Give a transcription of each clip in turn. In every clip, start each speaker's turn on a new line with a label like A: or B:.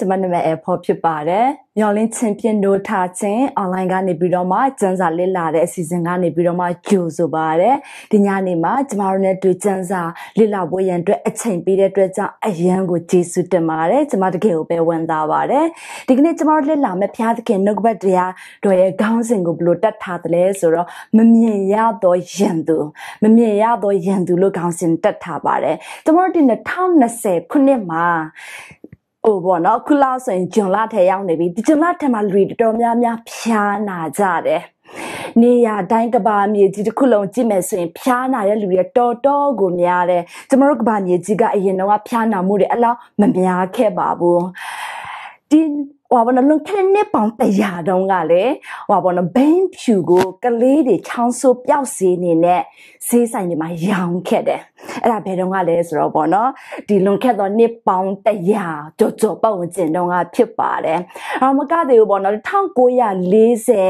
A: ကျမနာမည်အဖော်ဖြစ်ပါတယ်။မျော်လင့်ချင်းပြင်းတို့ထားချင်းအွန်လိုင်းကနေပြီးတော့မှစံစာလေ့လာတဲ့အစီအစဉ်ကနေပြီးတော့မှကြိုဆိုပါတယ်။ဒီညနေမှာကျမတို့နဲ့တွေ့စံစာလေ့လာပွဲရန်အတွက်အချိန်ပေးတဲ့အတွက်ကြောင့်အရန်ကိုကျေးဇူးတင်ပါတယ်။ကျမတကယ်ကိုပဲဝန်သားပါတယ်။ဒီကနေ့ကျမတို့လေ့လာမယ့်ဘုရားသခင်နှုတ်ကပတ်တရားတော်ရဲ့ခေါင်းစဉ်ကိုဘယ်လိုတတ်ထားသလဲဆိုတော့မမြင်ရသောယံသူမမြင်ရသောယံသူလို့ခေါင်းစဉ်တတ်ထားပါတယ်။ကျမတို့ဒီ2020ခုနှစ်မှာဟိုပေါ့နော်ခုလောက်ဆိုရင်ဂျွန်လထဲရောက်နေပြီဂျွန်လထဲမှာလူတွေတော်တော်များများဖျားနာကြတယ်နေရတိုင်းကဘာမြေကြီးတစ်ခုလုံးကြည့်မယ်ဆိုရင်ဖျားနာတဲ့လူတွေတော်တော်ကိုများတယ်ကျမတို့ကဘာမြေကြီးကအရင်တော့ဖျားနာမှုတွေအလောက်မများခဲ့ပါဘူးဒီဟောဘောနလွန်ခဲ့တဲ့ပေါင်းတရာတုန်းကလေဟောဘောနဘင်းဖြူကိုကလေးတွေချောင်းဆိုးပျောက်စေနေနဲ့ဈေးဆိုင်တွေမှာရောင်းခဲ့တယ်အဲ့ဒါဘယ်တော့ကလဲဆိုတော့ပေါ့နော်ဒီလွန်ခဲ့သောနှစ်ပေါင်း100ကျော်ကျော်ပတ်ဝန်းကျင်တုန်းကဖြစ်ပါတယ်။အော်မကသေးဘူးပေါ့နော်1940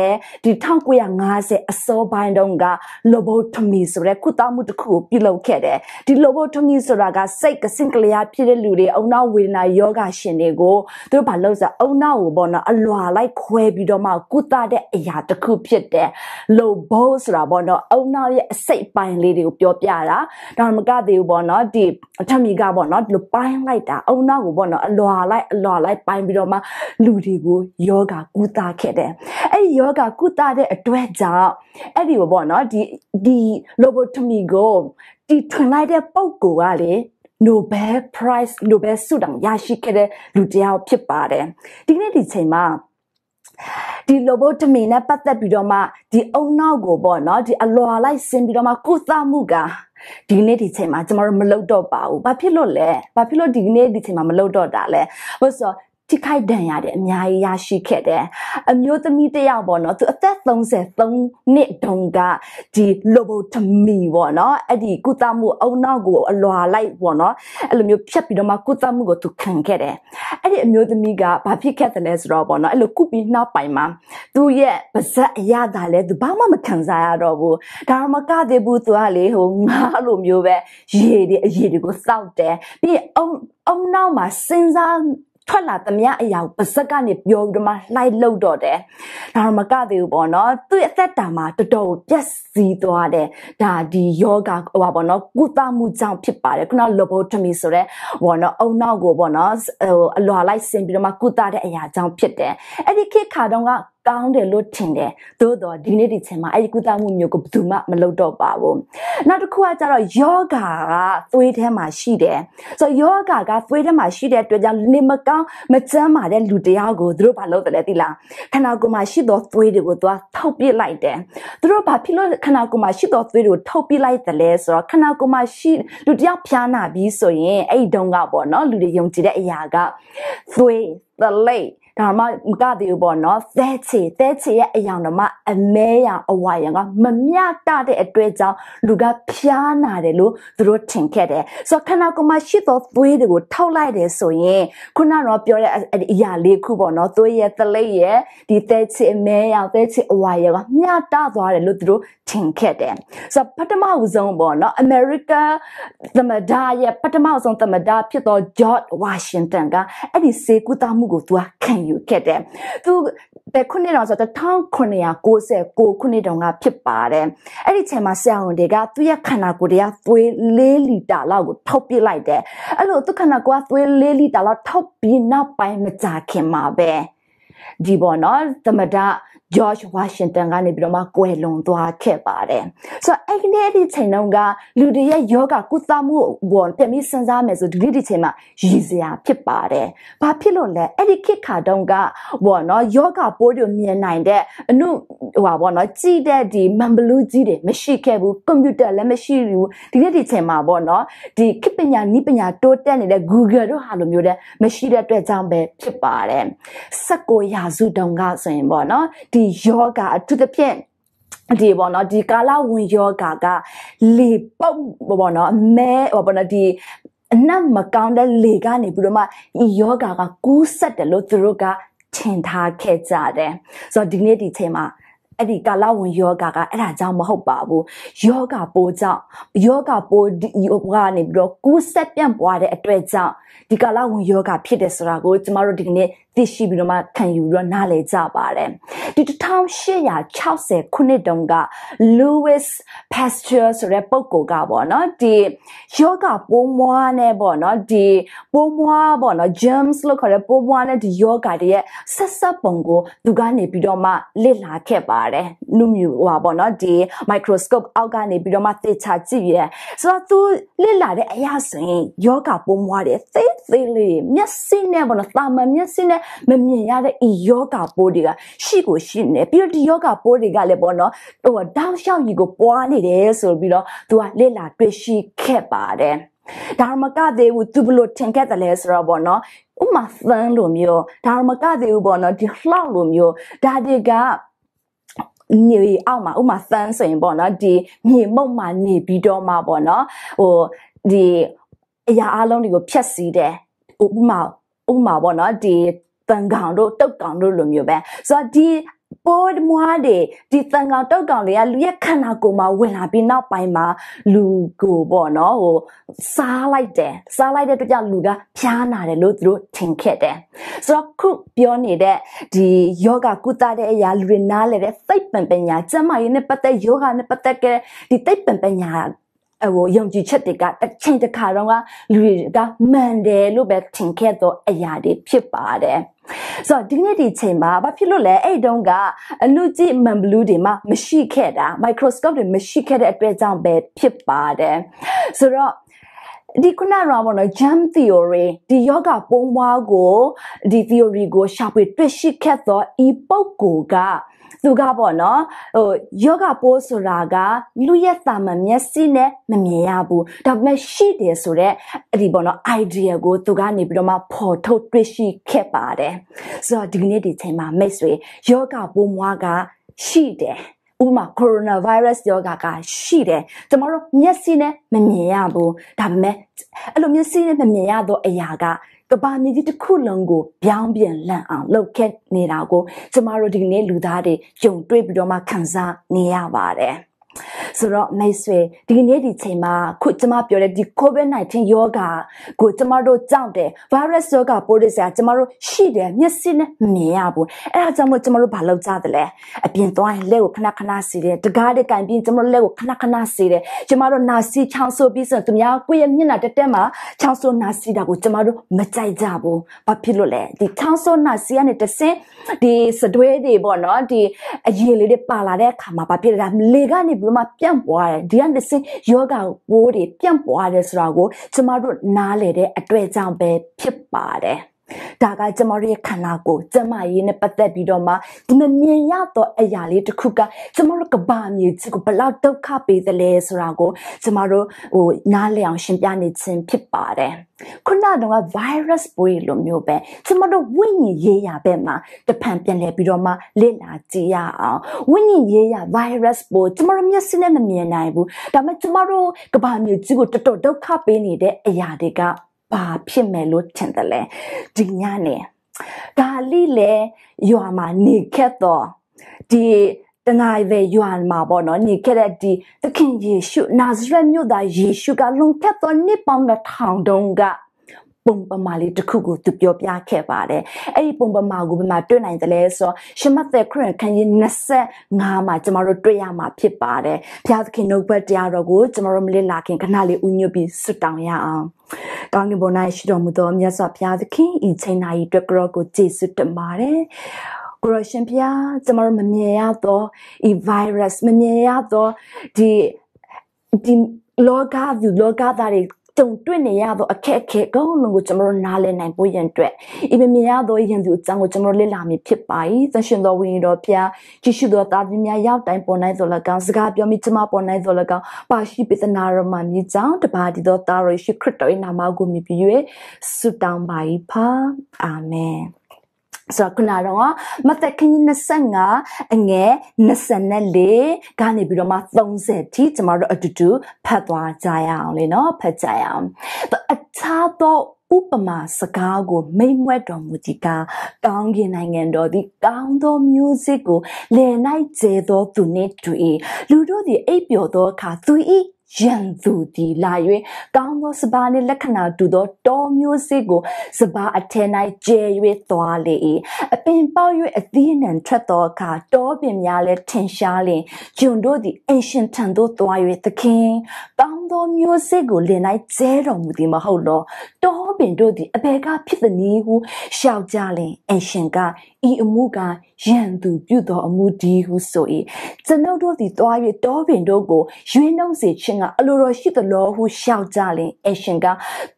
A: ဒီ1950အစောပိုင်းတုန်းက lobotomy ဆိုတဲ့ကုသမှုတစ်ခုကိုပြုလုပ်ခဲ့တယ်။ဒီ lobotomy ဆိုတာက စိတ်ကစင်ကလျာဖြစ်တဲ့လူတွေအုံနောက်ဝေဒနာယောဂရှင်တွေကိုသူတို့ဘာလုပ်စားအုံနောက်ကိုပေါ့နော်အလွာလိုက်ခွဲပြီးတော့မှကုသတဲ့အရာတစ်ခုဖြစ်တယ်။ lobo ဆိုတာပေါ့နော်အုံနောက်ရဲ့အစိတ်ပိုင်းလေးတွေကိုပြောပြတာ။ဒါမှကသေးဘူးပေါ့နော်ဒီအထမီကပေါ့နော်ဒီလိုပိုင်းလိုက်တာ အုံနောက်ကိုပေါ့နော်အလွာလိုက်အလွာလိုက်ပိုင်းပြီးတော့မှလူတွေကိုယောဂကုသခဲ့တယ်အဲ့ဒီယောဂကုသတဲ့အတွက်ကြောင့်အဲ့ဒီပေါ့နော်ဒီဒီ lobotomy ကိုတီထွင်လိုက်တဲ့ပုံကိုကလေ Nobel Prize Nobel ဆုတောင်ရရှိခဲ့တဲ့လူတစ်ယောက်ဖြစ်ပါတယ်ဒီနေ့ဒီချိန်မှာဒီ lobotomy နဲ့ပတ်သက်ပြီးတော့မှဒီအုံနောက်ကိုပေါ့နော်ဒီအလွာလိုက်ဆင်းပြီးတော့မှကုသမှုကဒီနေ့ဒီချိန်မှာကျမတို့မလုပ်တော့ပါဘူးဘာဖြစ်လို့လဲဘာဖြစ်လို့ဒီနေ့ဒီချိန်မှာမလုပ်တော့တာလဲဘာလို့ဆိုထိခိုက်ဒဏ်ရာတဲ့အများကြီးရရှိခဲ့တယ်။အမျိုးသမီးတစ်ယောက်ပေါ့နော်သူအသက်33နှစ်တုန်းကဒီလိုဘိုတမီပေါ့နော်အဲ့ဒီကုသမှုအုံနောက်ကိုအလွာလိုက်ပေါ့နော်အဲ့လိုမျိုးဖြတ်ပြီးတော့မှကုသမှုကိုသူခံခဲ့တယ်။အဲ့ဒီအမျိုးသမီးကဘာဖြစ်ခဲ့သလဲဆိုတော့ပေါ့နော်အဲ့လိုကုပြီးနောက်ပိုင်းမှာသူ့ရဲ့ပါဇက်အရသာလဲသူဘာမှမခံစားရတော့ဘူးဒါမှမကသေးဘူးသူကလေဟိုငါလိုမျိုးပဲရေတွေအရေတွေကိုစောက်တယ်ပြီးအုံအုံနောက်မှာစဉ်းစားထွက်လာသမျှအရာကိုပါဇက်ကနေပြောပြီးတော့မှလှိုက်လို့တော့တယ်။ဒါတော့မကသေးဘူးပေါ့နော်။သူ့ရဲ့အသက်တာမှာတော်တော်ပျက်စီးသွားတယ်။ဒါဒီယောဂဟိုပါပေါ့နော်။ကုသမှုကြောင့်ဖြစ်ပါတယ်။ခုန lobotomy ဆိုတဲ့ပေါ့နော်အုံနောက်ကိုပေါ့နော်ဟိုအလွာလိုက်ဆင်ပြီးတော့မှကုသတဲ့အရာကြောင့်ဖြစ်တယ်။အဲ့ဒီခေတ်ခါတုန်းကကောင်းတယ်လို့ထင်တယ်သို့တော့ဒီနေ့ဒီချိန်မှာအဲ့ဒီကုသမှုမျိုးကိုဘယ်သူမှမလုပ်တော့ပါဘူးနောက်တစ်ခုကကျတော့ယောဂါကသွေးထဲမှာရှိတယ်ဆိုတော့ယောဂါကသွေးထဲမှာရှိတဲ့အတွက်ကြောင့်နေမကောင်းမကျန်းမာတဲ့လူတယောက်ကိုသူတို့ဘာလုပ်တယ်လဲသိလားခန္ဓာကိုယ်မှာရှိသောသွေးတွေကိုသူကထုတ်ပစ်လိုက်တယ်သူတို့ဘာဖြစ်လို့ခန္ဓာကိုယ်မှာရှိသောသွေးတွေကိုထုတ်ပစ်လိုက်တယ်လဲဆိုတော့ခန္ဓာကိုယ်မှာရှိလူတယောက်ဖျားနာပြီးဆိုရင်အဲ့ဒီတုန်းကပေါ့နော်လူတွေယုံကြည်တဲ့အရာကသွေး the late ဒါမှမကသေးဘူးပေါ့နော်သဲချေသဲချေရဲ့အယောင်တော့မှအမဲရောင်အဝါရောင်ကမမျှတတဲ့အတွေ့အကြုံလူကဖျားနာတယ်လို့သူတို့ထင်ခဲ့တယ်ဆိုတော့ခန္ဓာကိုယ်မှာရှိသောသွေးတွေကိုထောက်လိုက်တယ်ဆိုရင် ခုနကတော့ပြောတဲ့အရာလေးခုပေါ့နော်သွေးရဲ့သလိပ်ရဲ့ဒီသဲချေအမဲရောင်သဲချေအဝါရောင်ကမျှတသွားတယ်လို့သူတို့ထင်ခဲ့တယ်ဆိုတော့ပထမဦးဆုံးပေါ့နော်အမေရိကန်သမဒရဲ့ပထမဦးဆုံးသမဒဖြစ်သော George Washington ကအဲ့ဒီစေကူတာမှုကိုသူကခံယူခဲ့တယ်။သူဘယ်ခုနှစ်တော့ဆိုတော့1996ခုနှစ်တုန်းကဖြစ်ပါတယ်။အဲ့ဒီချိန်မှာဆရာဝန်တွေကသူ့ရဲ့ခန္ဓာကိုယ်တွေကသွေး၄လီတာလောက်ကိုထုတ်ပစ်လိုက်တယ်။အဲ့လိုသူ့ခန္ဓာကိုယ်ကသွေး၄လီတာလောက်ထုတ်ပြီးနောက်ပိုင်းမကြာခင်မှာပဲဒီပေါ်တော့သမဒ George Washington ကနေပြီးတော့မှကွယ်လွန်သွားခဲ့ပါတယ်။ဆိုတော့အဲ့ဒီနေ့ဒီချိန်တုန်းကလူတွေရဲ့ယောဂကုသမှုဘောပြန်ပြီးစဉ်းစားမယ်ဆိုဒီနေ့ဒီချိန်မှာရည်စရာဖြစ်ပါတယ်။ဘာဖြစ်လို့လဲအဲ့ဒီခေတ်ခါတုန်းကဘောနော်ယောဂပိုးတွေမြင်နိုင်တဲ့အမှုဟိုဘောနော်ကြည့်တဲ့ဒီမန်ဘလူးကြီးတွေမရှိခဲ့ဘူးကွန်ပျူတာလည်းမရှိဘူးဒီနေ့ဒီချိန်မှာဘောနော်ဒီခေတ်ပညာနည်းပညာတိုးတက်နေတဲ့ Google တို့ဟာလိုမျိုးတဲ့မရှိတဲ့အတွက်ကြောင့်ပဲဖြစ်ပါတယ်။၁၉ရာစုတုန်းကဆိုရင်ဘောနော်ဒီဒီယောဂအထူးသဖြင့်ဒီပေါ့နော်ဒီကာလဝင်ယောဂကလေပုတ်ပေါ့နော်အမဲပေါ့နော်ဒီအနတ်မကောင်းတဲ့လေကနေပြီးတော့မှဒီယောဂကကူးဆက်တယ်လို့သူတို့ကထင်ထားခဲ့ကြတယ်ဆိုတော့ဒီနေ့ဒီချိန်မှာအဲ့ဒီကာလဝင်ယောဂကအဲ့ဒါကြောင့်မဟုတ်ပါဘူးယောဂပိုးကြောင့်ယောဂပိုးဒီယောဂကနေပြီးတော့ကူးဆက်ပြန့်ပွားတဲ့အတွက်ကြောင့်ဒီကာလဝင်ယောဂဖြစ်တယ်ဆိုတာကိုကျမတို့ဒီကနေ့သိရှိပြီးတော့မှခံယူပြီးတော့နားလည်ကြပါတယ်ဒီ1860ခုနှစ်တုန်းက Louis Pasteur ဆိုတဲ့ပုဂ္ဂိုလ်ကပေါ့နော်ဒီယောဂပိုးမွားနဲ့ပေါ့နော်ဒီပိုးမွားပေါ့နော် germs လို့ခေါ်တဲ့ပိုးမွားနဲ့ဒီယောဂတရဲ့ဆက်ဆက်ပုံကိုသူကနေပြီးတော့မှလေ့လာခဲ့ပါတယ်လူမျိုးဟောပေါ့နော်ဒီ microscope အောက်ကနေပြီးတော့မှသိချကြည့်ရဲဆိုတော့သူလေ့လာတဲ့အရာဆိုရင်ယောဂပိုးမွားတဲ့သေးသေးလေးမျက်စိနဲ့ပေါ့နော်တာမန်မျက်စိနဲ့မမြင်ရတဲ့ဤယောဂပိုးတွေကရှိကိုရှိနေပြီးတော့ဒီယောဂပိုးတွေကလည်းပေါ့နော်ဟိုတောက်လျှောက်ကြီးကိုပွားနေတယ်ဆိုပြီးတော့သူကလေ့လာတွေ့ရှိခဲ့ပါတယ်ဒါမှကသေးဘူးသူဘလို့ထင်ခဲ့တယ်လဲဆိုတော့ပေါ့နော်ဥမာသန်းလိုမျိုးဒါမှကသေးဘူးပေါ့နော်ဒီလှောက်လိုမျိုးဒါတွေကနေအောက်မှာဥမာသန်းဆိုရင်ပေါ့နော်ဒီမြေမုတ်မှာနေပြီးတော့မှပေါ့နော်ဟိုဒီအရာအလုံးတွေကိုဖျက်ဆီးတယ်ဥမာဥမာပေါ့နော်ဒီတန်ကောင်တို့တုတ်ကောင်တို့လိုမျိုးပဲဆိုတော့ဒီပိုးမွားတွေဒီတန်ကောင်တုတ်ကောင်တွေကလူရဲ့ခန္ဓာကိုယ်မှာဝင်လာပြီးနောက်ပိုင်းမှာလူကိုပေါ့နော်ဟိုစားလိုက်တယ်စားလိုက်တဲ့အတွက်ကြောင့်လူကဖျားနာတယ်လို့သူတို့ထင်ခဲ့တယ်ဆိုတော့ခုပြောနေတဲ့ဒီယောဂကုသတဲ့အရာလူတွေနားလည်တဲ့သိပ္ပံပညာကျန်းမာရေးနဲ့ပတ်သက်ယောဂနဲ့ပတ်သက်တဲ့ဒီသိပ္ပံပညာဟိုယုံကြည်ချက်တွေကအချိန်တစ်ခါတော့ကလူတွေကမှန်တယ်လို့ပဲထင်ခဲ့တော့အရာတွေဖြစ်ပါတယ်ဆိုတော့ဒီနေ့ဒီချိန်မှာဘာဖြစ်လို့လဲအဲ့တုန်းကအနုကြည့်မန်ဘလူးတွေမှာမရှိခဲ့တာ microscope တွေမရှိခဲ့တဲ့အတွက်ကြောင့်ပဲဖြစ်ပါတယ်ဆိုတော့ဒီခုနကဘောနော် jam theory ဒီယောဂပုံပွားကိုဒီ theory ကိုရှာဖွေတွေ့ရှိခဲ့သောဤပုဂ္ဂိုလ်ကသူကပေါ့နော်ဟိုယောဂပိုးဆိုတာကလူရဲ့သာမန်မျက်စိနဲ့မမြင်ရဘူးဒါပေမဲ့ရှိတယ်ဆိုတော့အဲ့ဒီပေါ့နော် idea ကို သူကနေပြီးတော့မှဖော်ထုတ်တွေ့ရှိခဲ့ပါတယ်ဆိုတော့ဒီကနေ့ဒီချိန်မှာမိတ်ဆွေယောဂပိုးမွားကရှိတယ်ဥမာကိုရိုနာဗိုင်းရပ်စ်ယောဂါကရှိတယ်ကျမတို့မျက်စိနဲ့မမြင်ရဘူးဒါပေမဲ့အဲ့လိုမျက်စိနဲ့မမြင်ရသောအရာကကဘာမြေကြီးတစ်ခုလုံးကိုပြောင်းပြန်လန့်အောင်လှုပ်ခက်နေတာကိုကျမတို့ဒီနေ့လူသားတွေကြုံတွေ့ပြီးတော့မှခံစားနေရပါတယ်။ဆိုတော့မိတ်ဆွေဒီနေ့ဒီချိန်မှာခုကျမပြောတဲ့ဒီ COVID-19 ယောဂါကိုကျမတို့ကြောက်တယ် virus ယောဂါပိုးတဲ့ဆရာကျမတို့ရှိတယ်မျက်စိနဲ့မမြင်ရဘူးအဲ့ဒါကြောင့်မို့ကျမတို့ဘာလုပ်ကြသလဲအပြင်သွားရင်လက်ကိုခဏခဏစီတယ်တကားတဲ့ကန်ပြင်းကျမတို့လက်ကိုခဏခဏစီတယ်ကျမတို့နာစီချောင်းဆိုပြီးဆိုသူများကိုယ့်ရဲ့မျက်နှာတက်တက်မှာချောင်းဆိုနာစီတာကိုကျမတို့မကြိုက်ကြဘူးဘာဖြစ်လို့လဲဒီချောင်းဆိုနာစီကနေတဆင်းဒီစတွဲတွေပေါ့နော်ဒီအရေလေးတွေပါလာတဲ့အခါမှာဘာဖြစ်လဲလေကနေဘယ်လိုမှပြန့်ပွားတယ်ဒီကတစ်စင်းယောဂကိုပိုးတွေပြန့်ပွားတယ်ဆိုတာကိုကျမတို့နားလေတဲ့အတွေ့အကြုံပဲဖြစ်ပါတယ်ဒါကကျမတို့ရဲ့ခန္ဓာကိုယ်ကျမရည်နဲ့ပတ်သက်ပြီးတော့မှဒီမမြင်ရသောအရာလေးတစ်ခုကကျမတို့ကဘာမြေကြီးကိုဘလောက်ဒုက္ခပေးသလဲဆိုတာကို ကျမတို့ဟိုနားလည်အောင်ရှင်းပြနေခြင်းဖြစ်ပါတယ်ခုနကတော့ virus ပွေးလိုမျိုးပဲကျမတို့ဝိညာဉ်ရေးရဘက်မှာတဖန်ပြန်လဲပြီးတော့မှလေ့လာကြည့်ရအောင်ဝိညာဉ်ရေးရ virus ပိုးကျမတို့မျက်စိနဲ့မမြင်နိုင်ဘူးဒါပေမဲ့ကျမတို့ကဘာမျိုးကြီးကိုတော်တော်ဒုက္ခပေးနေတဲ့အရာတွေကဘာဖြစ်မယ်လို့ထင်တယ်လဲဒီညနေကာလီလေရွာမှာနေခဲ့တော့ဒီတနိုင်ပဲယွမ်မှာပေါ့နော်ညီခဲ့တဲ့ဒီသခင်ယေရှုနာဇရက်မြို့သားယေရှုကလွန်ခဲ့သောနှစ်ပေါင်းတစ်ထောင်တုန်းကပုံပမာလေးတစ်ခုကိုသူပြောပြခဲ့ပါတယ်အဲ့ဒီပုံပမာကိုဘယ်မှာတွေ့နိုင်တယ်လဲဆိုတော့ရှမသက်ခရစ်ခန်းကြီး25မှာကျမတို့တွေ့ရမှာဖြစ်ပါတယ်ဘုရားသခင်နှုတ်ဘတ်တရားတော်ကိုကျမတို့မလစ်လာခင်ခဏလေးဥညွတ်ပြီးဆွတောင်းရအောင်ကောင်းကင်ဘုံ၌ရှိတော်မူသောမြတ်စွာဘုရားသခင်ဤချိန်နာ၏အတွက်ကြောကိုကျေးဇူးတင်ပါတယ်ကိုရရှင်ဖျားကျမတို့မမြင်ရတော့ဒီ virus မမြင်ရတော့ဒီဒီလောကသူလောကသားတွေုံတွေ့နေရသောအခက်အခဲအကုန်လုံးကိုကျွန်တော်တို့နားလည်နိုင်ဖို့ရန်အတွက်ဤမမြင်ရသောယဉ်သူအကြောင်းကိုကျွန်တော်တို့လေ့လာမည်ဖြစ်ပါ၏သရှင်တော်ဝိညာဉ်တော်ဖျားကြည့်ရှုသောတာသမီးများရောက်တိုင်းပေါ်နိုင်သော၎င်းစကားပြောမိကျမပေါ်နိုင်သော၎င်းပါရှိပိသနာရမမြေကြောင့်တပါတီသောတာရရှိခရစ်တော်၏နာမကိုမြည်ပြီး၍ဆုတောင်းပါ၏ဖာအာမင်ဆိုတော့ခုနတော့မသက်ခင်း25အငယ်24ကနေပြီးတော့မှ30ထိကျမတို့အတူတူဖတ်သွားကြရအောင်လေနော်ဖတ်ကြရအောင်အခြားသောဥပမာစကားကိုမိမ့်မွက်တော်မူသည်ကကောင်းကင်နိုင်ငံတော်သည်ကောင်းသောမျိုးစစ်ကိုလယ်၌ကျဲသောသူနှင့်တူ၏လူတို့သည်အိပ်ပျော်သောအခါသူ၏ရန်သူဒီလာ၍ကောင်းသောစပါးနှင့်လက္ခဏာတူသောတောမျိုးစစ်ကိုစပါးအထက်၌ကျဲ၍သွားလေ၏အပင်ပေါက်၍အသီးနှံထွက်သောအခါတောပင်များလည်းထင်ရှားလျင်ဂျွန်တို့သည်အင်ရှင်ထံသို့သွား၍သခင်ကောင်းသောမျိုးစစ်ကိုလင်၌ကျဲတော်မူသည်မဟုတ်လောတောပင်တို့သည်အဘယ်ကဖြစ်သည်နည်းဟုရှောက်ကြလျင်အင်ရှင်ကဤအမှုကရန်သူပြုသောအမှုဒီဟုဆို၏ကျွန်ုပ်တို့သည်တွား၍တောပင်တို့ကိုရွေးနှုတ်စေခြင်းကအလိုတော်ရှိသလိုဟုရှောက်ကြလင်အရှင်က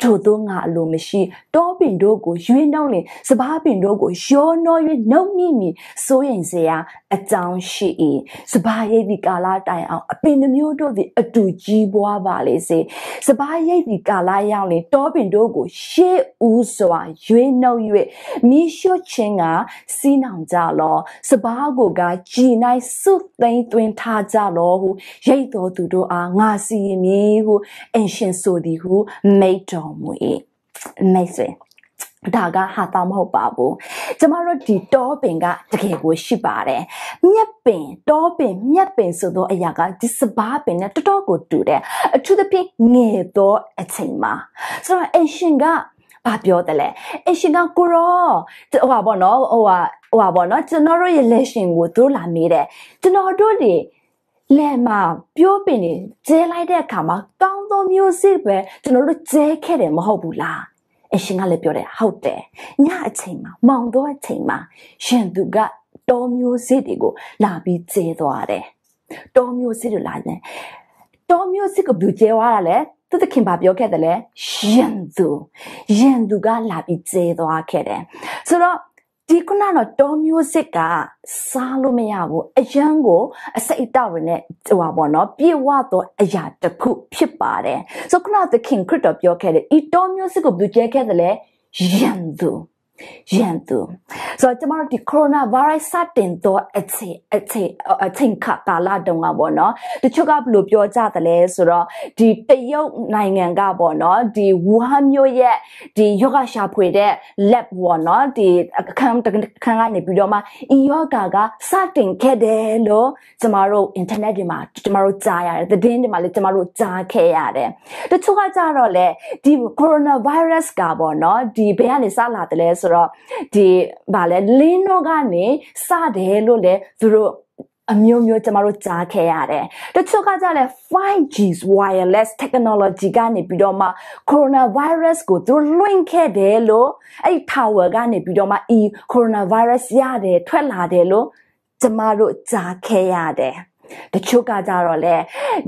A: ထို့သောငါအလိုမရှိတောပင်တို့ကိုရွေးနှုတ်လင်စပားပင်တို့ကိုရောနှော၍နှုတ်မိမိစိုးရင်စရာအကြောင်းရှိ၏စဘာရိပ်ဒီကာလတိုင်အောင်အပင်နှမျိုးတို့သည်အတူကြီးပွားပါလေစေစဘာရိပ်ဒီကာလရောက်လေတောပင်တို့ကိုရှေးဦးစွာရွေးနှုတ်၍မိရှုခြင်းကစီးနောင်ကြလောစဘာကိုကကြည်၌စုသိမ့်သွင်းထားကြလောဟုရိပ်တော်သူတို့အားငါစီရင်မည်ဟုအင်ရှင်ဆိုသည်ဟုမိတ်တော်မူ၏မိတ်ဆွေဒါကဟာတာမဟုတ်ပါဘူးကျမတို့ဒီတောပင်ကတကယ်ကိုရှိပါတယ်မြက်ပင်တောပင်မြက်ပင်ဆိုတော့အရာကဒီစပါးပင်နဲ့တော်တော်ကိုတူတယ်အထူးသဖြင့်ငယ်တော့အချိန်မှာဆိုတော့အရှင်ကဘာပြောတယ်လဲအရှင်ကကိုရောဟိုဟာပေါ့နော်ဟိုဟာဟိုဟာပေါ့နော်ကျွန်တော်တို့ရဲ့လက်ရှင်ကိုတို့လာမေးတယ်ကျွန်တော်တို့တွေလဲမှာပြိုးပင်တွေကျဲလိုက်တဲ့အခါမှာကောင်းသောမျိုးစစ်ပဲကျွန်တော်တို့ကျဲခဲ့တယ်မဟုတ်ဘူးလားအရှင်ကလည်းပြောတယ်ဟုတ်တယ်ညအချိန်မှာမောင်တော့အချိန်မှာရှင်သူကတော်မျိုးစစ်တွေကိုလာပြီးကျဲသွားတယ်တော်မျိုးစစ်တွေလာတယ်တော်မျိုးစစ်ကိုဘယ်လိုကျဲသွားတာလဲသူသခင်ဗာပြောခဲ့တယ်လေရှင်သူရှင်သူကလာပြီးကျဲသွားခဲ့တယ်ဆိုတော့ဒီခုနတော့တော်မျိုးစစ်ကစားလို့မရဘူးအရန်ကိုအစိတ်အတောက်တွေနဲ့ဟိုပါပေါ့နော်ပြေဝသောအရာတစ်ခုဖြစ်ပါတယ်ဆိုခုနသခင်ခရစ်တော်ပြောခဲ့တဲ့ဤတော်မျိုးစစ်ကိုဘယ်လိုကြဲခဲ့သလဲယံသူရန်သူဆိုတော့ကျမတို့ဒီကိုရိုနာဗိုင်းရပ်စ်စတင်တော့အချိန်အချိန်အချိန်ခါကာလတုန်းကပေါ့နော်တချို့ကဘယ်လိုပြောကြသလဲဆိုတော့ဒီတရုတ်နိုင်ငံကပေါ့နော်ဒီဝူဟန်မြို့ရဲ့ဒီယောဂရှာဖွေတဲ့ lab ပေါ့နော်ဒီအခန်းခန်းကနေပြီးတော့မှဤယောဂါကစတင်ခဲ့တယ်လို့ကျမတို့ internet တွေမှာကျမတို့ကြားရတယ်သတင်းတွေမှာလည်းကျမတို့ကြားခဲ့ရတယ်တချို့ကကြတော့လေဒီကိုရိုနာဗိုင်းရပ်စ်ကပေါ့နော်ဒီဘယ်ကနေစလာတယ်လဲဆိုတော့ဒီဗာလဲလင်းတော့ကနေစတယ်လို့လဲသူတို့အမျိုးမျိုးကျမတို့ကြားခဲ့ရတယ်။တချို့ကကြလဲ 5G wireless technology ကနေပြီးတော့မှ coronavirus ကိုသူလွင့်ခဲ့တယ်လို့အဲ့ tower ကနေပြီးတော့မှ e coronavirus ရတယ်ထွက်လာတယ်လို့ကျမတို့ကြားခဲ့ရတယ်။တချို့ကကြတော့လေ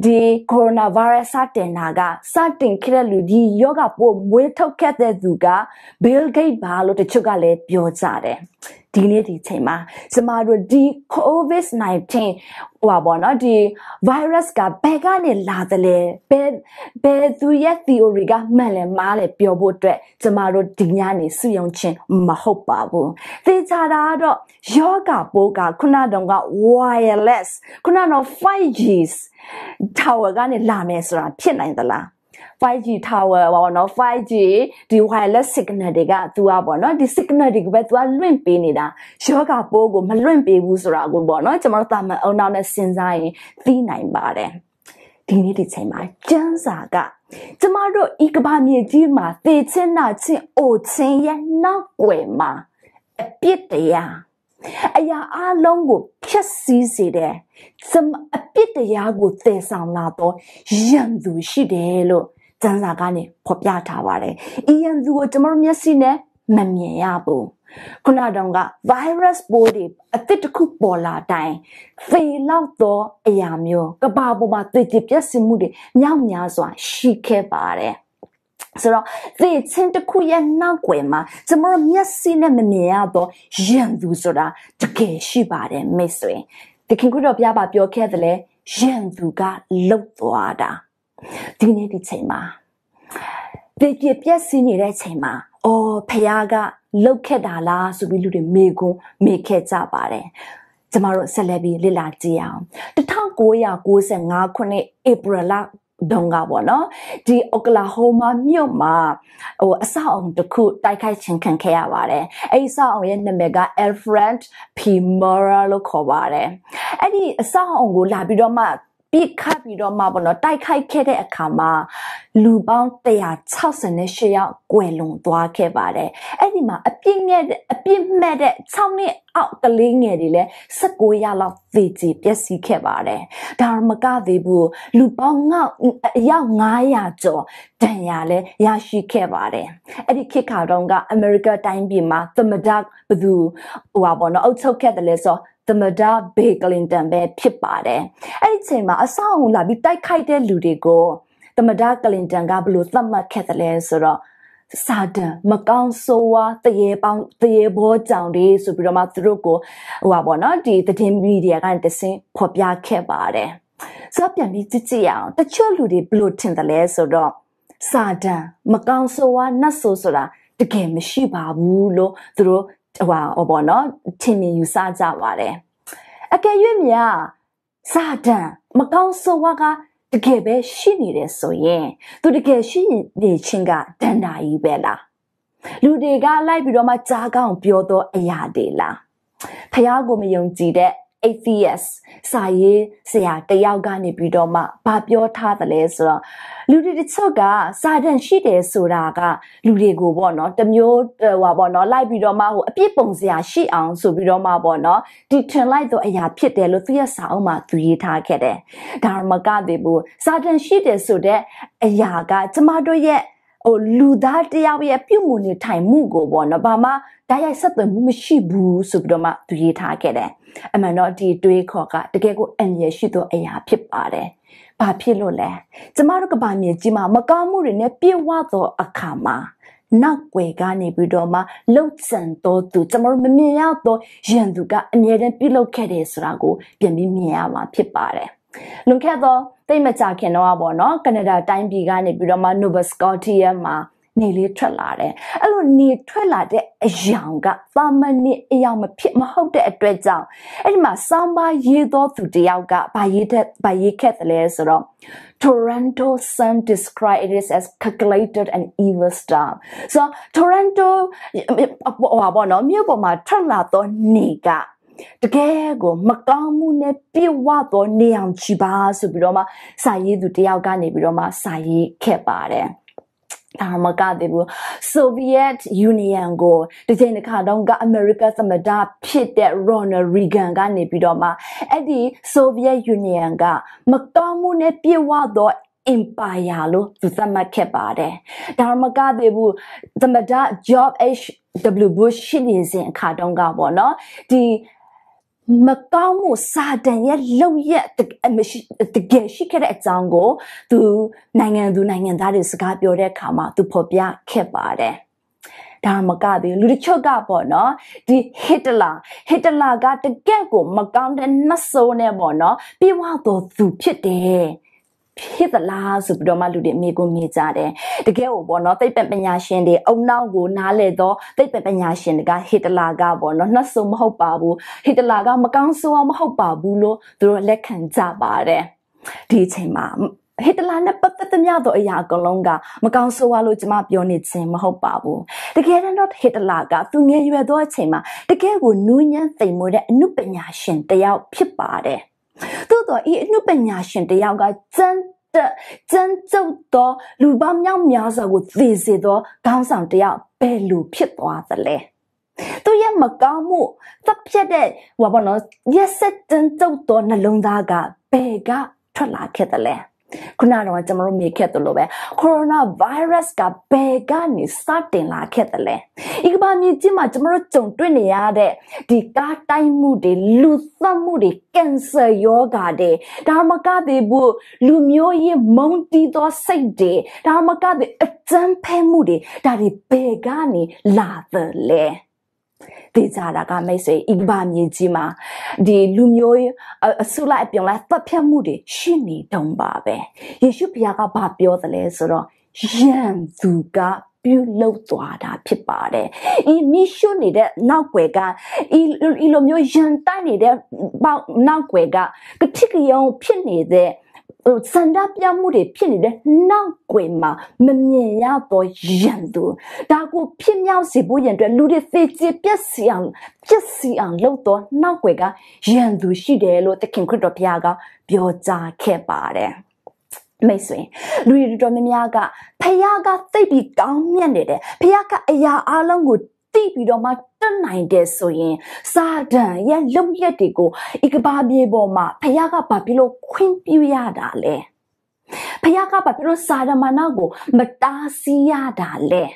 A: ဒီကိုရိုနာဗိုင်းရပ်စ်စတင်တာကစတင်ခဲ့တဲ့လူဒီယောဂပိုးမွေးထုတ်ခဲ့တဲ့သူက Bill Gates ပါလို့တချို့ကလည်းပြောကြတယ်။ဒီနေ့ဒီချိန်မှာကျမတို့ဒီ COVID-19 ဟိုပါဘောနော်ဒီ virus ကဘယ်ကနေလာသလဲဘယ်ဘယ်သူရဲ့ theory ကမှန်လဲမားလဲပြောဖို့အတွက်ကျမတို့ဒီညနေစုယုံချင်းမဟုတ်ပါဘူးသိကြတာတော့ယောဂပိုးကခုနတုန်းက wireless ခုနတော့ 5G tower ကနေလာမယ်ဆိုတာဖြစ်နိုင်သလား 5G tower ပေါ့နော် 5G ဒီ wireless signal တွေက तू อ่ะပေါ့နော်ဒီ signal တွေကပဲ तू อ่ะလွင့်ပေးနေတာယောဂပိုးကိုမလွင့်ပေးဘူးဆိုတာကိုပေါ့နော်ကျွန်တော်တို့တာမန်အောင်နောက်နဲ့စဉ်းစားရင်သိနိုင်ပါတယ်ဒီနေ့ဒီချိန်မှာကျန်းစာက ကျမတို့ဤကဘာမြေကြီးမှာသေချင်းနာချင်းအိုချင်းရဲ့နောက်ွယ်မှာအပြစ်တရားအရာအလုံးကိုဖျက်ဆီးစေတယ်။စမအပြစ်တရားကိုတည်ဆောင်လာတော့ယံသူရှိတယ်လို့ကျမ်းစာကနေဖော်ပြထားပါတယ်။ဤယံသူကိုကျွန်တော်မျက်စိနဲ့မမြင်ရဘူး။ခုနတုန်းက virus ပိုးတွေအသစ်တစ်ခုပေါ်လာတိုင်းဖေလောက်သောအရာမျိုးကဘာပေါ်မှာသိကျပျက်စီးမှုတွေမြောက်များစွာ ရှိခဲ့ပါတယ်။ဆိုတော့သေချင်းတစ်ခုရဲ့နောက်ွယ်မှာကျမတို့မျက်စိနဲ့မမြင်ရတော့ရန်သူဆိုတာတကယ်ရှိပါတယ်မိတ်ဆွေတခင်ခရစ်တော်ဘုရားပါပြောခဲ့တယ်လေရန်သူကလှုပ်သွားတာဒီနေ့ဒီချိန်မှာဒီပြပြက်စင်းနေတဲ့ချိန်မှာအော်ဖခင်ကလှုပ်ခဲ့တာလားဆိုပြီးလူတွေမေကွန်းမေခဲ့ကြပါတယ်ကျမတို့ဆက်လက်ပြီးလေ့လာကြည့်အောင်1995ခုနှစ်ဧပြီလတုံးကပေါ့နော်ဒီအိုကလာဟိုမာမြို့မှာဟိုအဆောက်အုံတစ်ခုတိုက်ခိုက်ခြင်းခံခဲ့ရပါတယ်အဲ့ဒီအဆောက်အုံရဲ့နာမည်က Alfred P Mora လို့ခေါ်ပါတယ်အဲ့ဒီအဆောက်အုံကိုလာပြီးတော့မှပြစ်ခတ်ပြီးတော့မှပေါ့နော်တိုက်ခိုက်ခဲ့တဲ့အခါမှာလူပေါင်း168ယောက်ကွယ်လွန်သွားခဲ့ပါတယ်အဲ့ဒီမှာအပြစ်မဲ့အပြစ်မဲ့တဲ့6နှစ်အောက်ကလေးငယ်တွေလည်း19ရလောက်သေကြေပျက်စီးခဲ့ပါတယ်ဒါမကသေးဘူးလူပေါင်းငေါအယောက်900ကျော်ဒဏ်ရာလည်းရရှိခဲ့ပါတယ်အဲ့ဒီခေတ်ခါတုန်းကအမေရိကတိုင်းပြည်မှာသမဒဘသူဟိုပါပေါ့နော်အုပ်ချုပ်ခဲ့တယ်လဲဆိုတော့သမ္မတဘေကလင်တန်ပဲဖြစ်ပါတယ်အဲ့ဒီအချိန်မှာအဆောက်အဦလာပြီးတိုက်ခိုက်တဲ့လူတွေကိုသမ္မတကလင်တန်ကဘလို့သတ်မှတ်ခဲ့တယ်လဲဆိုတော့စာတန်မကောင်းဆိုးဝါးတရေပေါင်းတရေဘောကြောင်တွေဆိုပြီးတော့မှသူတို့ကိုဟိုပါပေါ့နော်ဒီသတင်းမီဒီယာကနေတဆင့်ဖော်ပြခဲ့ပါတယ်။ဆိုတော့ပြန်ပြီးကြည့်ကြည့်အောင်တချို့လူတွေဘလို့ထင်တယ်လဲဆိုတော့စာတန်မကောင်းဆိုးဝါးနတ်ဆိုးဆိုတာတကယ်မရှိပါဘူးလို့သူတို့ဟိုဟောပေါ့နော်ထင်မြင်ယူဆကြပါတယ်အကယ်၍မြာစာတန်မကောင်းဆိုးဝါးကတကယ်ပဲရှိနေတယ်ဆိုရင်သူတကယ်ရှိနေခြင်းကဒဏ္ဍာကြီးပဲလားလူတွေကလိုက်ပြီးတော့မှကြားကောင်းပြောတော့အရာတွေလားဖះကိုမယုံကြည်တဲ့ atheist စာရေးဆရာတယောက်ကနေပြီးတော့မှဘာပြောထားသလဲဆိုတော့လူတွေတချို့ကစာတန်ရှိတယ်ဆိုတာကလူတွေကိုပေါ့နော်တမျိုးဟောပေါ့နော်လိုက်ပြီးတော့မှဟိုအပြစ်ပုံစရာရှိအောင်ဆိုပြီးတော့မှပေါ့နော်ဒီထင်လိုက်တော့အရာဖြစ်တယ်လို့သူရဲ့စာအုပ်မှာသူရေးထားခဲ့တယ်ဒါမှမကသေးဘူးစာတန်ရှိတယ်ဆိုတဲ့အရာကကျမတို့ရဲ့ဟိုလူသားတယောက်ရဲ့ပြုမှုနေထိုင်မှုကိုပေါ့နော်ဘာမှဓာတ်ရိုက်ဆက်သွယ်မှုမရှိဘူးဆိုပြီးတော့မှသူရေးထားခဲ့တယ်။အမှန်တော့ဒီတွေးခေါ်ကတကယ်ကိုအန္တရာယ်ရှိသောအရာဖြစ်ပါတယ်။ဘာဖြစ်လို့လဲ။ကျမတို့ကဘာမြင်ကြီးမှာ မကောင်းမှုတွေနဲ့ပြည့်ဝသောအခါမှာနောက်ွယ်ကနေပြီးတော့မှလှုပ်ဆန်တော့သူကျမတို့မမြင်ရတော့ရန်သူကအမြဲတမ်းပြုတ်လောက်ခဲ့တယ်ဆိုတာကိုပြန်ပြီးမြင်ရမှာဖြစ်ပါတယ်။လွန်ခဲ့သောတိတ်မကြခင်တော့ပေါ့နော်ကနေဒါတိုင်းပြည်ကနေပြီးတော့မှ Nova Scotia မှာနေလေးထွက်လာတယ်အဲ့လိုနေထွက်လာတဲ့အယောင်ကသာမဏေအယောင်မဖြစ်မဟုတ်တဲ့အတွက်ကြောင့်အဲ့ဒီမှာဆောင်းပါရေးသောသူတယောက်ကဗာရေးတဲ့ဗာရေးခဲ့တယ်လဲဆိုတော့ Toronto Sun described it as calculated and evil storm so Toronto ဟောပေါ့နော်မြို့ပေါ်မှာထွက်လာသောနေကတကယ်ကိုမကောင်းမှုနဲ့ပြည့်ဝသောနေအောင်ချီပါဆိုပြီးတော့မှစာရေးသူတယောက်ကနေပြီးတော့မှစာရေးခဲ့ပါတယ်။ဒါမှမကသေးဘူးဆိုဗီယက် Union ကိုဒီချိန်တစ်ခါတော့ကအမေရိကသမ္မတဖြစ်တဲ့ Ronald Reagan ကနေပြီးတော့မှအဲ့ဒီဆိုဗီယက် Union ကမတော်မှုနဲ့ပြည့်ဝသော empire လို့သူသတ်မှတ်ခဲ့ပါတယ်။ဒါမှမကသေးဘူးသမ္မတ Job H W Bush ရှိနေစဉ်အခါတုန်းကပေါ့နော်ဒီမကောင်းမှုစာတန်ရဲ့လောက်ရက်တကယ်ရှိခဲ့တဲ့အကြောင်းကို သူနိုင်ငံသူနိုင်ငံသားတွေစကားပြောတဲ့အခါမှာသူဖော်ပြခဲ့ပါတယ်ဒါမကသေးလူတချို့ကပေါ့နော်ဒီဟစ်တလာဟစ်တလာကတကယ့်ကို မကောင်းတဲ့နှဆိုးနဲ့ပေါ့နော် ပြေဝတော်သူဖြစ်တယ်ဖြစ်သလားဆိုပြီးတော့မှလူတွေအမေကိုမေးကြတယ်တကယ်ကိုပေါ့နော်သိပ္ပံပညာရှင်တွေအုံနောက်ကိုနားလဲတော့သိပ္ပံပညာရှင်တွေကဟစ်တလာကပေါ့နော်နှက်ဆုံမဟုတ်ပါဘူးဟစ်တလာကမကောင်းဆိုးအောင်မဟုတ်ပါဘူးလို့သူတို့လက်ခံကြပါတယ်ဒီအချိန်မှာဟစ်တလာနဲ့ပတ်သက်သမျှသောအရာအကုန်လုံးကမကောင်းဆိုးဝါးလို့ကျမပြောနေခြင်းမဟုတ်ပါဘူးတကယ်တော့ဟစ်တလာကသူငယ်ရွယ်သောအချိန်မှာတကယ်ကိုနူးညံ့သိမ်မွေ့တဲ့အမှုပညာရှင်တယောက်ဖြစ်ပါတယ်။သို့တော့ဤအမှုပညာရှင်တယောက်ကစံတက်စံကျုပ်သောလူပေါင်းမြောက်များစွာကိုသိစေသောခေါင်းဆောင်တယောက်ဘယ်လိုဖြစ်သွားသလဲသူရဲ့မကောင်းမှုသတ်ဖြတ်တဲ့ဟောပေါ့နော်ရက်စက်တန်တုတ်သောနှလုံးသားကဘယ်ကထွက်လာခဲ့သလဲ။ခုနကတော့ကျွန်တော်တို့မြင်ခဲ့သလိုပဲကိုရိုနာဗိုင်းရပ်စ်ကဘယ်ကနေစတင်လာခဲ့သလဲဤကဘာမြေကြီးမှာကျွန်တော်တို့ကြုံတွေ့နေရတဲ့ဒီကားတိုက်မှုတွေလူသတ်မှုတွေကင်ဆာယောဂါတွေဒါမှမကသေးဘူးလူမျိုးရေးမုန်းတီးသောစိတ်တွေဒါမှမကသေးအကြမ်းဖက်မှုတွေဒါတွေဘယ်ကနေလာသလဲတေချာတာကမိတ်ဆွေဤဘာမြေကြီးမှာဒီလူမျိုးအဆုလိုက်အပြုံလိုက်တပ်ဖြတ်မှုတွေရှိနေတုံးပါပဲယေရှုဘုရားကဘာပြောသလဲဆိုတော့ယံသူကပြုလုပ်သွားတာဖြစ်ပါတယ်။ဤမိရှုနေတဲ့နောက်ွယ်ကဤဤလိုမျိုးယံတိုက်နေတဲ့နောက်ွယ်ကကတိကယုံဖြစ်နေတဲ့စန္ဒပြမှုတွေဖြစ်နေတဲ့နောက်ကွယ်မှာမမြင်ရတော့ရန်သူဒါကိုဖြစ်မြောက်စေဖို့ရန်အတွက်လူတွေသေကျေပျက်စီးအောင်ပျက်စီးအောင်လုပ်တော့နောက်ကွယ်ကရန်သူရှိတယ်လို့သခင်ခရစ်တော်ဘုရားကပြောကြားခဲ့ပါတယ်မိတ်ဆွေလူတွေတော်များများကဖခင်ကသိပြီးကောင်းမြတ်နေတယ်ဖခင်ကအရာအလုံးကိုတိပြီးတော့မှတတ်နိုင်တယ်ဆိုရင် စာဒန်ရဲ့လုံရက်တွေကိုဤကဘာပြေပေါ်မှာဖခင်ကဘာဖြစ်လို့ခွင့်ပြုရတာလဲဖခင်ကဘာဖြစ်လို့စာဒမနာကို မတားဆီးရတာလဲ။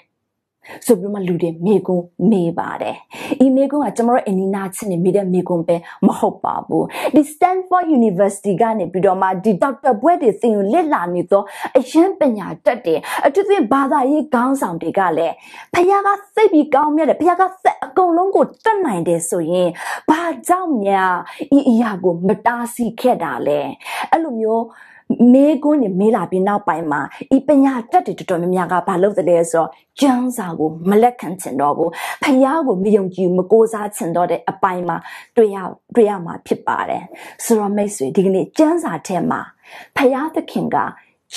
A: ဆိုပြီးမှလူတွေမေကွန်းမေးပါတယ်။ဤမေကွန်းကကျွန်တော်တို့အနီနာချင်းနေမိတဲ့မေကွန်းပဲမဟုတ်ပါဘူး။ဒီ Stanford University ကနေပြီးတော့မှဒီဒေါက်တာဘွဲ့တွေသင်ယူလက်လာနေတော့အရန်ပညာတတ်တယ်။အထူးသဖြင့်ဘာသာရေးခေါင်းဆောင်တွေကလည်းဖခင်ကစိတ်ပြီးကောင်းမြတ်တယ်ဖခင်ကစက်အကုန်လုံးကိုတတ်နိုင်တယ်ဆိုရင်ဘာကြောင့်များဤအရာကိုမတားဆီးခဲ့တာလဲ။အဲ့လိုမျိုးမေကွန်းနေမေးလာပြီးနောက်ပိုင်းမှာဤပညာတတ်တွေတော်တော်များများကဘာလုပ်သလဲဆိုတော့ကျမ်းစာကိုမလက်ခံချင်တော့ဘူးဖယားကိုမယုံကြည်မကိုးစားချင်တော့တဲ့အပိုင်းမှာတွေ့ရတွေ့ရမှာဖြစ်ပါတယ်ဆိုတော့မိတ်ဆွေဒီကနေ့ကျမ်းစာထဲမှာဖယားသခင်က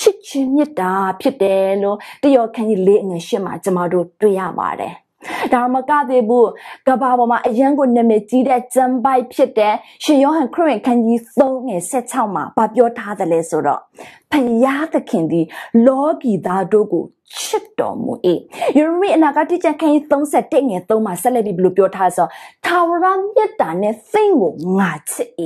A: ချစ်ချင်းမြတ်တာဖြစ်တယ်လို့တယောခန်းကြီးလေးအငယ်ရှင်းမှာကျွန်တော်တို့တွေ့ရပါတယ်ဒါမကသေးဘူးကဘာပေါ်မှာအရန်ကိုနာမည်ကြီးတဲ့ဂျမ်ဘိုက်ဖြစ်တဲ့ရှင်ယောဟန်ခရစ်ဝင်ခန်းကြီး3ငယ်16မှာဗာပြောထားတယ်လဲဆိုတော့ဖယားသခင်သည်လောကီသားတို့ကိုချစ်တော်မူ၏ယေရမိအနာဂတ်ကျမ်းခန်းကြီး31ငယ်3မှာဆက်လက်ပြီးဘယ်လိုပြောထားဆိုထာဝရမြတ်တာနဲ့စိတ်ကိုငါချစ်၏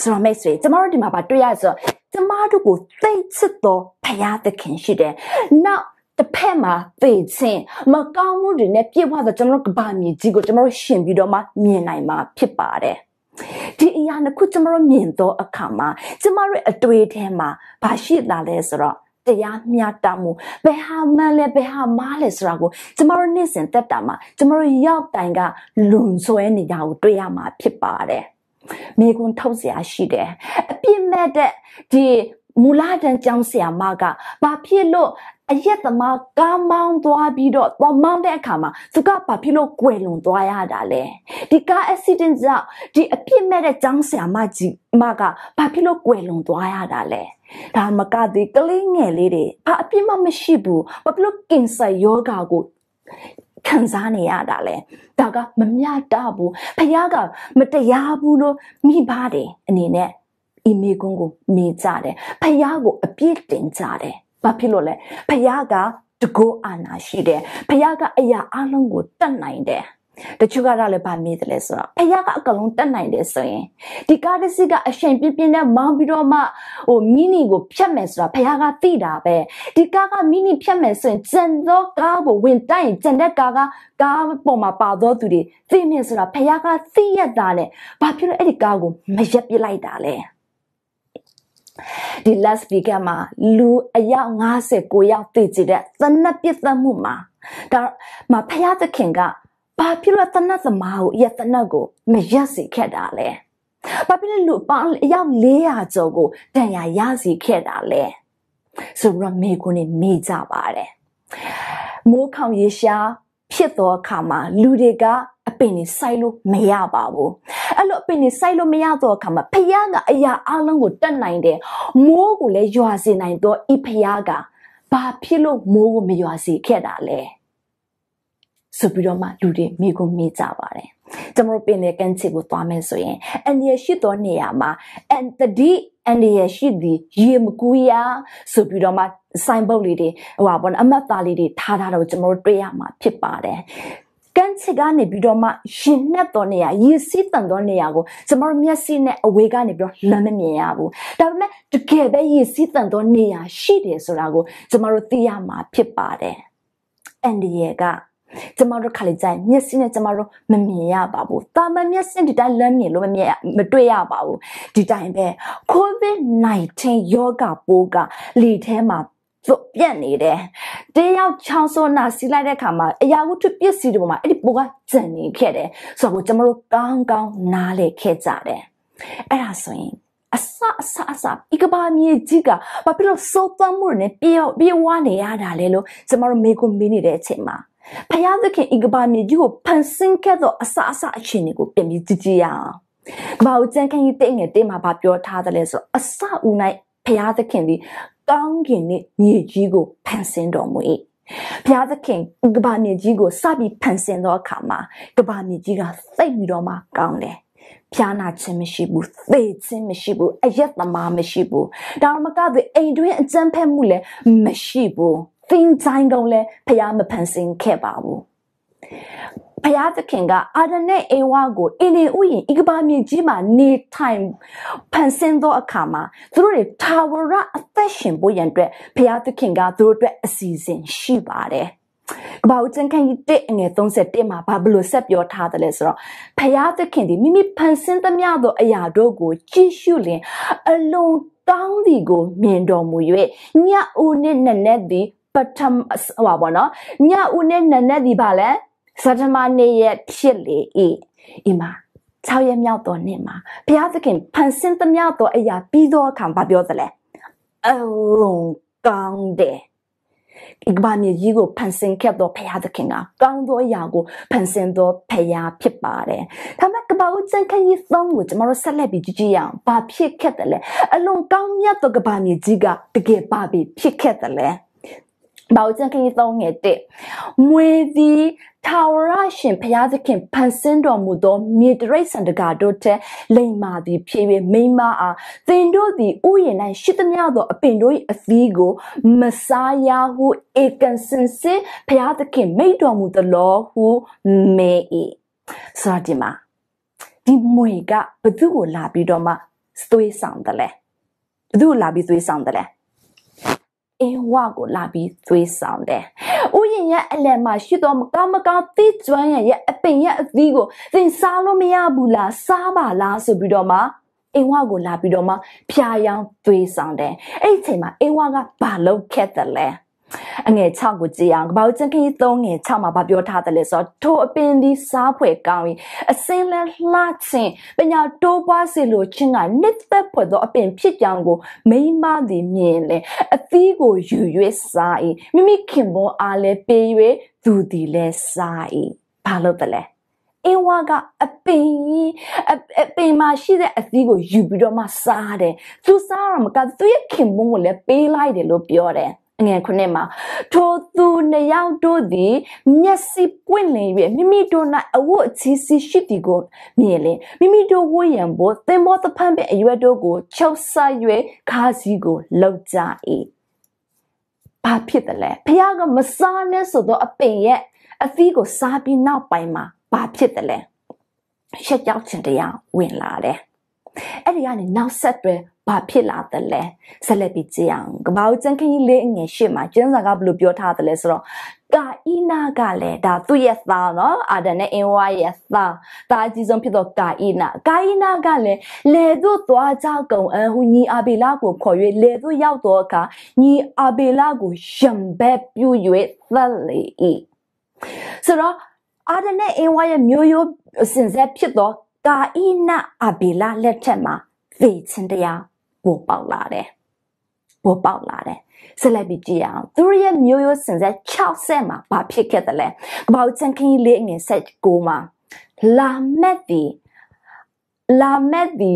A: ဆိုတော့မိတ်ဆွေကျမတို့ဒီမှာဗာတွေ့ရဆိုကျမတို့ကိုသိချစ်တော်ဖယားသခင်ရှိတယ်။နောက်တစ်ဖက်မှာသိချင်းမကောင်းမှုတွေနဲ့ပြည့်ဝသောကျွန်တော်တို့ကဘာမြေကြီးကိုကျွန်တော်တို့ရှင်ပြီးတော့မှမြင်နိုင်မှာဖြစ်ပါတယ်ဒီအရာနှစ်ခုကျွန်တော်မြင်တော့အခါမှာကျွန်တော်ရဲ့အတွေ့အထဲမှာဘာရှိတာလဲဆိုတော့တရားမျှတမှုဘယ်ဟာမှန်လဲဘယ်ဟာမှားလဲဆိုတာကိုကျမတို့နေ့စဉ်တက်တာမှာကျမတို့ရောက်တိုင်ကလွန်ဆွဲနေတာကိုတွေ့ရမှာဖြစ်ပါတယ်။မိကွန်းထုတ်เสียရှိတယ်။အပြစ်မဲ့တဲ့ဒီမူလာတန်ကျောင်းဆရာမကဘာဖြစ်လို့အရက်သမားကားမောင်းသွားပြီးတော့သွားမောင်းတဲ့အခါမှာသူကဘာဖြစ်လို့ကွယ်လွန်သွားရတာလဲဒီကား accident ကြောင့်ဒီအပြစ်မဲ့တဲ့ကျောင်းဆရာမကြီးမကဘာဖြစ်လို့ကွယ်လွန်သွားရတာလဲဒါမကသေးကလေးငယ်လေးတွေဘာအပြစ်မှမရှိဘူးဘာဖြစ်လို့ကင်ဆာယောဂါကိုခံစားနေရတာလဲဒါကမမြတဘူးဖခင်ကမတရားဘူးလို့မိပါတယ်အနေနဲ့အီမေကွန်းကိုမေးကြတယ်ဖခင်ကိုအပြစ်တင်ကြတယ်ဘာဖြစ်လို့လဲဖယားကတကောအာနာရှိတယ်ဖယားကအရာအလုံးကိုတတ်နိုင်တယ်တချို့ကတော့လည်းဗာမေးတယ်လဲဆိုတော့ဖယားကအကောင်လုံးတတ်နိုင်တယ်ဆိုရင်ဒီကာဒစီကအရှင်ပြင်းပြင်းနဲ့မောင်းပြီးတော့မှဟိုမိနီကိုဖြတ်မယ်ဆိုတာဖယားကသိတာပဲဒီကာကမိနီဖြတ်မယ်ဆိုရင်ကျန်သောကားကိုဝင်တိုက်ရင်ကျန်တဲ့ကာကကားပေါ်မှာပါသောသူတွေသိမယ်ဆိုတာဖယားကသိရတာနဲ့ဘာဖြစ်လို့အဲ့ဒီကားကိုမရက်ပြလိုက်တာလဲဒီ last weekend မှာလူအယောက်50ကိုယောက်သိကြတဲ့သနက်ပြစ်သက်မှုမှာဒါမှာဖယားသခင်ကဘာဖြစ်လို့သနက်သမားကိုရသနက်ကို မရက်စေခဲ့တာလဲဘာဖြစ်လို့လူပေါင်းအယောက်400ကျော်ကိုတန်ရာရစေခဲ့တာလဲဆိုတော့မေကိုနေမေကြပါတယ်မိုးခေါင်ရေရှားဖြစ်သောအခါမှာ လူတွေကပင်တွေစိုက်လို့မရပါဘူးအဲ့လိုအပင်တွေစိုက်လို့မရတော့အခါမှာဖယားကအရာအလုံးကိုတတ်နိုင်တယ်မိုးကိုလည်းရွာစေနိုင်တော့ဤဖယားကဘာဖြစ်လို့မိုးကိုမရွာစေခဲ့တာလဲဆိုပြီးတော့မှလူတွေမိကိုမိကြပါတယ်ကျွန်တော်ပင်တဲ့ကန်ချစ်ကိုသွားမယ်ဆိုရင်အန်ဒီရရှိတော်နေရာမှာအန်တဒီအန်ဒီရရှိဒီရေမကူရဆိုပြီးတော့မှ sign board လေးတွေဟိုပါဘောအမတ်သားလေးတွေထားတာတော့ကျွန်တော်တွေ့ရမှာဖြစ်ပါတယ်ကန့်ချစ်ကနေပြီးတော့မှရင်နှက်တော်နေရရည်စည်းတန်တော်နေရကိုကျမတို့မျက်စိနဲ့အဝေးကနေပြီးတော့လမ်းမမြင်ရဘူးဒါပေမဲ့တကယ်ပဲရည်စည်းတန်တော်နေရရှိတယ်ဆိုတာကိုကျမတို့သိရမှာဖြစ်ပါတယ်အန်ဒီရဲ့ကကျမတို့ခါလေကြိုင်မျက်စိနဲ့ကျမတို့မမြင်ရပါဘူး။တာမန်မျက်စိဒီတိုင်းလမ်းမြင်လို့မမြင်မတွေ့ရပါဘူး။ဒီတိုင်းပဲ COVID-19 ယောဂပိုးကလေထဲမှာလွတ်ပြက်နေတယ်တယောက်ချောင်းစွန်းနာစီးလိုက်တဲ့ခါမှာအရာဝတ္ထုပစ္စည်းတွေပေါ်မှာအဲ့ဒီပိုကကျန်နေခဲ့တယ်ဆိုတော့ကျွန်တော်တို့ကောင်းကောင်းနားလည်ခဲ့ကြတယ်အဲ့ဒါဆိုရင်အစအစအစဒီကဘာမြေကြီးကဘာဖြစ်လို့စောသွမ်းမှုနဲ့ပြေပြေဝါနေရတာလဲလို့ကျွန်တော်တို့မေကွန်မေးနေတဲ့အချိန်မှာဖယားသခင်ဤကဘာမြေကြီးကိုဖန်ဆင်းခဲ့သောအစအစအခြေအနေကိုပြန်ပြီးကြည့်ကြည့်ရအောင်။ဘာကိုကြံခန်းကြီးတိတ်ငယ်တင်းမှာဘာပြောထားသလဲဆိုတော့အစဦး၌ဖယားသခင်သည်ကောင်းကင်နှင့်မြေကြီးကိုဖန်ဆင်းတော်မူ၏ဘုရားသခင်ကဘာမြေကြီးကိုစပြီးဖန်ဆင်းသောအခါမှာကဘာမြေကြီးကစိတ်ပြီးတော့မှကောင်းတယ်ပြာနာခြင်းမရှိဘူးသေခြင်းမရှိဘူးအယက်သမားမရှိဘူးဒါမှမဟုတ်အိမ်တွင်းအကြမ်းဖက်မှုလည်းမရှိဘူးသင်ဆိုင်တော့လည်းဖျားမဖန်ဆင်းခဲ့ပါဘူးဖယားသခင်ကအာဒနဲ့အေဝါကိုအင်းနေဥယျင်ဤကဘာမြေကြီးမှာနေထိုင်ဖန်ဆင်းသောအခါမှာသူတို့တွေထာဝရအသက်ရှင်ဖို့ရန်အတွက်ဖယားသခင်ကသူတို့အတွက်အစီအစဉ်ရှိပါတယ်ကဘာဦးကျန်ခန့်ကြီးတက်အငယ်31မှာဘာဘလို့ဆက်ပြောထားတယ်လဲဆိုတော့ဖယားသခင်ဒီမိမိဖန်ဆင်းသမျှသောအရာတို့ကို ကြည့်ရှုလင် အလွန်ကောင်းသည်ကိုမြင်တော်မူ၍ညအိုနှင့်နက်နက်သည်ပထမဟောပါဘောနော်ညအိုနှင့်နက်နက်သည်ဘာလဲဇတမနေ့ရက်ဖြစ်လေ၏အိမ်မှာ6ရက်မြောက်သောနေ့မှာဘုရားသခင်ဖန်ဆင်းသမျှသောအရာ ပြီးသောအခါဘာပြောသလဲအလုံးကောင်းတယ်ဒီဘာမြေကြီးကိုဖန်ဆင်းခဲ့သောဘုရားသခင်က ကောင်းသောအရာကိုဖန်ဆင်းသောဘုရားဖြစ်ပါတယ်။ဒါမဲ့ကပ္ပဦးကျန်ခန်းကြီးသုံးကိုကျွန်တော်တို့ဆက်လက်ပြီးကြည့်ကြည့်ရအောင်။ဘာဖြစ်ခဲ့တယ်လဲ။အလွန်ကောင်းမြတ်သောကပ္ပမြေကြီးကတကယ်ဘာဖြစ်ခဲ့တယ်လဲ။保证给你懂一点。每滴ထာဝရရှင်ဘုရားသခင်ဖန်ဆင်းတော်မူသောမြေတရိတ်ဆန်တကာတို့ထက်လိမ္မာသည်ဖြစ်၍မိမအားသင်တို့သည်ဥယျာဉ်၌ရှိသမျှသောအပင်တို့၏အသီးကိုမစားရဟုဧကန်စင်စစ်ဘုရားသခင်မိန့်တော်မူသလောဟုမေ၏ဆိုဒီမှာဒီမွေကဘသူ့ကိုလာပြီးတော့မှသွေးဆောင်တယ်လဲဘသူ့ကိုလာပြီးသွေးဆောင်တယ်လဲအင်းဝကိုလာပြီးသွေးဆောင်တယ်။ဥယျာဉ်ရဲ့အလယ်မှာရှိသောမကောင်းမကောင်းသိကျွမ်းရဲ့အပင်ရဲ့အသီးကို သင်စားလို့မရဘူးလားစားပါလားဆိုပြီးတော့မှအင်းဝကိုလာပြီးတော့မှဖျားယောင်းသွေးဆောင်တယ်။အဲ့ဒီအချိန်မှာအင်းဝကဘာလုပ်ခဲ့တယ်လဲ။အငယ်6ကိုကြည့်အောင်ကပောက်ချင်းခရီး3ငယ်6မှာဗာပြောထားတယ်လဲဆိုတော့ထိုအပင်ဒီစားဖွယ်ကောင်း၏အစင်းလဲလှချင်းပညာတိုးပွားစေလိုခြင်းကနှစ်သက်ဖွယ်သောအပင်ဖြစ်ကြောင်းကိုမိမသည်မြင်လဲအသီးကိုယူ၍စား၏မိမိခင်ပွန်းအားလဲပေး၍သူသည်လဲစား၏ဘာလို့တလဲအင်းဝါကအပင်ကြီးအပင်မှာရှိတဲ့အသီးကို ယူပြီးတော့မှစားတယ်သူစားရမှာကသူရဲ့ခင်ပွန်းကိုလည်းပေးလိုက်တယ်လို့ပြောတယ်ငယ်ခုနှစ်မှာထိုသူနှစ်ယောက်တို့သည် မျက်စိပွင့်လင်၍မိမိတို့၌အဝတ်အချီစီရှိသည်ကိုမြင်လင်မိမိတို့ဝတ်ရန်ဖို့သင်္ဘောသဖန်ပင်အရွက်တို့ကိုချုပ်ဆ၍ခါးစည်းကိုလောက်ကြ၏ဘာဖြစ်တယ်လဲဖခင်ကမစားနဲ့ဆိုတော့အပင်ရဲ့အသီးကိုစားပြီးနောက်ပိုင်းမှာဘာဖြစ်တယ်လဲရှက်ကြောက်ခြင်းတရားဝင်လာတယ်အဲ့ဒီကနေနောက်ဆက်တွဲဘာဖြစ်လာသလဲဆက်လက်ပြီးကြည့်အောင်ကဘာဦးကျန်းခင်းကြီးလေးအငယ်ရှေ့မှာကျန်းစာကဘယ်လိုပြောထားသလဲဆိုတော့ကာအီနာကလည်းဒါသူ့ရဲ့သားနော်အာဒန်နဲ့အင်ဝါရဲ့သားဒါအကြီးဆုံးဖြစ်သောကာအီနာကာအီနာကလည်းလေသူသွားကြကုန်အဟူညီအာဘေလာကို ခေါ်၍လေသူရောက်တော့အခါညီအာဘေလာကိုရံဘက်ပြု၍သတ်လေ၏ဆိုတော့အာဒန်နဲ့အင်ဝါရဲ့မျိုးရိုးစင်ဆက်ဖြစ်သောကာအီနာအာဘေလာလက်ထက်မှာသေခြင်းတရားပေါ်ပေါက်လာတယ်ပေါ်ပေါက်လာတယ်ဆက်လက်ပြီးကြည့်အောင်သူရဲ့မျိုးရိုးစင်ဆက်60မှာဘာဖြစ်ခဲ့သလဲကပောက်ချန်ခင်းလေးငယ်ဆက်6မှာလာမက်ဒီလာမက်ဒီ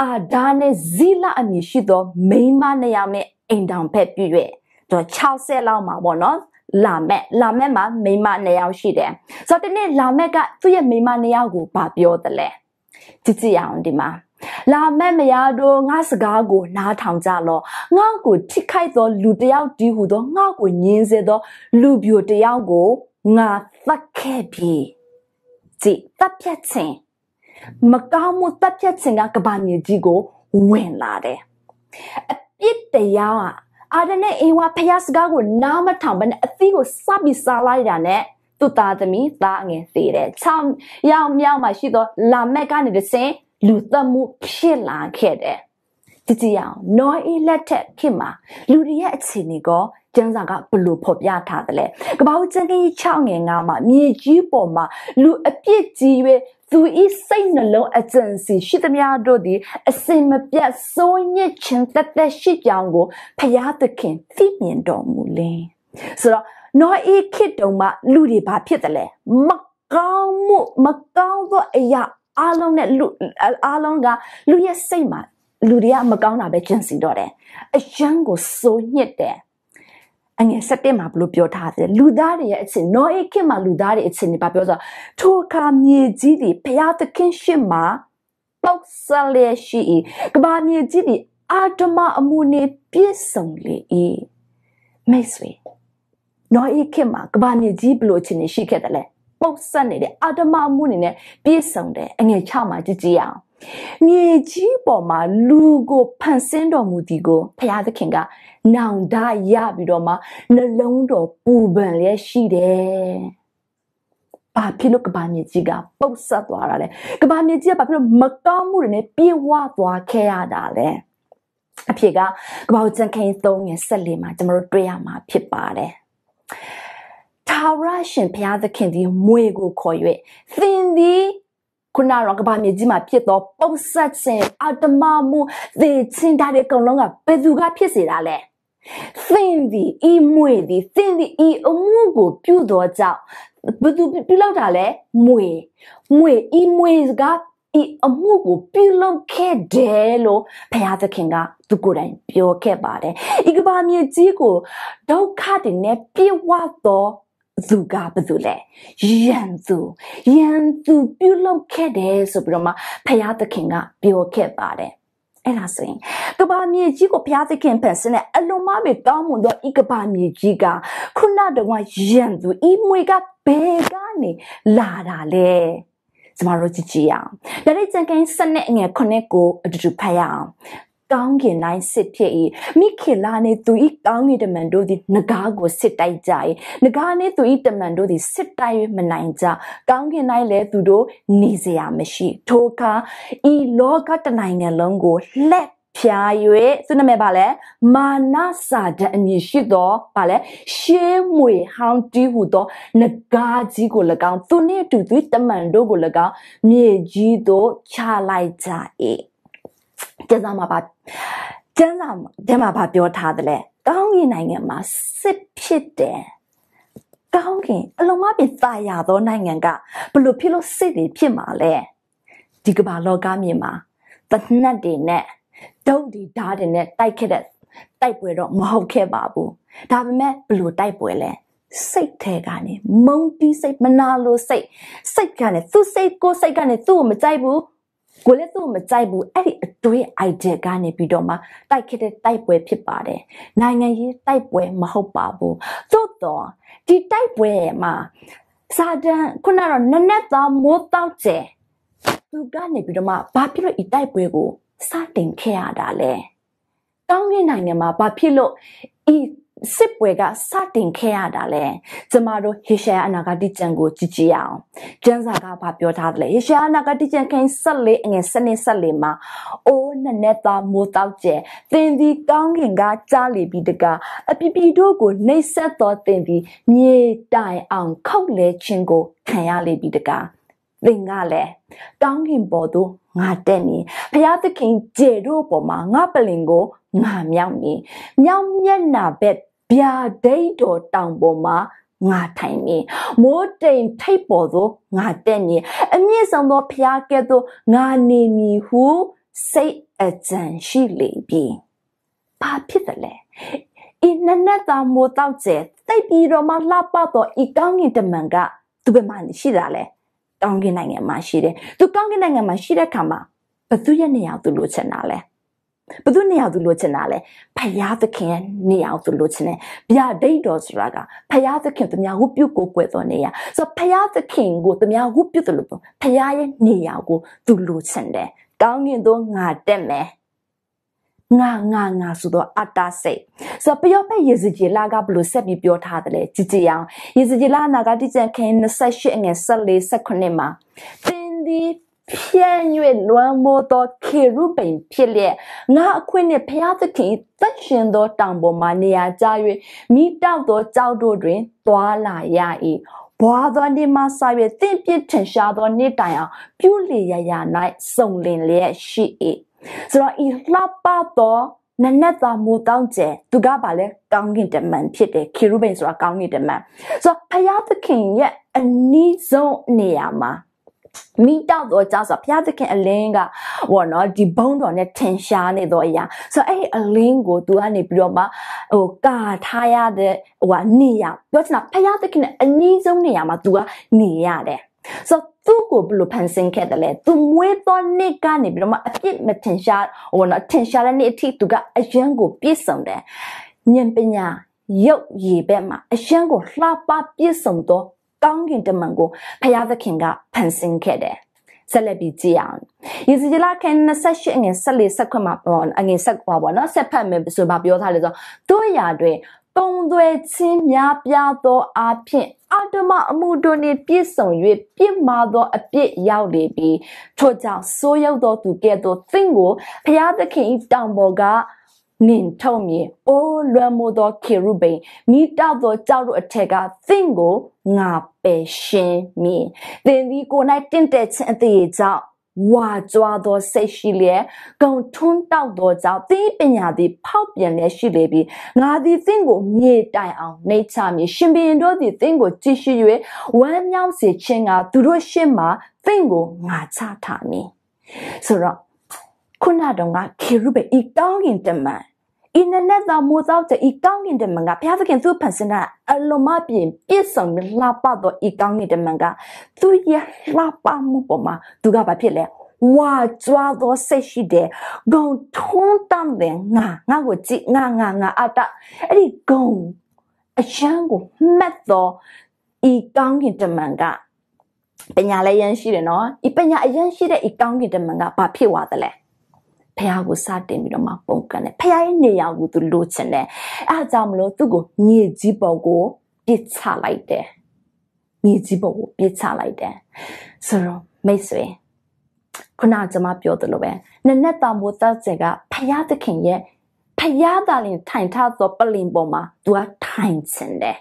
A: အာဒါနဲ့ဇီလာအမည်ရှိသောမိန်းမနှစ်ယောက်နဲ့အိမ်တောင်ဖက်ပြည့်ရဲ့တော့60လောက်မှာပေါ့နော်လာမက်လာမက်မှာမိမနှစ်ယောက်ရှိတယ်ဆိုတော့ဒီနေ့လာမက်ကသူ့ရဲ့မိမနှစ်ယောက်ကိုဗာပြောတယ်လဲကြည့်ကြည့်အောင်ဒီမှာလာမက်မယားတို့ငါစကားကို နားထောင်ကြလော့ငါကိုထိခိုက်သောလူတယောက်ဒီဟုသောငါကိုညင်းစေသောလူပြိုတယောက်ကိုငါသတ်ခဲ့ပြီကြည်တပ်ဖြတ်ခြင်းမကောင်းမှုတပ်ဖြတ်ခြင်းကကဘာမြေကြီးကိုဝင်လာတယ်အပြစ်တရားကအာဒနဲ့အေဝါဖျားစကားကိုနားမထောင်ဘဲနဲ့အသီးကိုစပြီးစားလိုက်တာနဲ့သူ့သားသမီးသားငယ်သေးတယ်။ချောင်းရောင်မြောင်မှာရှိသော လာမက်ကနေတဆင်လူသက်မှုဖြစ်လာခဲ့တယ်တတိယနော်အေးလက်ထက်ခင်မှာလူတွေရဲ့အခြေအနေကိုကျန်းစာကဘလို့ဖော်ပြထားတယ်လဲကပောက်ကျန်းကကြီး6ငယ်9မှာမြေကြီးပေါ်မှာလူအပြစ်ကြီး၍သူဤစိတ်နှလုံးအကျဉ်းစီ ရှိသမျှတို့သည်အစင်မပြတ်စိုးညစ်ခြင်းတသက်ရှိကြောင်းကိုဖျားသခင်သိမြင်တော်မူလင်းဆိုတော့နော်အေးခေတုံမှာလူတွေဘာဖြစ်တယ်လဲမကောင်းမှုမကောင်းသောအရာအားလုံးနဲ့လူအားလုံးကလူရဲ့စိတ်မှာလူတွေကမကောင်းတာပဲကျင်စီတော့တယ်အယံကိုစိုးညစ်တယ်အငယ်၁၁မှာဘလို့ပြောထားတယ်လူသားတွေရဲ့အချင်းနော်အေးခင်မှာလူသားတွေအချင်းတွေပါပြောဆိုထိုအခါမြေကြီးတွေဘုရားသခင်ရှစ်မှာပောက်ဆက်လျက်ရှိ၏ကဘာမြေကြီးတွေအာဓမအမှုနှင့်ပြည့်စုံလေ၏မိတ်ဆွေနော်အေးခင်မှာကဘာမြေကြီးဘလို့အချင်းတွေရှိခဲ့တယ်လဲပုတ်ဆက်နေတဲ့အတမမှုနေနဲ့ပြည့်စုံတယ်အငယ်6မှာကြည့်ကြည့်အောင်မြေကြီးပေါ်မှာလူကိုဖန်ဆင်းတော်မူသည်ကိုဘုရားသခင်ကနောင်တရပြီးတော့မှနှလုံးတော်ပူပန်လျက်ရှိတယ်။ဘာဖြစ်လို့ကဘာမြေကြီးကပုတ်ဆက်သွားတာလဲ။ကဘာမြေကြီးကဘာဖြစ်လို့မကောင်းမှုတွေနဲ့ပြေဝသွားခဲ့ရတာလဲ။အဖြစ်ကကဘာကိုကြံခိုင်းသုံးငယ်ဆက်လေးမှာကျွန်တော်တို့တွေ့ရမှာဖြစ်ပါတယ်။ထာဝရရှင်ဘုရားသခင်သည်မွေကိုခေါ်၍သင်သည်ခုနကကဘာမြေကြီးမှာဖြစ်သောပုံဆက်ခြင်းအတ္တမမှုသေခြင်းဒါတွေအကုန်လုံးကဘယ်သူကဖြစ်စေတာလဲသင်သည်ဤမွေသည်သင်သည်ဤအမှုကိုပြုသောကြောင့်ဘယ်သူပြုလုပ်တာလဲမွေမွေဤမွေကဤအမှုကိုပြုလုပ်ခဲ့တယ်လို့ဘုရားသခင်ကသူကိုယ်တိုင်ပြောခဲ့ပါတယ်ဤကဘာမြေကြီးကိုဒုက္ခတွေနဲ့ပြည့်ဝသောသူကဘာလို့လဲယံသူယံသူပြုလုပ်ခဲ့တယ်ဆိုပြီးတော့မှဖရာသခင်ကပြောခဲ့ပါတယ်အဲ့ဒါဆိုရင်ကဘာမြေကြီးကိုဘုရားသခင်ဖန်ဆင်းတဲ့အလွန်မပဲကောင်းမွန်သောဤကဘာမြေကြီးကခုနတုန်းကယံသူဤမွေကဘယ်ကနေလာတာလဲကျမတို့ကြည့်ကြည့်အောင်ဒါရိုက်ကျန်ကိုင်းစနစ်ငယ်ခုနှစ်ကိုအတူတူဖတ်ရအောင်ကောင်းကင်တိုင်းစစ်ဖြစ်၏မိခင်လာနေသူဤကောင်းကင်တမန်တို့သည်ငကားကိုစစ်တိုက်ကြ၏ငကားနေသူဤတမန်တို့သည်စစ်တိုက်၍မနိုင်ကြကောင်းကင်တိုင်းလည်းသူတို့နေစရာမရှိ ထိုအခါဤလောကတနိုင်ငံလုံးကိုလက်ဖြာ၍သူနာမည်ပါလဲမာနစာဒအမည်ရှိသောပါလဲရှေးမွေဟောင်းတီးဟူသောငကားကြီးကို၎င်းသူနှင့်အတူသူတမန်တို့ကို၎င်းမြေကြီးသို့ချလိုက်ကြ၏ကျန်းစာမှာပါကျန်းစာထဲမှာပါပြောထားတယ်လေကောင်းကင်နိုင်ငံမှာစစ်ဖြစ်တယ်ကောင်းကင်အလုံးမပင်သာယာသောနိုင်ငံကဘလို့ဖြစ်လို့စစ်တွေဖြစ်မှာလဲဒီကမ္ဘာလောကမြေမှာတနတ်တွေနဲ့ဒုတ်တွေဓာတ်တွေနဲ့တိုက်ခဲ့တဲ့တိုက်ပွဲတော့မဟုတ်ခဲ့ပါဘူးဒါပေမဲ့ဘလို့တိုက်ပွဲလဲစိတ်ထဲကနေမုံတီးစိတ်မနာလိုစိတ်စိတ်ကနေသူ့စိတ်ကိုယ်စိတ်ကနေသူ့ကိုမကြိုက်ဘူးကိုလည်းသူ့မကြိုက်ဘူးအဲ့ဒီအတွင်း idea ကနေပြီးတော့မှတိုက်ခတဲ့တိုက်ပွဲဖြစ်ပါတယ်နိုင်ငံရေးတိုက်ပွဲမဟုတ်ပါဘူးသို့တော့ဒီတိုက်ပွဲမှာစာတန်ခုနကတော့နက်နက်သားမိုးတောက်ကျဲသူကနေပြီးတော့မှဘာဖြစ်လို့ဒီတိုက်ပွဲကိုစတင်ခဲ့ရတာလဲကောင်းကင်နိုင်ငံမှာဘာဖြစ်လို့ဤစစ်ပွဲကစတင်ခဲ့ရတာလဲကျမတို့ဟေရှာယအနာဂတိကျမ်းကိုကြည့်ကြည့်အောင် ကျမ်းစာကဘာပြောထားသလဲဟေရှာယအနာဂတိကျမ်းခန်း14အငယ်7 14မှာအိုးနနဲ့သားမိုးတောက်ကျဲသင်သည်ကောင်းခင်ကကြားလေပြီးတကားအပြပြတို့ကိုနှိပ်စက်တော်သင်သည်မြေတိုင်အောင်ခောက်လဲခြင်းကို ခံရလေပြီးတကားသင်ကလည်းကောင်းခင်ပေါ်သို့ငါတက်နေဖရာသခင်ကျေတို့ပေါ်မှာငါပလင်ကိုငါမြောက်နေမြောက်မျက်နာဘက်ဗျာဒိတ်တော်တောင်ပေါ်မှာငါထိုင်နေမိုးတိမ်ထိပ်ပေါ်သောငါတက်နေအမြင့်ဆုံးသောဖျားကဲ့သို့ငါနေမည်ဟုစိတ်အကြံရှိလေပြီဘာဖြစ်သလဲဤနနက်သာမိုးတောက်ကျဲသိပ်ပြီးတော့မှလှပတော့ဤကောင်းကင်တမန်ကသူ့ဘက်မှရှိတာလဲကောင်းကင်နိုင်ငံမှာရှိတယ်သူကောင်းကင်နိုင်ငံမှာရှိတဲ့ခါမှာဘသူရဲ့နေရာသူလိုချင်တာလဲဘသူနေရာသူလိုချင်တာလဲဖယားသခင်ရဲ့နေရာသူလိုချင်တယ်ဗျာဒိတ်တော်ဆိုတာကဖယားသခင်တမယာဟုပြုတ်ကိုကွယ်တော်နေရာဆိုဖယားသခင်ကိုတမယာဟုပြုတ်တယ်လို့ဖယားရဲ့နေရာကိုသူလိုချင်တယ်ကောင်းကင်တော့ငါတက်မယ်ငါငါငါဆိုတော့အတ္တစိတ်ဆိုပျော်ပဲရေစကြည်လာကဘလို့ဆက်ပြီးပြောထားတယ်လေကြည်ကြည်အောင်ရေစကြည်လာနာကတိကျန်ခင်း28အငယ်14 18မှာသင်ဒီဖြန့်၍လွမ်းမိုးသောခေရုပိန်ဖြစ်လျက်ငါအခွင့်နှင့်ဘုရားသခင်သက်ရှင်သောတောင်ပေါ်မှနေရာကျ၍မိတောက်သောကြောက်တို့တွင်သွာလာရ၏ဘွားသောနေ့မှစ၍တင့်ပြစ်ထင်ရှားသောနေ့တိုင်အောင်ပြုလျက်ရ၌စုံလင်လျက်ရှိ၏ဆိုတော့ဤလှပသောနနတ်သားမူတောင်းကျဲသူကပါလဲကောင်းကင်တမန်ဖြစ်တယ်ခေရုဘိန်ဆိုတာကောင်းကင်တမန်ဆိုတော့ဘုရားသခင်ရဲ့အနီးဆုံးနေရာမှာမိတောက်တော့ကြောက်ဆိုဘုရားသခင်အလင်းကဘောနော်ဒီဘုံတော်နဲ့ထင်ရှားနေတော့အရာဆိုတော့အဲ့ဒီအလင်းကိုသူကနေပြီးတော့မှဟိုကာထားရတဲ့ဟိုကနေရပြောချင်တာဘုရားသခင်နဲ့အနီးဆုံးနေရာမှာသူကနေရတယ်ဆိုတော့သူ့ကိုဘယ်လိုဖန်ဆင်းခဲ့တယ်လဲသူမွေးသောနေ့ကနေပြီးတော့မှအပြစ်မထင်ရှားဟိုနော်ထင်ရှားတဲ့နေ့အထိသူကအယံကိုပြည့်စုံတယ်ဉာဏ်ပညာရုပ်ရည်ဘက်မှာအယံကိုလှပပြည့်စုံသောကောင်းကင်တမန်ကိုဖယားသခင်ကဖန်ဆင်းခဲ့တယ်ဆက်လက်ပြီးကြည့်အောင်ယေဇီလခန်း28အငယ်14ဆက်ခွတ်မှာပေါ့အငယ်ဆက်ပါပေါ့နော်ဆက်ဖတ်မယ်ဆိုပါပြောထားလေဆိုတို့ရာတွင်ပုံသွဲချင်းများပြားသောအဖြစ်အတ္တမအမှုတို့နှင့်ပြည့်စုံ၍ပြစ်မှားသောအပြစ်ရောက်လေပြီးထို့ကြောင့်ဆိုးရောက်သောသူကဲ့သို့သင်ကိုဖျားသခင်တောင်ပေါ်ကနင်ထုံမြေအိုးလွမ်းမိုးသောခေရုဘိန်မိတောက်သောကြောက်တို့အထက်ကသင်ကိုငါပယ်ရှင်းမည်သင်သည်ကို၌တင့်တဲ့ခြင်းအသေးကြောင့်ဝါကြွားသောစိတ်ရှိလျက်ဂုံထွန်းတောက်သောကြောင့်သင်ပညာသည်ဖောက်ပြန်လျက်ရှိလေပြီငါသည်သင်ကိုမြေတိုင်အောင်နှိတ်ချမည်ရှင်ဘင်တို့သည်သင်ကိုကြည်ရှိ၍ဝမ်းမြောက်စေခြင်းကသူတို့ရှေ့မှသင်ကိုငါချထားမည်ဆိုတော့ခုနတော့ငါခေရုပဲဤကောင်းကင်တမန်ဤနနဲ့သောမိုးသောတဲ့ဤကောင်းကင်တမန်ကဘုရားသခင်သူ့ဖန်ဆင်းတာအလုံးမပြင်းပြည့်စုံလှပသောဤကောင်းကင်တမန်ကသူ့ရဲ့လှပမှုပေါ်မှာသူကဘာဖြစ်လဲဝါကြွားသောစိတ်ရှိတယ်ဂုံထုံးတမ်းတဲ့ငါငါကိုကြည့်ငါငါငါအတအဲ့ဒီဂုံအချမ်းကိုမှတ်သောဤကောင်းကင်တမန်ကပညာလည်းရန်ရှိတယ်နော်ဤပညာအရန်ရှိတဲ့ဤကောင်းကင်တမန်ကဘာဖြစ်သွားသလဲဖះကိုစတင်ပြီးတော့မှပုံကန်တယ်ဖះရဲ့နေရာကိုသူလိုချင်တယ်အဲဒါကြောင့်မလို့သူ့ကိုညစ်ကြီးပုံကိုပြစ်ချလိုက်တယ်ညစ်ကြီးပုံကိုပြစ်ချလိုက်တယ်ဆိုတော့မိတ်ဆွေခုနကျွန်မပြောသလိုပဲနနက်တာမိုးတောက်ကျင်ကဖះသခင်ရဲ့ဖះတာလင်ထိုင်ထသောပလင်ပေါ်မှာသူကထိုင်ချင်တယ်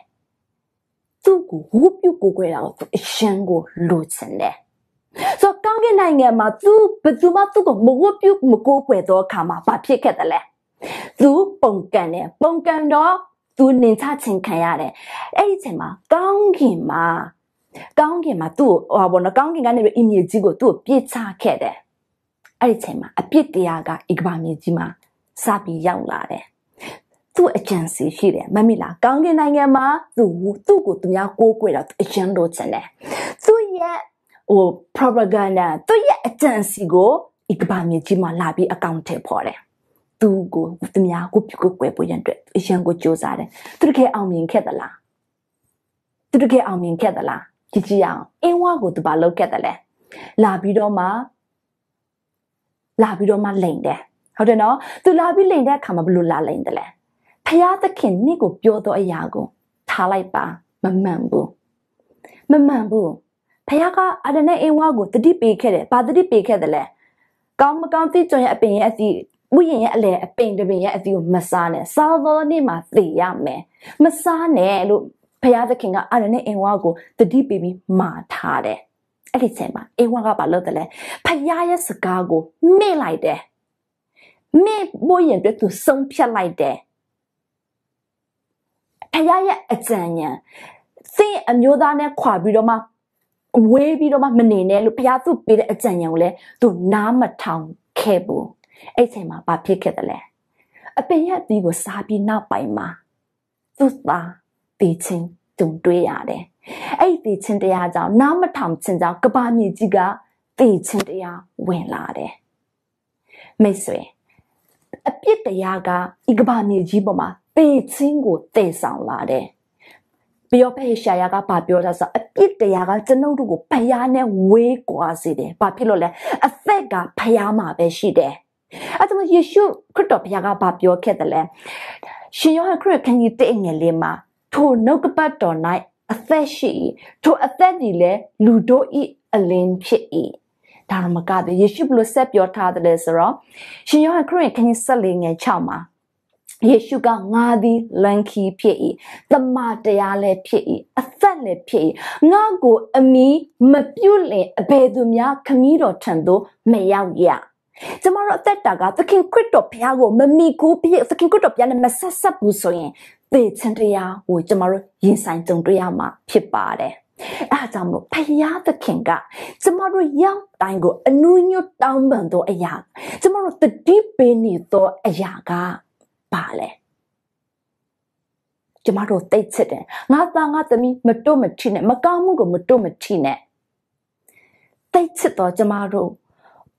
A: သူ့ကိုဝုပ်ပြုတ်ကိုကိုရအောင်သူအရှင်ကိုလိုချင်တယ်ဆိုတော့ကောင်းကင်နိုင်ငံမှာသူဘယ်သူမှသူ့ကိုမဝတ်ပြုမကိုးကွယ်တော့အခါမှာဘာဖြစ်ခဲ့တယ်လဲသူပုံကန်တယ်ပုံကန်တော့သူနင်ချချင်းခံရတယ်အဲ့ဒီအချိန်မှာ ကောင်းကင်မှာကောင်းကင်မှာသူ့ကိုဟောဘောနော်ကောင်းကင်ကနေပြီးအင်မြေကြီးကိုသူ့ကိုပြစ်ချခဲ့တယ်အဲ့ဒီအချိန်မှာအပြစ်တရားကအကဘာမြေကြီးမှာစပြီးရောက်လာတယ်သူ့အကျံစီရှိတယ်မမိလားကောင်းကင်နိုင်ငံမှာသူသူ့ကိုသူများကိုးကွယ်တာအကျံလို့ချင်တယ်သူ့ရဲ့ဟို propaganda သူ့ရဲ့အကြံစီကိုဤကဘာမြေကြီးမှာလာပြီးအကောင့်ထည့်ပေါ်တယ်သူကိုသူများကိုပြုတ်ကွယ်ပွေးရန်အတွက်အရန်ကိုစ조사တယ်သူတကယ်အောင်မြင်ခဲ့သလားသူတကယ်အောင်မြင်ခဲ့သလားကြည့်ကြည့်အောင်အင်းဝါကိုသူဘာလုပ်ခဲ့သလဲလာပြီးတော့မှလာပြီးတော့မှလိန်တယ်ဟုတ်တယ်နော်သူလာပြီးလိန်တဲ့အခါမှာဘလို့လာလိန်တယ်လဲဖျားသခင်နေ့ကိုပြောတော့အရာကိုထားလိုက်ပါမမှန်ဘူးမမှန်ဘူးဖခင်ကအဒနဲ့အင်းဝါကိုတတိပေးခဲ့တယ်။ဘာတတိပေးခဲ့တယ်လဲ။ကောင်းမကောင်းသိကြုံရဲ့အပင်ရဲ့အစီဥယျာဉ်ရဲ့အလဲအပင်တပင်ရဲ့အစီကိုမစားနဲ့။စားသောနေ့မှာသိရမယ်။မစားနဲ့လို့ဖခင်သခင်ကအဒနဲ့အင်းဝါကိုတတိပေးပြီးမှာထားတယ်။အဲ့ဒီချိန်မှာအင်းဝါကဘာလုပ်တယ်လဲ။ဖခင်ရဲ့စကားကိုမေ့လိုက်တယ်။မေ့ဖို့ရင်အတွက်သူဆုံးဖြတ်လိုက်တယ်။ဖခင်ရဲ့အကြံဉာဏ်စင်အမျိုးသားနဲ့ခွာပြီးတော့မှဝေးပြီးတော့မှမနေနဲ့လို့ဘုရားသူ့ပေးတဲ့အကြံဉာဏ်ကိုလည်းသူနားမထောင်ခဲ့ဘူးအဲ့ချိန်မှာဘာဖြစ်ခဲ့သလဲအပင်ရတီးကိုစားပြီးနောက်ပိုင်းမှာသူ့သားတေချင်းတုံတွေးရတယ်အဲ့တေချင်းတရားကြောင့်နားမထောင်ခြင်းကြောင့်ကဘာမြေကြီးကတေချင်းတရားဝင်လာတယ်မိတ်ဆွေအပြစ်တရားကဤကဘာမြေကြီးပေါ်မှာတေချင်းကိုတည်ဆောင်လာတယ်ပြောဖက်ရှာယာကဘာပြောတာဆိုအပြစ်တရားကကျွန်ုပ်တို့ကိုဖျားနဲ့ဝေးကွာစေတယ်ဘာဖြစ်လို့လဲအသက်ကဖျားမှာပဲရှိတယ်အဲ့ဒါမှယေရှုခရစ်တော်ဘုရားကဘာပြောခဲ့တယ်လဲရှင်ယောဟန်ခရစ်ခန်းကြီးတဲ့အငယ်လေးမှာထိုနှုတ်ကပတ်တော်၌အသက်ရှိထိုအသက်ဒီလဲလူတို့ဤအလင်းဖြစ်၏ဒါမှမကသေးယေရှုဘလို့ဆက်ပြောထားတယ်ဆိုတော့ရှင်ယောဟန်ခရစ်ခန်းကြီး၁၄ငယ်6မှာယေရှုကငါသည်လန်ခီဖြစ်၏တမတရားလည်းဖြစ်၏အသက်လည်းဖြစ်၏ငါကိုအမီမပြုတ်လင်အဘယ်သူများခမည်းတော်ထံသို့မရောက်ရကျမတို့အသက်တာကသခင်ခရစ်တော်ဘုရားကိုမမီကိုပြည့်သခင်ခရစ်တော်ဘုရားနဲ့မဆက်ဆက်ဘူးဆိုရင်သေခြင်းတရားကိုကျမတို့ရင်ဆိုင်ကြုံတွေ့ရမှာ ဖြစ်ပါတယ်အဲဒါကြောင့်မို့ဖယားသခင်ကကျမတို့ရောက်တိုင်းကိုအနုညွတ်တောင်းပန်သောအရာ ကျမတို့တတိပေးနေသောအရာကပါလဲကျမတို့တိတ်ချစ်တယ်ငါသားငါသမီးမတွတ်မထိနဲ့မကောင်းမှုကိုမတွတ်မထိနဲ့တိတ်ချစ်တော့ကျမတို့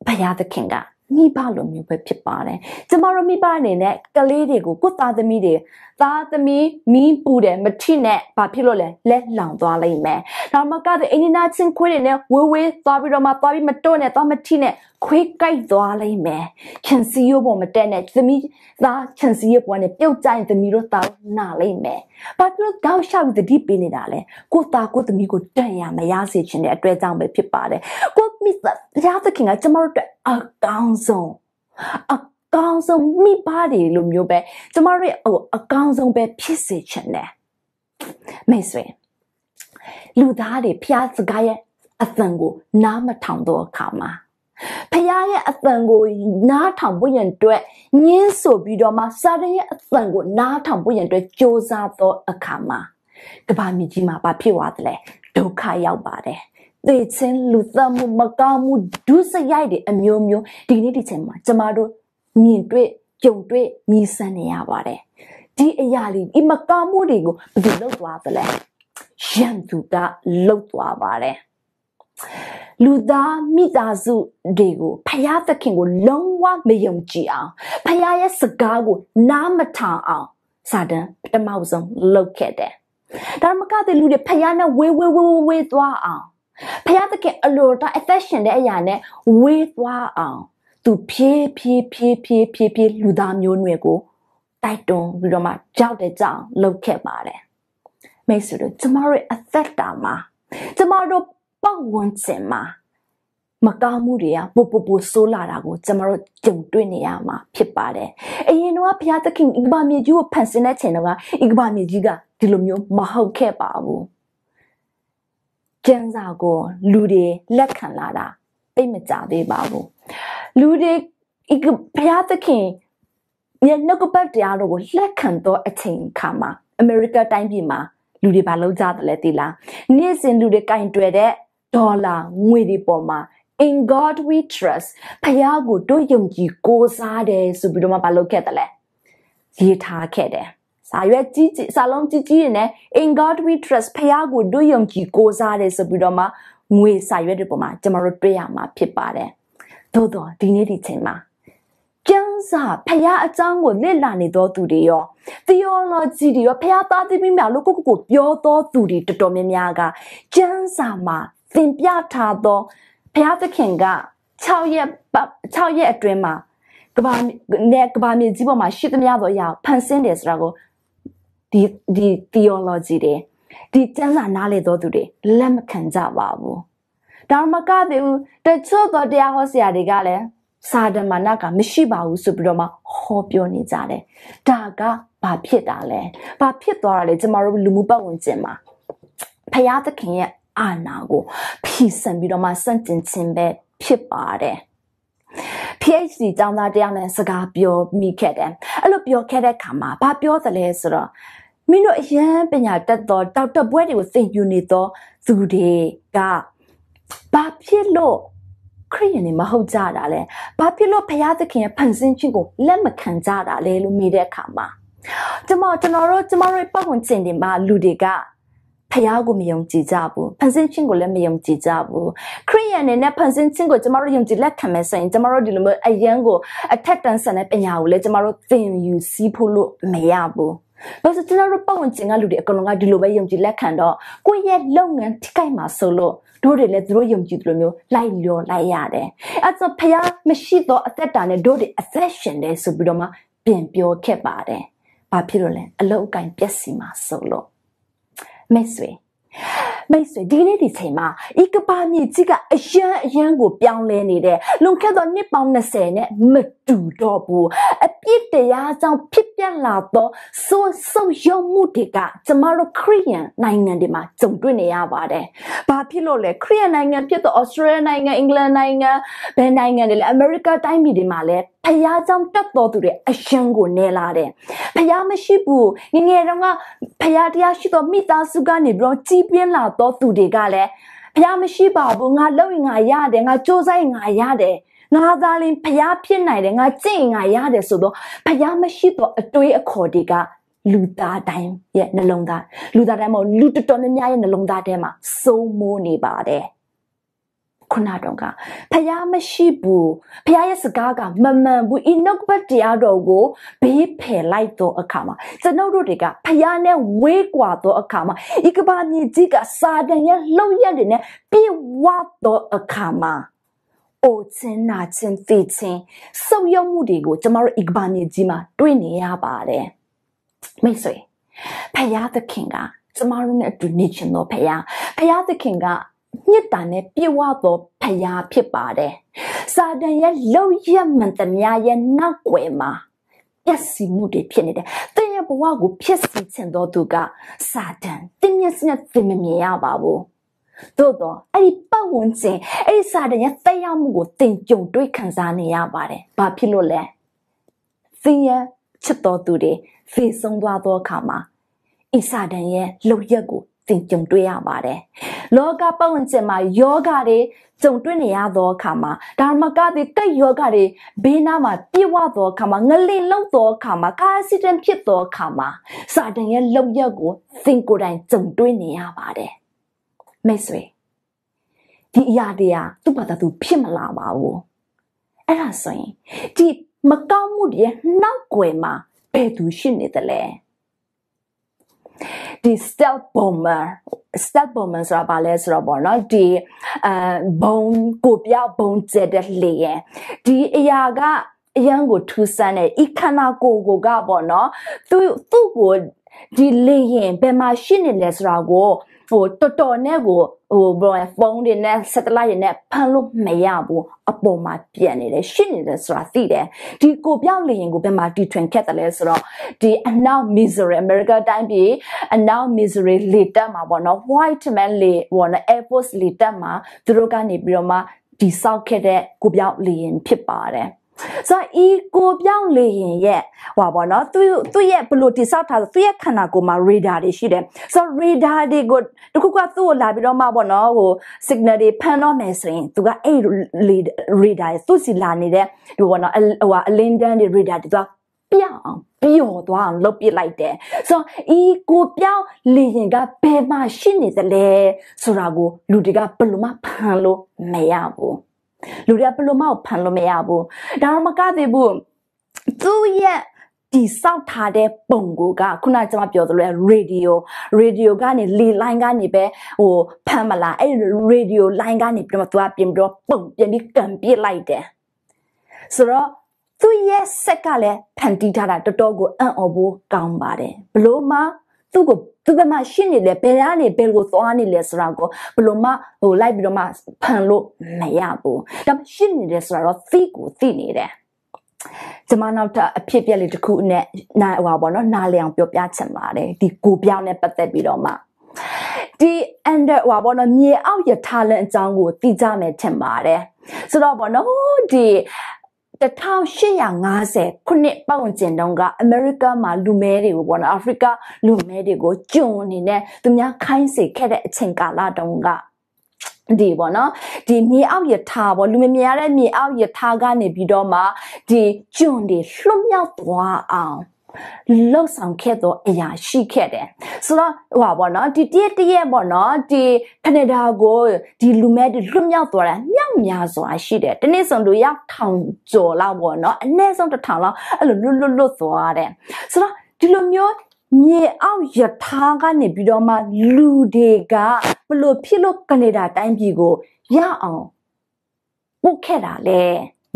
A: ဘုရားသခင်ကမိဘလိုမျိုးပဲဖြစ်ပါတယ်ကျမတို့မိဘအနေနဲ့ကလေးတွေကိုကိုယ်သားသမီးတွေသားသမီးမီးပူတယ်မထိနဲ့ဘာဖြစ်လို့လဲလက်လောင်သွားလိမ့်မယ်နောက်မှကတော့အင်းနာချင်းခွေးတွေနဲ့ဝေးဝေးသွားပြီးတော့မှသွားပြီးမတွန့်နဲ့သွားမထိနဲ့ခွေးကြိုက်သွားလိမ့်မယ်ချန်စီရိုးပေါ်မတက်နဲ့သမီးသားချန်စီရိုးပေါ်နဲ့ပြုတ်ကြိုင်သမီးတို့သားနာလိမ့်မယ်ဘာဖြစ်လို့တောက်လျှောက်သတိပေးနေတာလဲကိုသားကိုသမီးကိုတန့်ရမရစေချင်တဲ့အတွေ့အကြုံပဲဖြစ်ပါတယ်ကိုမိသားဘုရားသခင်ကကျမတို့အတွက်အကောင်းဆုံးအကောင်းဆုံးမိဘတွေလိုမျိုးပဲကျမတို့ဟိုအကောင်းဆုံးပဲဖြစ်စေချင်တယ်မိတ်ဆွေလူသားတွေဖျားစကားရဲ့အသံကိုနားမထောင်တော့အခါမှာဖျားရဲ့အသံကိုနားထောင်ဖို့ရန်အတွက်ညင်းဆိုပြီးတော့မှစာရရဲ့အသံကိုနားထောင်ဖို့ရန်အတွက်စ조사တော့အခါမှာကဘာမြကြီးမှာဘာဖြစ်သွားသလဲဒုက္ခရောက်ပါတယ်သိချင်းလူသတ်မှုမကောင်းမှုဒုစရိုက်တွေအမျိုးမျိုးဒီနေ့ဒီချိန်မှာကျမတို့မြင်တွေ့ကြုံတွေ့မြင်ဆန်းနေရပါတယ်ဒီအရာလေးဒီမကောင်းမှုတွေကိုဘယ်သူလုပ်သွားသလဲရန်သူကလုပ်သွားပါတယ်လူသားမိသားစုတွေကိုဖယားသခင်ကိုလုံးဝမယုံကြည်အောင်ဖယားရဲ့စကားကိုနားမထောင်အောင်စာတန်ပထမဆုံးလုပ်ခဲ့တယ်။ဒါမှမကတဲ့လူတွေဖယားနဲ့ဝေးဝေးဝေးဝေးသွားအောင်ဖယားသခင်အလိုတော်အသက်ရှင်တဲ့အရာနဲ့ဝေးသွားအောင်သူဖြည်းဖြည်းဖြည်းဖြည်းဖြည်းဖြည်းလူသားမျိုးနွယ်ကို တိုက်တွန်းပြီးတော့မှကြောက်တဲ့ကြောင်လှုပ်ခဲ့ပါတယ်မိတ်ဆွေတို့ကျမတို့အသက်တာမှာကျမတို့ပတ်ဝန်းကျင်မှာမကောင်းမှုတွေကပူပူပူဆိုးလာတာကိုကျမတို့ကြုံတွေ့နေရမှာ ဖြစ်ပါတယ်။အရင်တော့ဘုရားသခင်ဣဂဘာမြေကြီးကိုဖန်ဆင်းတဲ့ချိန်တော့ဣဂဘာမြေကြီးကဒီလိုမျိုးမဟုတ်ခဲ့ပါဘူး။ကျန်းစာကိုလူတွေလက်ခံလာတာသိမကြသေးပါဘူး။လူတွေဤဘုရားသခင်ရဲ့နှုတ်ကပတ်တရားတော်ကိုလက်ခံတော့အချိန်ခါမှာအမေရိကတိုင်းပြည်မှာလူတွေဘာလုပ်ကြသလဲသိလားနေ့စဉ်လူတွေကင်တွယ်တဲ့ဒေါ်လာငွေတွေပေါ်မှာ in god we trust ဖယားကိုတို့ယုံကြည်ကိုးစားတယ်ဆိုပြီးတော့မှမလုပ်ခဲ့တယ်လေရေးထားခဲ့တယ်စာရွက်ကြီးကြီးစာလုံးကြီးကြီးနဲ့ in god we trust ဖယားကိုတို့ယုံကြည်ကိုးစားတယ်ဆိုပြီးတော့မှငွေစာရွက်တွေပေါ်မှာကျွန်တော်တို့တွေ့ရမှာဖြစ်ပါတယ်သို့တော့ဒီနေ့ဒီချိန်မှာကျမ်းစာဖះအကြောင်းကိုလေ့လာနေတော့သူတွေရော theology တွေရောဖះသားသမီးများလို့ကိုကိုကိုပြောတော့သူတွေတော်တော်များများကကျမ်းစာမှာသင်ပြထားသောဖះသခင်က6ရက်6ရက်အတွင်းမှာကဘာနဲ့ကဘာမြေကြီးပေါ်မှာရှိသမျှသောအရာဖန်ဆင်းတယ်ဆိုတာကိုဒီဒီ theology တွေဒီကျမ်းစာနားလေတော့သူတွေလက်မခံကြပါဘူး။ဒါမှမကသေးဘူးတချို့တော့တရားဟောဆရာတွေကလည်းစာဓမ္မနာကမရှိပါဘူးဆိုပြီးတော့မှဟောပြောနေကြတယ်ဒါကဘာဖြစ်တာလဲဘာဖြစ်သွားတာလဲကျမတို့လူမှုပတ်ဝန်းကျင်မှာဖယားသခင်ရဲ့အာနာကိုဖြီးဆန်ပြီးတော့မှစန့်ကျင်ခြင်းပဲဖြစ်ပါတယ် PhD ကျောင်းသားတယောက်နဲ့စကားပြောမိခဲ့တယ်အဲ့လိုပြောခဲ့တဲ့အခါမှာဘာပြောသလဲဆိုတော့မင်းတို့အရန်ပညာတတ်သောတောက်တပွဲတွေကိုသင်ယူနေသောသူတွေကဘာဖြစ်လို့ခရိယန်တွေမဟုတ်ကြတာလဲဘာဖြစ်လို့ဘုရားသခင်ရဲ့ဖန်ဆင်းခြင်းကိုလက်မခံကြတာလဲလို့မိတဲ့အခါမှာကျွန်မကျွန်တော်တို့ကျွန်မတို့ပတ်ဝန်းကျင်တွေမှာလူတွေကဖះကိုမယုံကြည်ကြဘူးဖန်ဆင်းခြင်းကိုလည်းမယုံကြည်ကြဘူးခရိယန်တွေနဲ့ဖန်ဆင်းခြင်းကိုကျမတို့ယုံကြည်လက်ခံမယ်ဆိုရင်ကျမတို့ဒီလိုမျိုးအယံကိုအထက်တန်းဆန်တဲ့ပညာကိုလည်းကျမတို့သင်ယူစည်းဖို့လို့မရဘူးဘာလို့ကျွန်တော်တို့ပတ်ဝန်းကျင်ကလူတွေအကုန်လုံးကဒီလိုပဲယုံကြည်လက်ခံတော့ကိုယ့်ရဲ့လုပ်ငန်းထိခိုက်မှာဆိုလို့တို့တွေလည်းသူတို့ယုံကြည်တယ်လို့မျိုးလိုက်လျော်လိုက်ရတယ်အဲ့ဆိုဖခင်မရှိတော့အသက်တာနဲ့တို့တွေအသက်ရှင်တယ်ဆိုပြီးတော့မှပြန်ပြောခဲ့ပါတယ်ဘာဖြစ်လို့လဲအလောက်အကင်ပျက်စီမှာဆိုလို့မိတ်ဆွေမိတ်ဆွေဒီနေ့ဒီချိန်မှာဤကပါမြေကြီးကအရန်အရန်ကိုပြောင်းလဲနေတဲ့လွန်ခဲ့သောနှစ်ပေါင်း20နဲ့မတူတော့ဘူးအပြစ်တရားကြောင့်ဖြစ်ပြလာသောဆိုးဆုပ်ယုံမှုတွေကကျမတို့ခရီးယန်နိုင်ငံတွေမှာကြုံတွေ့နေရပါတယ်။ဘာဖြစ်လို့လဲခရီးယန်နိုင်ငံဖြစ်သောဩစတြေးလျနိုင်ငံအင်္ဂလန်နိုင်ငံဘယ်နိုင်ငံတွေလဲအမေရိကတိုင်းပြည်တွေမှာလဲဖျားကြောင့်တက်တော်သူတွေအရှင်ကိုနေလာတယ်။ဖျားမရှိဘူးငငယ်တုန်းကဖျားတရားရှိသောမိသားစုကနေပြီးတော့ကြီးပြင်းလာသောသူတွေကလည်းဖျားမရှိပါဘူးငါလုံရင်ငါရတယ်ငါစ조사ရင်ငါရတယ်။ငါသားလင်းဖျားဖြစ်နိုင်တယ်ငါကြင့်ငါရတယ်ဆိုတော့ဖျားမရှိတော့အတွေးအခေါ်တွေကလူသားတိုင်းရဲ့နှလုံးသားလူသားတိုင်းမဟုတ်လူတော်တော်များများရဲ့နှလုံးသားထဲမှာစိုးမိုးနေပါတယ်ခုနတုန်းကဖះမရှိဘူးဖះရဲ့စကားကမမှန်ဘူးဤနှုတ်ပတ်တရားတော်ကိုဘေးဖယ်လိုက်တော့အခါမှာကျွန်ုပ်တို့တွေကဖះနဲ့ဝေးကွာတော့အခါမှာဤကဘာမြေကြီးကစာတန်ရဲ့လှုပ်ရက်တွေနဲ့ပြေဝတော့အခါမှာအိုခြင်းနာခြင်းသိခြင်းစုပ်ယုံမှုတွေကိုကျမတို့ Igbani ကြီးမှာတွေ့နေရပါတယ်မိတ်ဆွေဖယားသခင်ကကျမတို့နဲ့အတူနေခြင်းတော့ဖယားဖယားသခင်ကမြစ်တာနဲ့ပြည့်ဝသောဖယားဖြစ်ပါတယ်စာတန်ရဲ့လောက်ရမှန်သမျှရဲ့နောက်ွယ်မှာပျက်စီးမှုတွေဖြစ်နေတယ်။တင်းရဲ့ဘဝကိုဖျက်ဆီးခြင်းတော့သူကစာတန်တင်းမျက်စိနဲ့သင်မမြင်ရပါဘူး။သို့တော့အဲ့ဒီပတ်ဝန်းကျင်အဲ့ဒီစာတန်ရဲ့သက်ရောက်မှုကိုသင်ကြုံတွေ့ခံစားနေရပါတယ်။ဘာဖြစ်လို့လဲ။သင်ရဲ့ချစ်တော်သူတွေဖေဆုံးသွားသောအခါမှာအစာတန်ရဲ့လှုပ်ရက်ကိုသင်ကြုံတွေ့ရပါတယ်။လောကပတ်ဝန်းကျင်မှာယောဂတွေကြုံတွေ့နေရသောအခါမှာဒါမကသည်ကဲ့ယောဂတွေဘေးနားမှာပြေဝသောအခါမှာငလင်လောက်သောအခါမှာကာအက်ဆီဒန့်ဖြစ်သောအခါမှာစာတန်ရဲ့လှုပ်ရက်ကိုသင်ကိုယ်တိုင်ကြုံတွေ့နေရပါတယ်။မိတ်ဆွေဒီအရာတရားသူ့ဘာသာသူဖြစ်မလာပါဘူးအဲ့ဒါဆိုရင်ဒီမကောင်းမှုတွေနောက်ွယ်မှာဘယ်သူရှိနေသလဲဒီ stealth bomber stealth bomber ဆိုတာဘာလဲဆိုတော့ဗောနော်ဒီအဘုံကိုပြောက်ဘုံကျက်တဲ့လေရင်ဒီအရာကအရန်ကိုထူဆန်းတဲ့ဤခန္ဓာကိုယ်ကိုကဗောနော်သူသူ့ကိုဒီလေရင်ဘယ်မှာရှိနေလဲဆိုတာကိုဟိုတော်တော်နဲ့ကိုဟိုဘယ်ဖုန်းတွေနဲ့ satellite တွေနဲ့ဖမ်းလို့မရဘူးအပေါ်မှာပြန်နေတယ်ရှင်းနေတယ်ဆိုတာသိတယ်ဒီကိုပြောက်လေရင်ကိုဘယ်မှာတီထွင်ခဲ့တယ်လဲဆိုတော့ဒီအနောက် Missouri America တိုင်းပြည်အနောက် Missouri လေတပ်မှာပေါ့နော် White Man လေပေါ့နော် Air Force လေတပ်မှာသူတို့ကနေပြီးတော့မှဒီဆောက်ခဲ့တဲ့ကိုပြောက်လေရင်ဖြစ်ပါတယ်။ဆိုတော့ဤကိုပြောင်းလေရင်ရဲ့ဟောပေါ့နော်သူသူရဲ့ဘလို့တိဆောက်ထားသူရဲ့ခန္ဓာကိုယ်မှာ radar တွေရှိတယ်ဆိုတော့ radar တွေကိုတခုကသူ့ကိုလာပြီးတော့မှပေါ့နော်ဟို signal တွေဖန်တော့မယ်ဆိုရင်သူကအဲ့ radar ရဲ့သူ့စီလာနေတဲ့ဒီပေါ့နော်ဟိုအလင်းတန်းတွေ radar တွေသူကပြောင်းအောင်ပျော်သွားအောင်လုပ်ပစ်လိုက်တယ်ဆိုတော့ဤကိုပြောင်းလေရင်ကဘယ်မှာရှိနေသလဲဆိုတာကိုလူတွေကဘယ်လိုမှဖန်လို့မရဘူးလူတွေကဘလို့မှဖန်လို့မရဘူးဒါမှမကသေးဘူးသူ့ရဲ့ဒီဆောက်ထားတဲ့ပုံကိုကခုနကျွန်မပြောသလိုရေဒီယိုရေဒီယိုကနေလေလိုင်းကနေပဲဟိုဖမ်းမလားအဲ့ရေဒီယိုလိုင်းကနေပြီးတော့သူကပြင်ပြီးတော့ပုံပြင်ပြီးကံပြစ်လိုက်တယ်ဆိုတော့သူရဲ့ဆက်ကလည်းဖန်တီးထားတာတော်တော်ကိုအံ့ဩဖို့ကောင်းပါတယ်ဘလို့မှသူ့ကိုသူကမှရှင်းနေလဲဘယ်ကနေဘယ်ကိုသွားနေလဲဆိုတာကိုဘလို့မှဟိုလိုက်ပြီးတော့မှဖန်လို့မရဘူးဒါမှရှင်းနေတယ်ဆိုတာတော့သိကိုသိနေတယ်ကျွန်မနောက်ထပ်အဖြစ်ပြက်လေးတစ်ခုနဲ့နာဟိုပါတော့နားလည်အောင်ပြောပြချင်ပါတယ်ဒီကိုပြောင်းနဲ့ပတ်သက်ပြီးတော့မှဒီ under ဟိုပါတော့မြေအောက်ယထာလန်အကြောင်းကိုသိကြမယ်ထင်ပါတယ်ဆိုတော့ဗောနော်ဒီ1850ခုနှစ်ပတ်ဝန်းကျင်တုန်းကအမေရိကမှာလူမဲတွေကိုပေါ့နော်အာဖရိကလူမဲတွေကိုကျွန်အနေနဲ့သူများခိုင်းစေခဲ့တဲ့အချိန်ကာလတုန်းကဒီပေါ့နော်ဒီမြေအောက်ယထာပေါ့လူမမြင်ရတဲ့မြေအောက်ယထာကနေပြီးတော့မှဒီကျွန်တွေလွတ်မြောက်သွားအောင်လှုပ်ဆောင်ခဲ့သောအရာရှိခဲ့တယ်ဆိုတော့ဟိုပါနော်ဒီတည့်တည့်ရဲ့ပေါ့နော်ဒီကနေဒါကိုဒီလူမဲလွတ်မြောက်သွားတာမြောက်များစွာရှိတယ်တနေ့ဆုံးတို့ရောက်ထောင်ကျော်လောက်ပေါ့နော်အနည်းဆုံးတစ်ထောင်လောက်အဲ့လိုလွတ်လွတ်လွတ်သွားတယ်ဆိုတော့ဒီလိုမျိုးမြေအောင်ယထာကနေပြီးတော့မှလူတွေကဘလို့ဖြစ်လို့ကနေဒါတိုင်းပြည်ကို ရအောင်ပို့ခဲ့တာလေ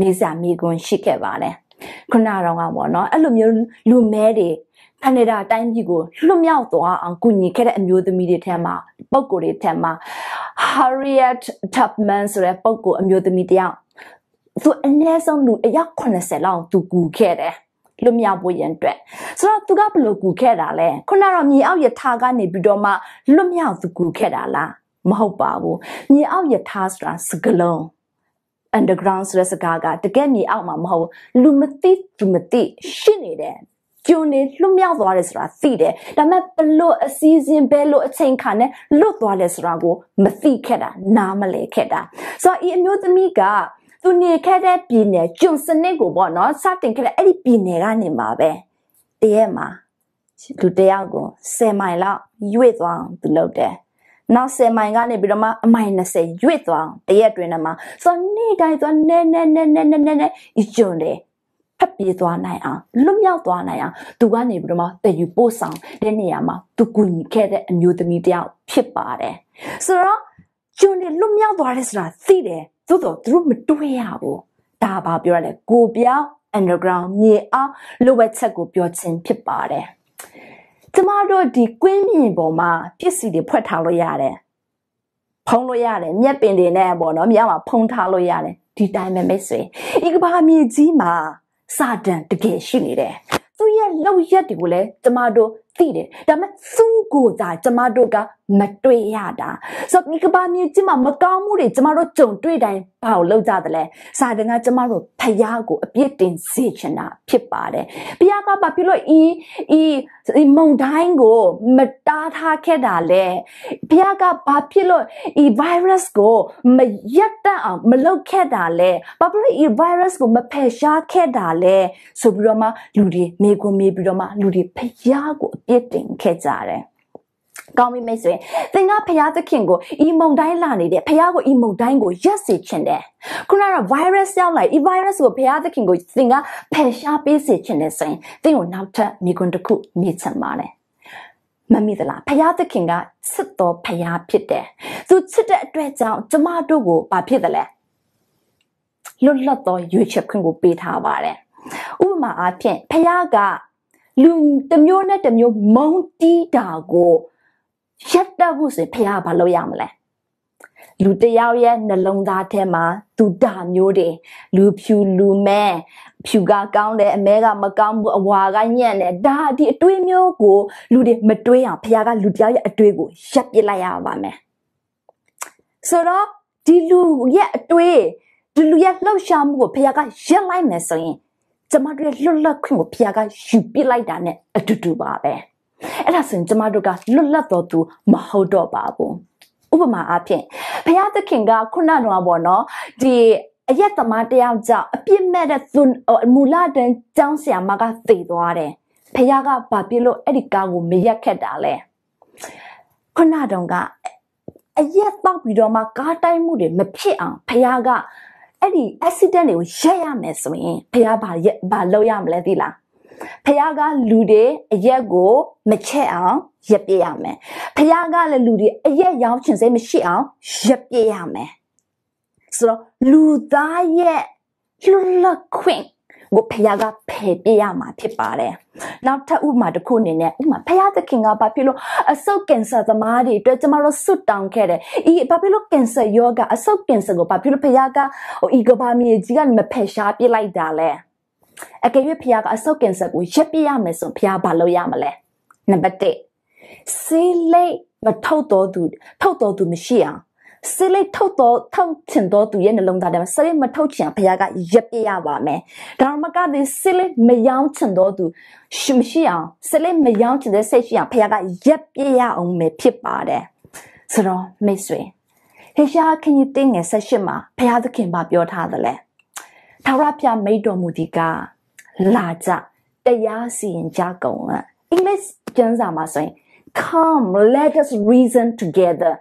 A: နေစာမိကွန်းရှိခဲ့ပါတယ်။ခုနတော့ကပေါ့နော်အဲ့လိုမျိုးလူမဲတွေကနေဒါတိုင်းပြည်ကိုလွတ်မြောက်သွားအောင်ကူညီခဲ့တဲ့အမျိုးသမီးတွေထဲမှာပုံကိုယ်တွေထဲမှာ Harriet Tubman ဆိုတဲ့ပုံကိုယ်အမျိုးသမီးတယောက်သူအနည်းဆုံးလူအယောက်80လောက်သူကူခဲ့တယ်လွတ်မြောက်ဖို့ရန်အတွက်ဆိုတော့သူကဘယ်လိုကူခဲ့တာလဲခုနတော့မြေအောက်ယထာကနေပြီးတော့မှလွတ်မြောက်သူကူခဲ့တာလားမဟုတ်ပါဘူးမြေအောက်ယထာဆိုတာစကလုံး underground ဆိုတဲ့စကားကတကယ်မြေအောက်မှာမဟုတ်ဘူးလူမသိသူမသိရှိနေတယ်ကျုံနေလွတ်မြောက်သွားတယ်ဆိုတာသိတယ်ဒါပေမဲ့ဘလို့အစည်းအင်းဘဲလို့အချိန်ခါနဲ့လွတ်သွားတယ်ဆိုတာကို မသိခဲ့တာနားမလည်ခဲ့တာဆိုတော့ဤအမျိုးသမီးကသူနေခဲ့တဲ့ပြည်နယ်ကျုံစနစ်ကိုပေါ့နော်စတင်ခဲ့တဲ့အဲ့ဒီပြည်နယ်ကနေမှာပဲတရက်မှာလူတယောက်ကို10မိုင်လောက်ရွေ့သွားသူလုပ်တယ်နောက်10မိုင်ကနေပြီးတော့မှအမိုင်20ရွေ့သွားအောင်တရက်တွင်းထဲမှာဆိုတော့နေ့တိုင်းသွားနဲနဲနဲနဲနဲနဲနဲအကျွန်းတယ်ဖက်ပြေးသွားနိုင်အောင်လွတ်မြောက်သွားနိုင်အောင်သူကနေပြီးတော့မှတည်ယူပို့ဆောင်တဲ့နေရာမှာသူကူညီခဲ့တဲ့အမျိုးသမီးတယောက်ဖြစ်ပါတယ်ဆိုတော့ကျွန်းတွေလွတ်မြောက်သွားတယ်ဆိုတာသိတယ်သို့တော့သူတို့မတွေ့ရဘူးဒါပါပြောရလဲကိုပြောင်း underground မြေအောင်လိုဝက်ချက်ကိုပြောခြင်းဖြစ်ပါတယ်ကျမတို့ဒီကွင်းပြင်ပေါ်မှာပစ္စည်းတွေဖွက်ထားလို့ရတယ်ဖုံးလို့ရတယ်မြက်ပင်တွေနဲ့ပေါ့နော်မြောက်မှာဖုံးထားလို့ရတယ်ဒီတိုင်းပဲမိတ်ဆွေဤကဘာမြေကြီးမှာစာတန်တကယ်ရှိနေတယ်သူရဲ့လောက်ရက်တွေကိုလည်းကျမတို့သိတယ်ဒါပေမဲ့သူ့ကိုသာကျမတို့ကမတွေ့ရတာဆိုတော့ဒီကဘာမြေကျမမကောင်းမှုတွေကျမတို့ကြုံတွေ့တိုင်းဘာကိုလောက်ကြသလဲစာတန်ကကျမတို့ဖယားကိုအပြစ်တင်စေချင်တာဖြစ်ပါတယ်ဖယားကဘာဖြစ်လို့ဤဤမုန်တိုင်းကို မတားထားခဲ့တာလဲဖယားကဘာဖြစ်လို့ဤ virus ကို မရက်တန့်အောင်မလုပ်ခဲ့တာလဲဘာဖြစ်လို့ဤ virus ကို မဖယ်ရှားခဲ့တာလဲဆိုပြီးတော့မှ လူတွေမေကိုမေပြီးတော့မှလူတွေဖယားကိုအပြစ်တင်ခဲ့ကြတယ်ကောင်းပြီမိတ်ဆွေသင်ကဖရာသခင်ကိုဤမုံတိုင်းလာနေတဲ့ဖရာကိုဤမုံတိုင်းကိုရက်စေချင်တယ်ခုနက virus ရောက်လာဤ virus ကိုဖရာသခင်ကိုသင်ကဖယ်ရှားပေးစေချင်တယ်ဆိုရင်သင်ကိုနောက်ထပ်မိကွန်းတစ်ခုမြင်ချင်ပါတယ်မမိသလားဖရာသခင်ကစစ်တော်ဖရာဖြစ်တယ်သူစစ်တဲ့အတွက်ကြောင့်ကျမတို့ကိုဘာဖြစ်သလဲလွတ်လပ်သောရွေးချယ်ခွင့်ကိုပေးထားပါတယ်ဥပမာအားဖြင့်ဖရာကလူတစ်မျိုးနဲ့တစ်မျိုးမုံတီးတာကိုရက်တတ်ဖို့ဆိုဖះဘာလို့ရမလဲလူတယောက်ရဲ့နှလုံးသားထဲမှာသူတာမျိုးတွေလူဖြူလူမဲဖြူကကောင်းတယ်အမဲကမကောင်းဘူးအဝါကညံ့တယ်ဒါဒီအတွေးမျိုးကို လူတွေမတွေးအောင်ဖះကလူတယောက်ရဲ့အတွေးကိုရပ်ပစ်လိုက်ရပါမယ်ဆိုတော့ဒီလူရဲ့အတွေးဒီလူရဲ့လှုပ်ရှားမှုကိုဖះကရပ်လိုက်မယ်ဆိုရင်ကျမတို့ရဲ့လွတ်လပ်ခွင့်ကိုဖခင်ကယူပစ်လိုက်တာနဲ့အတူတူပါပဲအဲ့ဒါဆိုရင်ကျမတို့ကလွတ်လပ်တော်သူမဟုတ်တော့ပါဘူးဥပမာအားဖြင့်ဘုရားသခင်ကခုနကတော့ပေါ့နော်ဒီအရက်သမားတယောက်ကြောင့်အပြစ်မဲ့တဲ့သူမူလတန်းចောင်းဆရာမကသေသွားတယ်ဘုရားကဘာဖြစ်လို့အဲ့ဒီကားကိုမရက်ခက်တာလဲခုနတုန်းကအရက်တောက်ပြီးတော့မှကားတိုင်းမှုတွေမဖြစ်အောင်ဘုရားကအဲ့ဒီ accident တွေကိုရက်ရမယ်ဆိုရင်ဖះဘာဘာလုပ်ရမလဲသိလားဖះကလူတွေအရက်ကို မချက်အောင်ရက်ပြရမယ်ဖះကလည်းလူတွေအရက်ရောင်းချင်စိမရှိအောင်ရက်ပြရမယ်ဆိုတော့လူသားရဲ့လွတ်လပ်ခွင့်ကိုဖခင်ကဖယ်ပြရမှာဖြစ်ပါတယ်။နောက်ထပ်ဥပမာတစ်ခုအနေနဲ့ဥပမာဖခင်သခင်ကဘာဖြစ်လို့အဆုတ်ကင်ဆာသမားတွေအတွက်ကျမတို့ဆွတ်တောင်းခဲ့တယ်။ဤဘာဖြစ်လို့ကင်ဆာယောဂအဆုတ်ကင်ဆာကိုဘာဖြစ်လို့ဖခင်ကဟိုဤကဘာမြေကြီးကမဖယ်ရှားပြလိုက်တာလဲ။အကယ်၍ဖခင်ကအဆုတ်ကင်ဆာကိုရပ်ပြရမယ်ဆိုဖခင်ဘာလုပ်ရမလဲ။နံပါတ်1စေးလိတ်မထုတ်တော်သူထုတ်တော်သူမရှိအောင်စိတ်လေးထုတ်တော့ထောက်ချင်တော့သူရဲ့နှလုံးသားထဲမှာစိတ်လေးမထုတ်ချင်ဘုရားကရပ်ပြရပါမယ်ဒါမှမကသည်စိတ်လေးမယောင်းချင်တော့သူ ရှိမရှိအောင်စိတ်လေးမယောင်းချင်တဲ့စိတ်ရှိအောင်ဘုရားကရပ်ပြရအောင်ပဲဖြစ်ပါတယ်ဆိုတော့မိတ်ဆွေဟေရှာခင်ကြီးတင်းငယ်၁၈မှာဘုရားသခင်ကပြောထားသလဲထာဝရဘုရားမိတ်တော်မူဒီကလာကြတရားစီရင်ကြကုန်အင်္ဂလိပ်ကျမ်းစာမှာဆိုရင် come let us reason together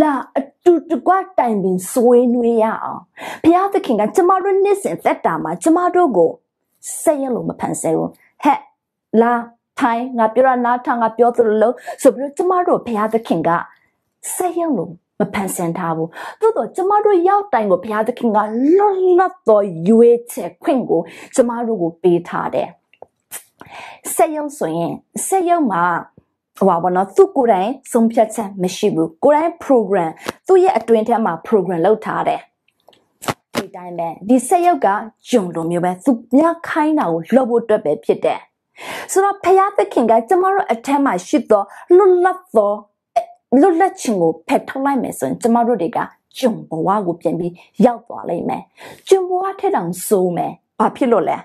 A: လာအတူတကွတိုင်ပင်ဆွေးနွေးရအောင်ဘုရားသခင်ကကျမတို့နှစ်စဉ်သက်တာမှာကျမတို့ကိုစက်ရလို့မဖန်ဆဲဘူးဟဲ့လာထိုင်ငါပြောရနာထငါပြောသလိုလို့ဆိုပြီးတော့ကျမတို့ဘုရားသခင်ကစက်ရလို့မဖန်ဆင်းထားဘူးသို့တော့ကျမတို့ရောက်တိုင်းကိုဘုရားသခင်ကလွတ်လပ်တော်ရွေးချယ်ခွင့်ကိုကျမတို့ကိုပေးထားတယ်စက်ရုံဆိုရင်စက်ရုံမှာဟိုပါဘောနော်သူကိုယ်တိုင်ဆုံးဖြတ်ချက်မရှိဘူးကိုယ်တိုင် program သူ့ရဲ့အတွင်းထဲမှာ program လုပ်ထားတယ်ဒီတိုင်းပဲဒီဆက်ရုပ်ကဂျုံလိုမျိုးပဲသူမြခိုင်းတာကိုလှုပ်ဖို့အတွက်ပဲဖြစ်တယ်ဆိုတော့ဖယားသခင်ကကျမတို့အထက်မှာရှိသောလွတ်လပ်သောလွတ်လပ်ခြင်းကိုဖယ်ထုတ်လိုက်မယ်ဆိုရင်ကျမတို့တွေကဂျုံဘဝကိုပြန်ပြီးရောက်သွားလိမ့်မယ်ဂျုံဘဝထက်တောင်ဆိုးမယ်ဘာဖြစ်လို့လဲ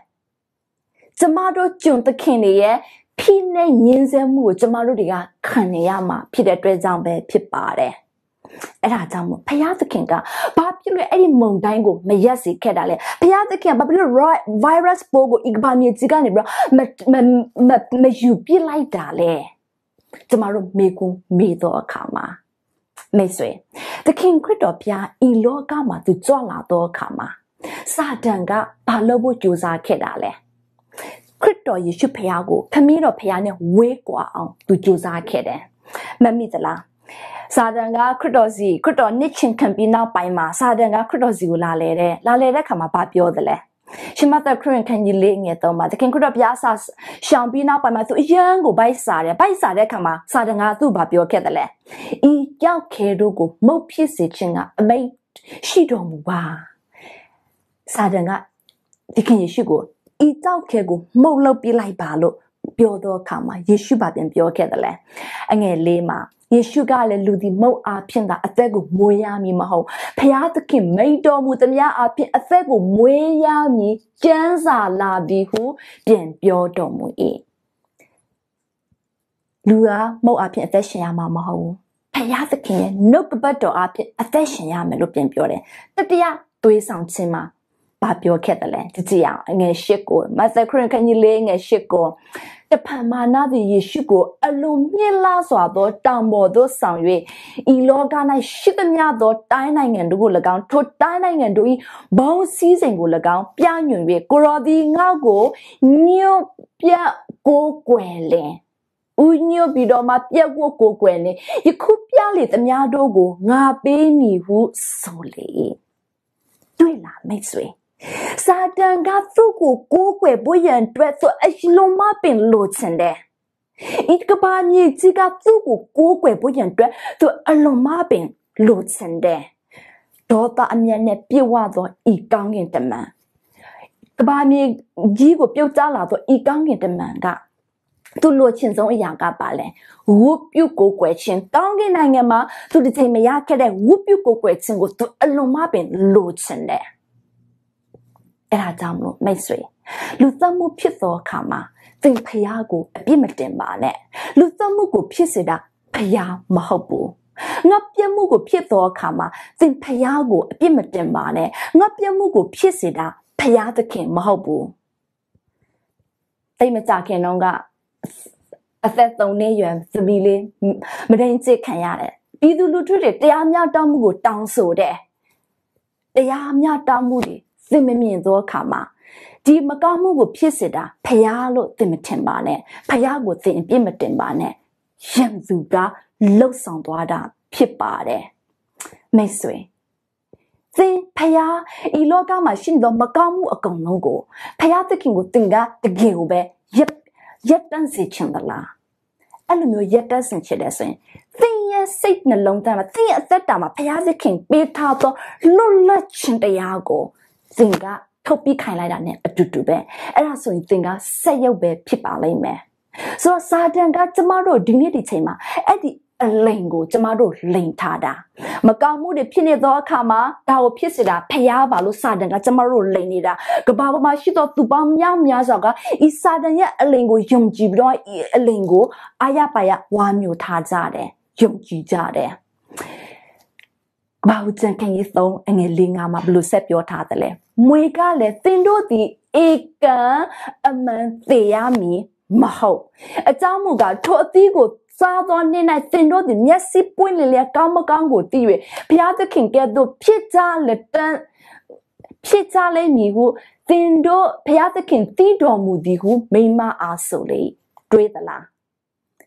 A: ကျမတို့ဂျုံသခင်တွေရဲ့ဖိနဲ့ရင်းစဲမှုကိုကျမတို့တွေကခံနေရမှာဖြစ်တဲ့အတွက်ကြောင့်ပဲဖြစ်ပါတယ်အဲ့ဒါကြောင့်မို့ဘုရားသခင်ကဘာဖြစ်လို့အဲ့ဒီမုန်တိုင်းကိုမရက်စေခဲ့တာလဲဘုရားသခင်ကဘာဖြစ်လို့ virus ပိုးကို igba မြေကြီးကနေပြီးတော့မမမယူပစ်လိုက်တာလဲကျမတို့မေကွန်းမေတော့အခါမှာမိတ်ဆွေသခင်ခရစ်တော်ဘုရားဤလောကမှာသူကြွလာတော့အခါမှာစာတန်ကဘာလို့ဖို့ကြိုးစားခဲ့တာလဲတော်ယေရှုဖះကိုခမည်းတော်ဖះနဲ့ဝေးကွာအောင်သူကြိုးစားခဲ့တယ်။မမိသလား။စာတန်ကခရစ်တော်စီခရစ်တော်နှစ်ချင်ခံပြီးနောက်ပိုင်းမှာစာတန်ကခရစ်တော်စီကိုလာလေတဲ့လာလေတဲ့ခါမှာဗာပြောတယ်လေရှင်မသက်ခရင်ခန်ကြီးလေးငယ်တော့မှာတခင်ခရစ်တော်ပြားဆာရှောင်ပြီးနောက်ပိုင်းမှာသူအယံကိုဗိုက်စားတယ်ဗိုက်စားတဲ့အခါမှာစာတန်ကသူ့ဘာပြောခဲ့တယ်လဲဤကြောက်ခဲတို့ကိုမုတ်ဖြစ်စေခြင်းကအမိတ်ရှိတော်မူပါစာတန်ကတခင်ယေရှုကိုဤကြောက်ခဲကိုမှုတ်လုပ်ပြလိုက်ပါလို့ပြောတော့အခါမှာယေရှုပါပြန်ပြောခဲ့တယ်လေအငယ်လေးမှာယေရှုကလည်းလူဒီမုတ်အားဖြင့်သာအသက်ကိုမွေးရမည်မဟုတ်ဖျားသခင်မိန်တော်မူသမျှအားဖြင့်အသက်ကိုမွေးရမည်ကျမ်းစာလာသည်ဟု ပြန်ပြောတော်မူ၏လူကမုတ်အားဖြင့်အသက်ရှင်ရမှာမဟုတ်ဖျားသခင်ရဲ့နှုတ်ကပတ်တော်အားဖြင့်အသက်ရှင်ရမယ်လို့ပြန်ပြောတယ်တတိယသွေးဆောင်ခြင်းမှာဘာပြောခဲ့တယ်လဲကြည့်ကြည့်အောင်အငယ်ရှစ်ကိုမဿခရင်ခန်းကြီးလေးငယ်ရှစ်ကိုတဖန်မာနာသည်ယေရှုကိုအလွန်မြင့်လာစွာသော တောင်ပေါ်သို့ဆောင်၍ဤလောက၌ရှိသမျှသောတိုင်းနိုင်ငံတို့ကို၎င်းထိုတိုင်းနိုင်ငံတို့၏ဘုံစည်းစိမ်ကို၎င်းပြညွန်၍ကိုရောသည်ငေါ့ကိုညှို့ပြကိုကွယ်လင်ဥညွတ်ပြီးတော့မှပြက်ဝတ်ကိုကွယ်လင်ယခုပြလေသမျှတို့ကိုငါပေးမည်ဟုဆိုလေတွေ့လားမိတ်ဆွေစာတန်ကသူ့ကိုကိုးကွယ်ဖို့ရန်အတွက်သူအလုံးမပင်လိုချင်တယ်။ဤကဘာမြေကြီးကသူ့ကိုကိုးကွယ်ဖို့ရန်အတွက်သူအလုံးမပင်လိုချင်တယ်။ဒေါသအမျက်နဲ့ပြည့်ဝသောဤကောင်းကင်တမန်။ကဘာမြေကြီးကိုပြုတ်ကျလာသောဤကောင်းကင်တမန်ကသူလိုချင်ဆုံးအရာကပါလဲဝုပြုတ်ကိုကွယ်ခြင်းကောင်းကင်နိုင်ငံမှာသူတစ်ချိန်မရခဲ့တဲ့ဝုပြုတ်ကိုကွယ်ခြင်းကိုသူအလုံးမပင်လိုချင်တယ်အဲ့ဒါကြောင့်မလို့မိတ်ဆွေလူသတ်မှုဖြစ်သောအခါမှာသင်ဖျားကိုအပြစ်မတင်ပါနဲ့လူသတ်မှုကိုဖြစ်စေတာဖျားမဟုတ်ဘူးငါပြမှုကိုဖြစ်သောအခါမှာသင်ဖျားကိုအပြစ်မတင်ပါနဲ့ငါပြမှုကိုဖြစ်စေတာဖျားသခင်မဟုတ်ဘူးတိတ်မကြခင်တော့ကအသက်၃နှစ်ရွယ်သမီးလေးမဒိန်ချစ်ခံရတယ်ပြည်သူလူထုတွေတရားမျှတမှုကိုတောင်းဆိုတယ်တရားမျှတမှုတွေသင်မမြင်သောအခါမှာဒီမကောင်းမှုကိုဖြစ်စေတာဖျားလို့သင်မထင်ပါနဲ့ဖျားကိုသင်အပြစ်မတင်ပါနဲ့ရံသူကလှုပ်ဆောင်သွားတာဖြစ်ပါတယ်မိတ်ဆွေသင်ဖယားဤလောကမှာရှိသော မကောင်းမှုအကုန်လုံးကိုဖယားသခင်ကိုသင်ကတကယ်ကိုပဲရက်ရက်တန့်စေချင်သလားအဲ့လိုမျိုးရက်တန့်စေချင်တယ်ဆိုရင်သင်ရဲ့စိတ်နှလုံးသားမှာသင်ရဲ့အသက်တာမှာဖယားသခင်ပေးထားသောလွတ်လပ်ခြင်းတရားကိုသင်ကထုတ်ပြီးခိုင်လိုက်တာနဲ့အတူတူပဲအဲ့ဒါဆိုရင်သင်ကဆက်ရုပ်ပဲဖြစ်ပါလိမ့်မယ်ဆိုတော့စာတန်ကကျမတို့ဒီနေ့ဒီချိန်မှာအဲ့ဒီအလိန်ကို ကျမတို့လိန်ထားတာမကောင်းမှုတွေဖြစ်နေသောအခါမှာဒါကိုဖြစ်စေတာဖျားပါလို့စာတန်ကကျမတို့လိန်နေတာကဘာပေါ်မှာရှိသောသူပေါင်းများများစွာကဤစာတန်ရဲ့အလိန်ကိုယုံကြည်ပြီးတော့ဤအလိန်ကိုအာရပါရဝါမျိုးထားကြတယ်ယုံကြည်ကြတယ်မဟုကျန်ခင်ရေးသုံးအငယ်လေးငါမှာဘလို့ဆက်ပြောထားတယ်လဲမွေကလည်းသင်တို့ဒီဧကံအမှန်သိရမည်မဟုတ်အကြောင်းမူကားထိုအသီးကိုစားသောနေ့၌သင်တို့သည်မျက်စိပွင့်လျက်ကောင်းမကောင်းကိုသိ၍ဘုရားသခင်ကဲ့သို့ဖြစ်ကြလက်တန်းဖြစ်ကြလဲမည်ဟုသင်တို့ဘုရားသခင်သိတော်မူသည်ဟုမိမအားဆိုလေတွေးသလား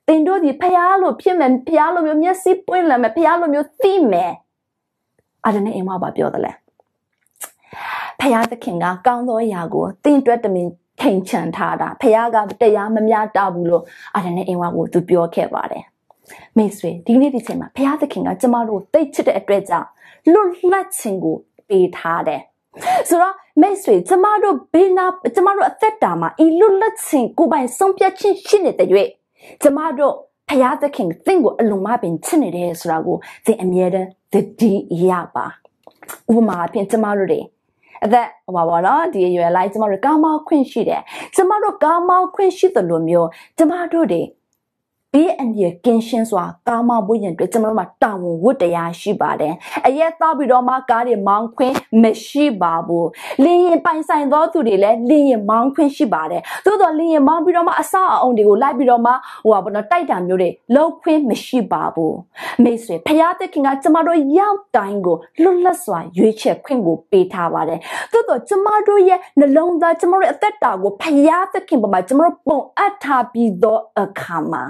A: သင်တို့ဒီဖះလို့ဖြစ်မယ်ဖះလို့မျိုးမျက်စိပွင့်လာမယ်ဖះလို့မျိုးသိမယ်အာရနဲ့အိမ်မဘာပြောသလဲဖယားသခင်ကကောင်းသောအရာကိုတင်တွက်တမင်ထိန်ချန်ထားတာဖယားကတရားမများတာဘူးလို့အာရနဲ့အိမ်ဝါကိုသူပြောခဲ့ပါတယ်မိတ်ဆွေဒီနေ့ဒီချိန်မှာဖယားသခင်ကကျမတို့တိတ်ချစ်တဲ့အတွက်ကြောင့်လွတ်လပ်ခြင်းကိုပေးထားတယ်ဆိုတော့မိတ်ဆွေကျမတို့ဘေးနာကျမတို့အသက်တာမှာဤလွတ်လပ်ခြင်းကိုပိုင်ဆုံးဖြတ်ခြင်းရှိနေတဲ့၍ကျမတို့ဖယားသခင်သင်ကိုအလုံးမပင်ချစ်နေတယ်ဆိုတာကိုသင်အမြဲတမ်းတတိရပါဥပမာအဖြစ်ကျမတို့တွေအသက်ဟိုပါပါနော်ဒီရွယ်လိုက်ကျမတို့ကာမောက်ခွင့်ရှိတယ်ကျမတို့ကာမောက်ခွင့်ရှိသလိုမျိုးကျမတို့တွေဘေးအန္တရာယ်ကင်းရှင်းစွာ ကားမပွင့်ရင်တွေ့ကျွန်တော်တို့မှာတာဝန်ဝတ်တရားရှိပါတယ်အရက်သားပြီးတော့မှကားတွေမောင်းခွင့်မရှိပါဘူးလင်းရင်ပိုင်ဆိုင်သောသူတွေလည်းလင်းရင်မောင်းခွင့်ရှိပါတယ်သို့တော့လင်းရင်မောင်းပြီးတော့မှအဆောက်အအုံတွေကိုလိုက်ပြီးတော့မှဟိုပါဘောနော်တိုက်တာမျိုးတွေလောက်ခွင့်မရှိပါဘူးမိတ်ဆွေဖရာသခင်ကကျွန်မတို့ရောက်တိုင်းကိုလွတ်လပ်စွာရွေးချယ်ခွင့်ကိုပေးထားပါတယ်သို့တော့ကျွန်မတို့ရဲ့နှလုံးသားကျွန်မတို့ရဲ့အသက်တာကိုဖရာသခင်ပေါ်မှာကျွန်မတို့ပုံအပ်ထားပြီးသောအခါမှာ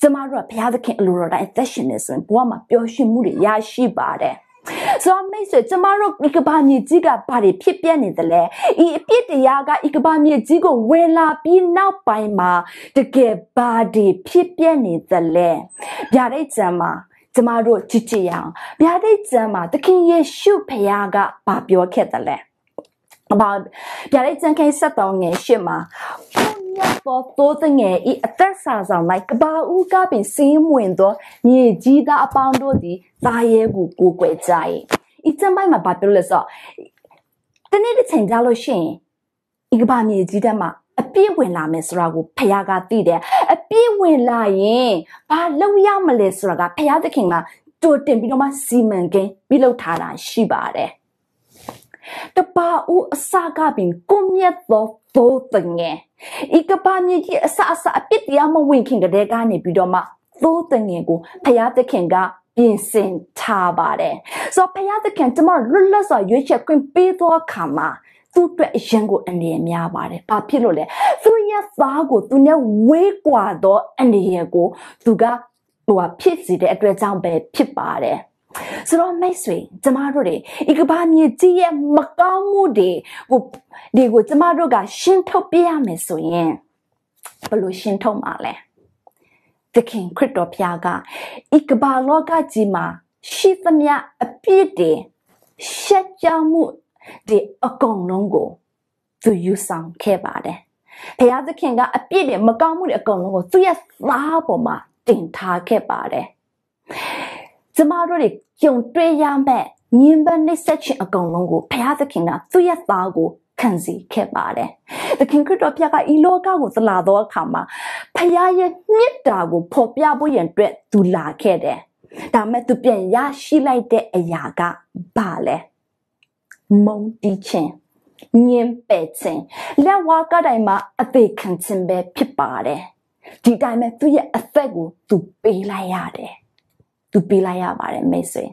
A: ကျမတို့ကဘုရားသခင်အလိုတော်တိုင်းအသက်ရှင်နေဆိုရင်ဘဝမှာပျော်ရွှင်မှုတွေရရှိပါတယ်ဆိုတော့မိတ်ဆွေကျမတို့ဤကဘာမြေကြီးကဘာတွေဖြစ်ပြနေသလဲဤအပြစ်တရားကဤကဘာမြေကြီးကိုဝင်လာပြီးနောက်ပိုင်းမှာတကယ်ဘာတွေဖြစ်ပြနေသလဲဗျာဒိတ်ကျမ်းမှာကျမတို့ကြည့်ကြည့်ရအောင်ဗျာဒိတ်ကျမ်းမှာသခင်ယေရှုဖခင်ကဘာပြောခဲ့သလဲအမဗျာလေးကျန်ခဲ73ငယ်ရှစ်မှာမြတ်သောသိုးတငယ်ဤအသက်စာဆောင်၌ကဘာဦးကပင်စင်းဝင်သောမြေကြီးသားအပေါင်းတို့သည်သားရဲကိုကိုးကွယ်ကြ၏ဤကျမ်းပိုင်းမှာဘာပြောလဲဆိုတနေ့တစ်ချိန်ကြာလို့ရှိရင်ဤကဘာမြေကြီးတတ်မှာအပြည့်ဝင်လာမယ်ဆိုတာကိုဖခင်ကသိတယ်အပြည့်ဝင်လာရင်ဘာလုပ်ရမလဲဆိုတာကဖခင်သခင်ကကြိုတင် ပြီးတော့မှစီမံကိန်းပြုလုပ်ထားတာရှိပါတယ်။တပါဦးအစကပင်ကိုမြတ်သောဘုသငယ်ဤကပါမြေကြီးအစအစအပြစ်တရားမဝင်ခင်ကတည်းကနေပြီးတော့မှသိုးတငယ်ကိုဖရာသခင်ကပြင်ဆင်ထားပါတယ်။ဆိုတော့ဖရာသခင်ကျမလွတ်လပ်စွာရွေးချယ်ခွင့်ပေးသောအခါမှာ သူ့အတွက်အရင်ကိုအနေရများပါတယ်။ဘာဖြစ်လို့လဲ။သူ့ရဲ့သားကို သူနဲ့ဝေးကွာသောအနေရကို သူကဟိုဟာဖြစ်စီတဲ့အတွက်ကြောင့်ပဲဖြစ်ပါတယ်။ဆိုတော့မိတ်ဆွေကျမတို့တွေဤကဘာမြေကြီးရဲ့မကောင်းမှုတွေကိုဒီကိုကျမတို့ကရှင်းထုတ်ပြရမယ်ဆိုရင်ဘယ်လိုရှင်းထုတ်မှာလဲသခင်ခရစ်တော်ဘုရားကဤကဘာလောကကြီးမှာရှိသမျှအပြစ်တွေရှက်ကြောက်မှုတွေအကုန်လုံးကိုသူယူဆောင်ခဲ့ပါတယ်ဘုရားသခင်ကအပြစ်တွေမကောင်းမှုတွေအကုန်လုံးကိုသူ့ရဲ့သားပေါ်မှာတင်ထားခဲ့ပါတယ်ကျမတို့တွေကြုံတွေ့ရမဲ့ညင်ပန်းနှိမ့်ဆက်ခြင်းအကုန်လုံးကိုဘုရားသခင်ကသူ့ရဲ့သားကိုခံစီခဲ့ပါတယ်။သခင်ခရစ်တော်ဘုရားကဤလောကကိုသလာသောအခါမှာဘုရားရဲ့မြတ်တာကိုဖော်ပြဖို့ရန်အတွက်သူလာခဲ့တယ်။ဒါမဲ့သူပြန်ရရှိလိုက်တဲ့အရာကဘာလဲ။မုံတီးခြင်းညင်ပယ်ခြင်းလက်ဝါးကတိုင်မှာအသေးခံခြင်းပဲဖြစ်ပါတယ်။ဒီတိုင်းမဲ့သူ့ရဲ့အသက်ကို သူပေးလိုက်ရတယ်။သူပေးလိုက်ရပါတယ်မိတ်ဆွေ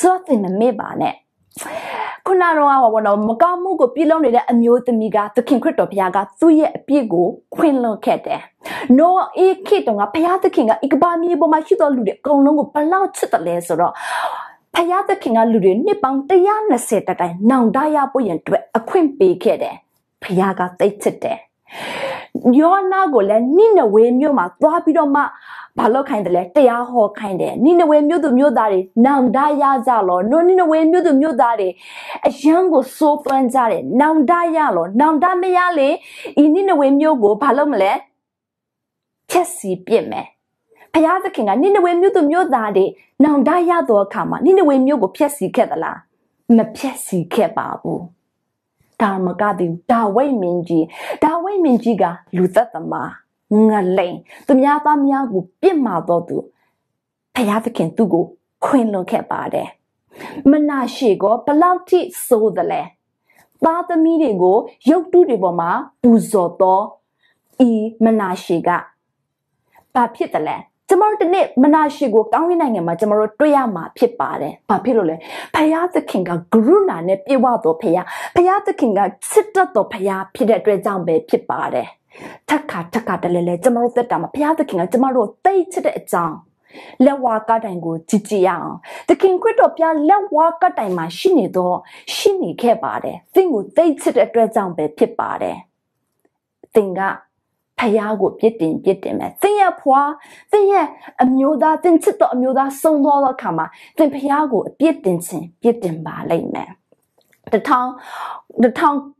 A: ဆိုတော့သင်မမေ့ပါနဲ့ခုနတော့ကဘောနော်မကောင်းမှုကိုပြစ်လုံးနေတဲ့အမျိုးသမီးကသခင်ခရစ်တော်ဘုရားကသူ့ရဲ့အပြစ်ကိုခွင့်လွှတ်ခဲ့တယ်။ No အေးခေတုံကဘုရားသခင်ကအကဘာမြေပေါ်မှာရှိတော်လူတွေအကုန်လုံးကိုဘလောက်ချစ်တယ်လဲဆိုတော့ဖယားသခင်ကလူတွေနှစ်ပေါင်း120တတိုင်နောင်တရဖို့ရန်အတွက်အခွင့်ပေးခဲ့တယ်။ဖယားကသိချစ်တယ်။ယောနာကိုလည်းနိနဝေမြို့မှာသွားပြီးတော့မှဘာလို့ခိုင်းတယ်လဲတရားဟောခိုင်းတယ်နိနဝေမြို့သူမြို့သားတွေနောင်တရကြလောနိုနိနဝေမြို့သူမြို့သားတွေအယံကိုစိုးပန်းကြတယ်နောင်တရလောနောင်တမရလေဤနိနဝေမြို့ကိုဘာလို့မလဲဖြက်စီပြစ်မယ်ဘုရားသခင်ကနိနဝေမြို့သူမြို့သားတွေနောင်တရသောအခါမှာနိနဝေမြို့ကိုဖျက်ဆီးခဲ့သလားမဖျက်ဆီးခဲ့ပါဘူးဒါမကသည်ဒါဝိတ်မင်းကြီးဒါဝိတ်မင်းကြီးကလူသက်သမားငလိန်သူများသားများကိုပြစ်မှာတော့သူဖယားသခင်သူ့ကိုခွင်လွန်ခဲ့ပါတယ်မနာရှိကောဘလောက်ထိစိုးသလဲသားသမီးတွေကိုရုပ်တုတွေပေါ်မှာပူဇော်တော့ဤမနာရှိကဘာဖြစ်တယ်လဲကျမတို့တနေ့မနာရှိကိုကောင်းကင်နိုင်ငံမှာကျမတို့တွေ့ရမှာဖြစ်ပါတယ်။ဘာဖြစ်လို့လဲ။ဖယားသခင်ကဂရုဏာနဲ့ပြည့်ဝတော်ဖယားဖယားသခင်ကစစ်တပ်တော်ဖယားဖြစ်တဲ့အတွက်ကြောင့်ပဲဖြစ်ပါတယ်။ထက်ခါထက်ခါတလဲလဲကျမတို့သက်တာမှာဖယားသခင်ကကျမတို့တိတ်ချတဲ့အကြောင်းလက်ဝါကတိုင်ကိုကြည်ကြည်ရအောင်သခင်ခရစ်တော်ပြလက်ဝါကတိုင်မှာရှိနေတော့ရှိနေခဲ့ပါတယ်သင်ကိုသိချစ်တဲ့အတွက်ကြောင့်ပဲဖြစ်ပါတယ်သင်ကဖះကိုပြစ်တင်ပြစ်တင်မယ်သင်ရဲ့ဖွာသင်ရဲ့အမျိုးသားသင်ချစ်တော်အမျိုးသားဆုံးသွားသောအခါမှာသင်ဖះကိုအပြစ်တင်ခြင်းပြစ်တင်ပါလိမ့်မယ်တထောင်1985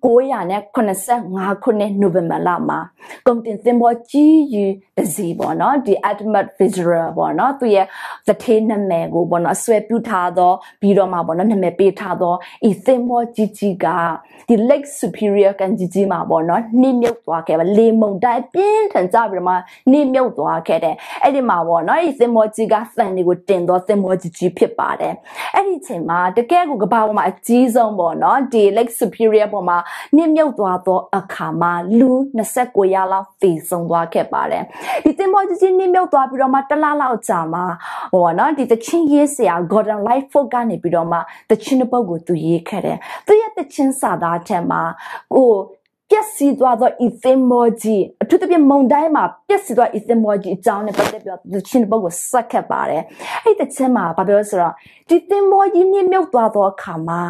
A: ခုနှစ်နိုဝင်ဘာလမှာကုန်တင်သင်္ဘောကြီးယူတစီပေါ့နော်ဒီ Ultimate Visceral ပေါ့နော်သူရဲ့သထေးနာမည်ကိုပေါ့နော်အဆွဲပြုထားသောပြီးတော့မှပေါ့နော်နာမည်ပေးထားသောဤသင်္ဘောကြီးကြီးကဒီ Lake Superior ကန်ကြီးကြီးမှာပေါ့နော်နှိမ့်မြုပ်သွားခဲ့ပါလေမုန်တိုင်းပြင်းထန်ကြပြီးတော့မှနှိမ့်မြုပ်သွားခဲ့တယ်အဲ့ဒီမှာပေါ့နော်ဤသင်္ဘောကြီးကစံတွေကိုတင်သောသင်္ဘောကြီးကြီးဖြစ်ပါတယ်အဲ့ဒီချိန်မှာတကယ်ကိုကဘာပေါ်မှာအကြီးဆုံးပေါ့နော်ဒီ Lake Superior period ပေါ်မှာနှိမ့်မြုပ်သွားသောအခါမှာလူ29ရာလောက်သေဆုံးသွားခဲ့ပါတယ်ဒီတင်မောကြီးကြီးနှိမ့်မြုပ်သွားပြီးတော့မှတလားလောက်ကြာမှာဟိုပါနော်ဒီသချင်းရေးဆရာ Gordon Lightfoot ကနေပြီးတော့မှသချင်းတစ်ပုဒ်ကိုသူရေးခဲ့တယ်သူရဲ့သချင်းစာသားထဲမှာဟိုပျက်စီးသွားသော ethymoji အထူးသဖြင့်မုန်တိုင်းမှာပျက်စီးသွား ethymoji အကြောင်းနဲ့ပတ်သက်ပြီးတော့ချင်းပုတ်ကိုဆက်ခတ်ပါတယ်အဲ့ဒီချင်းမှာဘာပြောလဲဆိုတော့ဒီ ethymoji မြင့်မြုပ်သွားသောအခါမှာ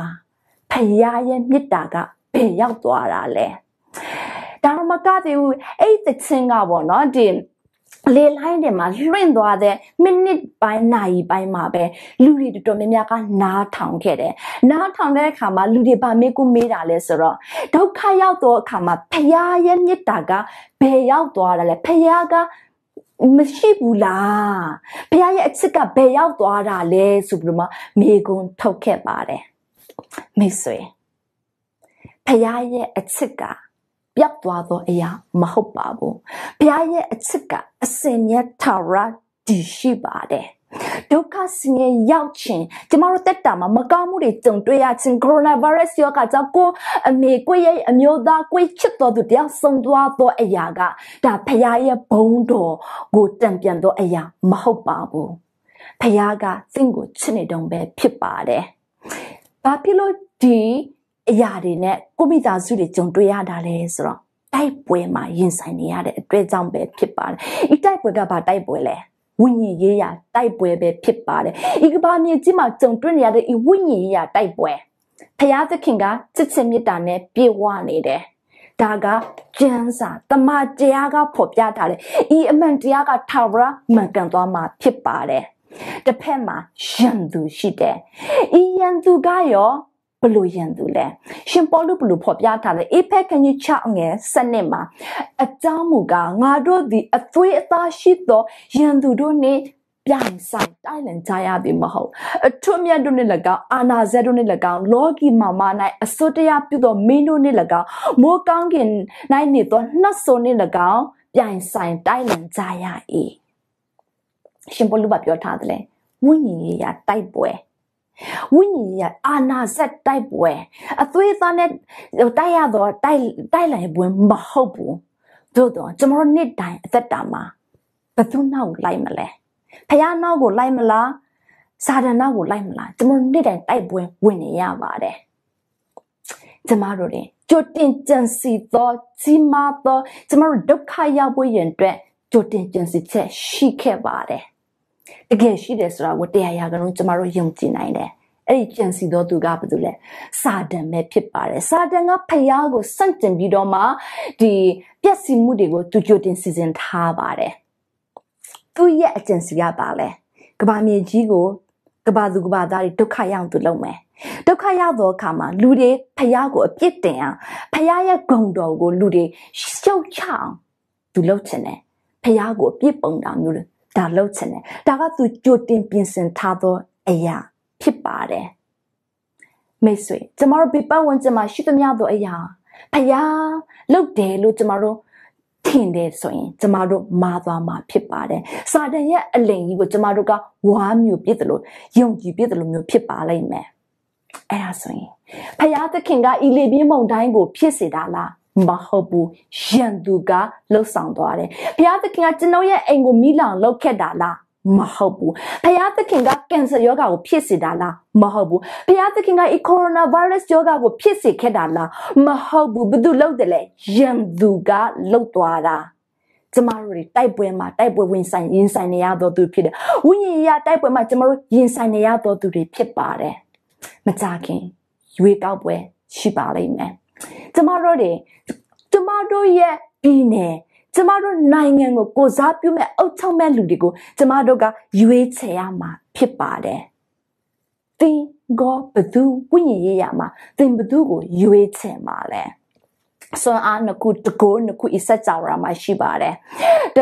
A: ဖရာရဲ့မေတ္တာကဘယ်ရောက်သွားတာလဲဒါမှမကသေးဘူးအဲ့သချင်းကပေါ့နော်ဒီလေလိုင်းတွေမှာလွင့်သွားတဲ့မိနစ်ပိုင်းနာရီပိုင်းမှာပဲလူတွေတော်တော်များများကနားထောင်ခဲ့တယ်။နားထောင်တဲ့အခါမှာလူတွေဗာမေးကူမေးတာလဲဆိုတော့ဒုက္ခရောက်တော့အခါမှာဖရာရဲ့မေတ္တာကဘယ်ရောက်သွားတာလဲဖရာကမရှိဘူးလားဖရာရဲ့အချစ်ကဘယ်ရောက်သွားတာလဲဆိုပြီးတော့မေးခွန်းထုတ်ခဲ့ပါတယ်။မိတ်ဆွေဖခင်ရဲ့အချစ်ကပြတ်သွားသောအရာမဟုတ်ပါဘူးဖခင်ရဲ့အချစ်ကအစင်မြတ်ထာဝရတည်ရှိပါတယ်ဒုက္ခဆင်းရဲရောက်ခြင်းကျမတို့တက်တာမှာမကောင်းမှုတွေကြုံတွေ့ရခြင်းကိုရိုနာဗိုင်းရပ်စ်ရောဂါကြောင့်ကိုအမေကိုရဲ့အမျိုးသားကိုချစ်တော်သူတယောက်ဆုံးသွားသောအရာကဒါဖရာရဲ့ဘုံတော်ကိုတံပြန်သောအရာမဟုတ်ပါဘူးဖရာကသင်ကိုချစ်နေတုံးပဲဖြစ်ပါတယ်ဘာဖြစ်လို့ဒီအရာတွေနဲ့ကိုမိသားစုတွေကြုံတွေ့ရတာလဲဆိုတော့တိုက်ပွဲမှာရင်ဆိုင်နေရတဲ့အတွေ့အကြုံပဲဖြစ်ပါတယ်။ဒီတိုက်ပွဲကဘာတိုက်ပွဲလဲ။ဝိညာဉ်ရေးရာတိုက်ပွဲပဲဖြစ်ပါတယ်။ဤကဘာမြေကြီးမှာကြုံတွေ့နေရတဲ့ဤဝိညာဉ်ရေးရာတိုက်ပွဲ။ဖျားသခင်ကချစ်ချင်းမေတ္တာနဲ့ပြေဝနေတယ်။ဒါကကျမ်းစာတမန်တရားကဖော်ပြထားတယ်။ဤအမှန်တရားကထာဝရမှန်ကန်သွားမှာဖြစ်ပါတယ်။တစ်ဖက်မှာယံသူရှိတယ်။ဤယံသူကရောဘလို့ယံသူလဲရှင်ပေါလုဘလို့ဖော်ပြထားတယ်အေဖက်ခည6ငယ်စနစ်မှာအကြောင်းမူကားငါတို့သည်အသွေးအသားရှိသောယံသူတို့နှင့် ပြိုင်ဆိုင်တိုင်လန်ကြရသည်မဟုတ်အထွတ်မြတ်တို့နှင့်၎င်းအာနာဇက်တို့နှင့်၎င်းလောကီမာမ၌အစွတ်တရားပြုသောမင်းတို့နှင့်၎င်းမိုးကောင်းကင်၌နေသောနှတ်ဆိုနှင့်၎င်းပြိုင်ဆိုင်တိုင်လန်ကြရ၏ရှင်ပေါ်လူပါပြောထားတယ်ဝိညာဉ်ရေးရာတိုက်ပွဲဝိညာဉ်ရအာနာဇက်တိုက်ပွဲအသွေးသားနဲ့တိုက်ရတော့တိုက်တိုက်လိုက်ပွဲမဟုတ်ဘူးတို့တော့ကျွန်တော်နှစ်တိုင်းအသက်တာမှာဘသူနောက်ကိုလိုက်မလဲဖယားနောက်ကိုလိုက်မလားစာဒန်နောက်ကိုလိုက်မလားကျွန်တော်နှစ်တိုင်းတိုက်ပွဲဝင်နေရပါတယ်ကျမတို့တင်ကြိုတင်ကြံစီသောကြီးမားသောကျမတို့ဒုက္ခရောက်ပွင့်ရန်အတွက်ကြိုတင်ကြံစီချက်ရှိခဲ့ပါတယ်တကယ်ရှိတယ်ဆိုတာကိုတရားရကလုံးကျမတို့ယုံကြည်နိုင်တယ်အဲ့ဒီကြံစီတော်သူကဘာလို့လဲစာတန်ပဲဖြစ်ပါတယ်စာတန်ကဖျားကိုစန့်တင်ပြီးတော့မှဒီပျက်စီးမှုတွေကိုသူကြိုတင်စီစဉ်ထားပါတယ်သူ့ရဲ့အကြံစီကပါလဲကဘာမြေကြီးကိုကဘာသူကဘာသားတွေဒုက္ခရောက်သူလုပ်မယ်ဒုက္ခရောက်သောအခါမှာလူတွေဖျားကိုအပြစ်တင်အောင်ဖျားရဲ့ဂုံတော်ကိုလူတွေရှုပ်ချအောင်သူလုပ်ချင်တယ်ဖျားကိုအပြစ်ပုံတာမျိုးဒါလှုပ်ချင်တယ်ဒါကသူကြိုတင်ပြင်ဆင်ထားသောအရာဖြစ်ပါတယ်မိတ်ဆွေကျမတို့ဘေးပတ်ဝန်းကျင်မှာရှိသမျှသောအရာဖျားလှုပ်တယ်လို့ကျမတို့ထင်တယ်ဆိုရင်ကျမတို့မာသွားမှာဖြစ်ပါတယ်။စာတန်ရဲ့အလင်ကြီးကိုကျမတို့ကဝါမျိုးပြစ်တယ်လို့ယုံကြည်ပြစ်တယ်လို့မျိုးဖြစ်ပါလိမ့်မယ်။အဲ့ဒါဆိုရင်ဖယားသခင်ကဤလေပြင်းမုန်တိုင်းကိုဖြစ်စေတာလားမဟုတ်ဘူးရန်သူကလှုပ်ဆောင်သွားတယ်ဘုရားသခင်ကကျွန်ုပ်ရဲ့အိမ်ကိုမိလောင်လုပ်ခဲ့တာလားမဟုတ်ဘူးဘုရားသခင်ကကင်ဆာယောဂါကိုဖြစ်စေတာလားမဟုတ်ဘူးဘုရားသခင်ကဒီကိုရိုနာဗိုင်းရပ်စ်ယောဂါကိုဖြစ်စေခဲ့တာလားမဟုတ်ဘူးဘယ်သူလုပ်တယ်လဲရန်သူကလုပ်သွားတာကျမတို့တွေတိုက်ပွဲမှာတိုက်ပွဲဝင်ဆိုင်ရင်ဆိုင်နေရတော့သူဖြစ်တယ်ဝိညာဉ်ရတိုက်ပွဲမှာကျမတို့ရင်ဆိုင်နေရတော့သူတွေဖြစ်ပါတယ်မကြခင်ရွေးကောက်ပွဲရှိပါလိမ့်မယ်ကျမတို့တွေကျမတို့ရဲ့ပြည်နယ်ကျမတို့နိုင်ငံကိုကိုစားပြုမဲ့အုပ်ချုပ်မဲ့လူတွေကိုကျမတို့ကရွေးချယ်ရမှာဖြစ်ပါတယ်။သင်ကဘသူဝိညာဉ်ရေးရမှာသင်ဘသူကိုရွေးချယ်မှာလဲ။စွမ်းအားနှစ်ခုတကိုးနှစ်ခုအဆက်ကြောင်ရမှာရှိပါတယ်။တ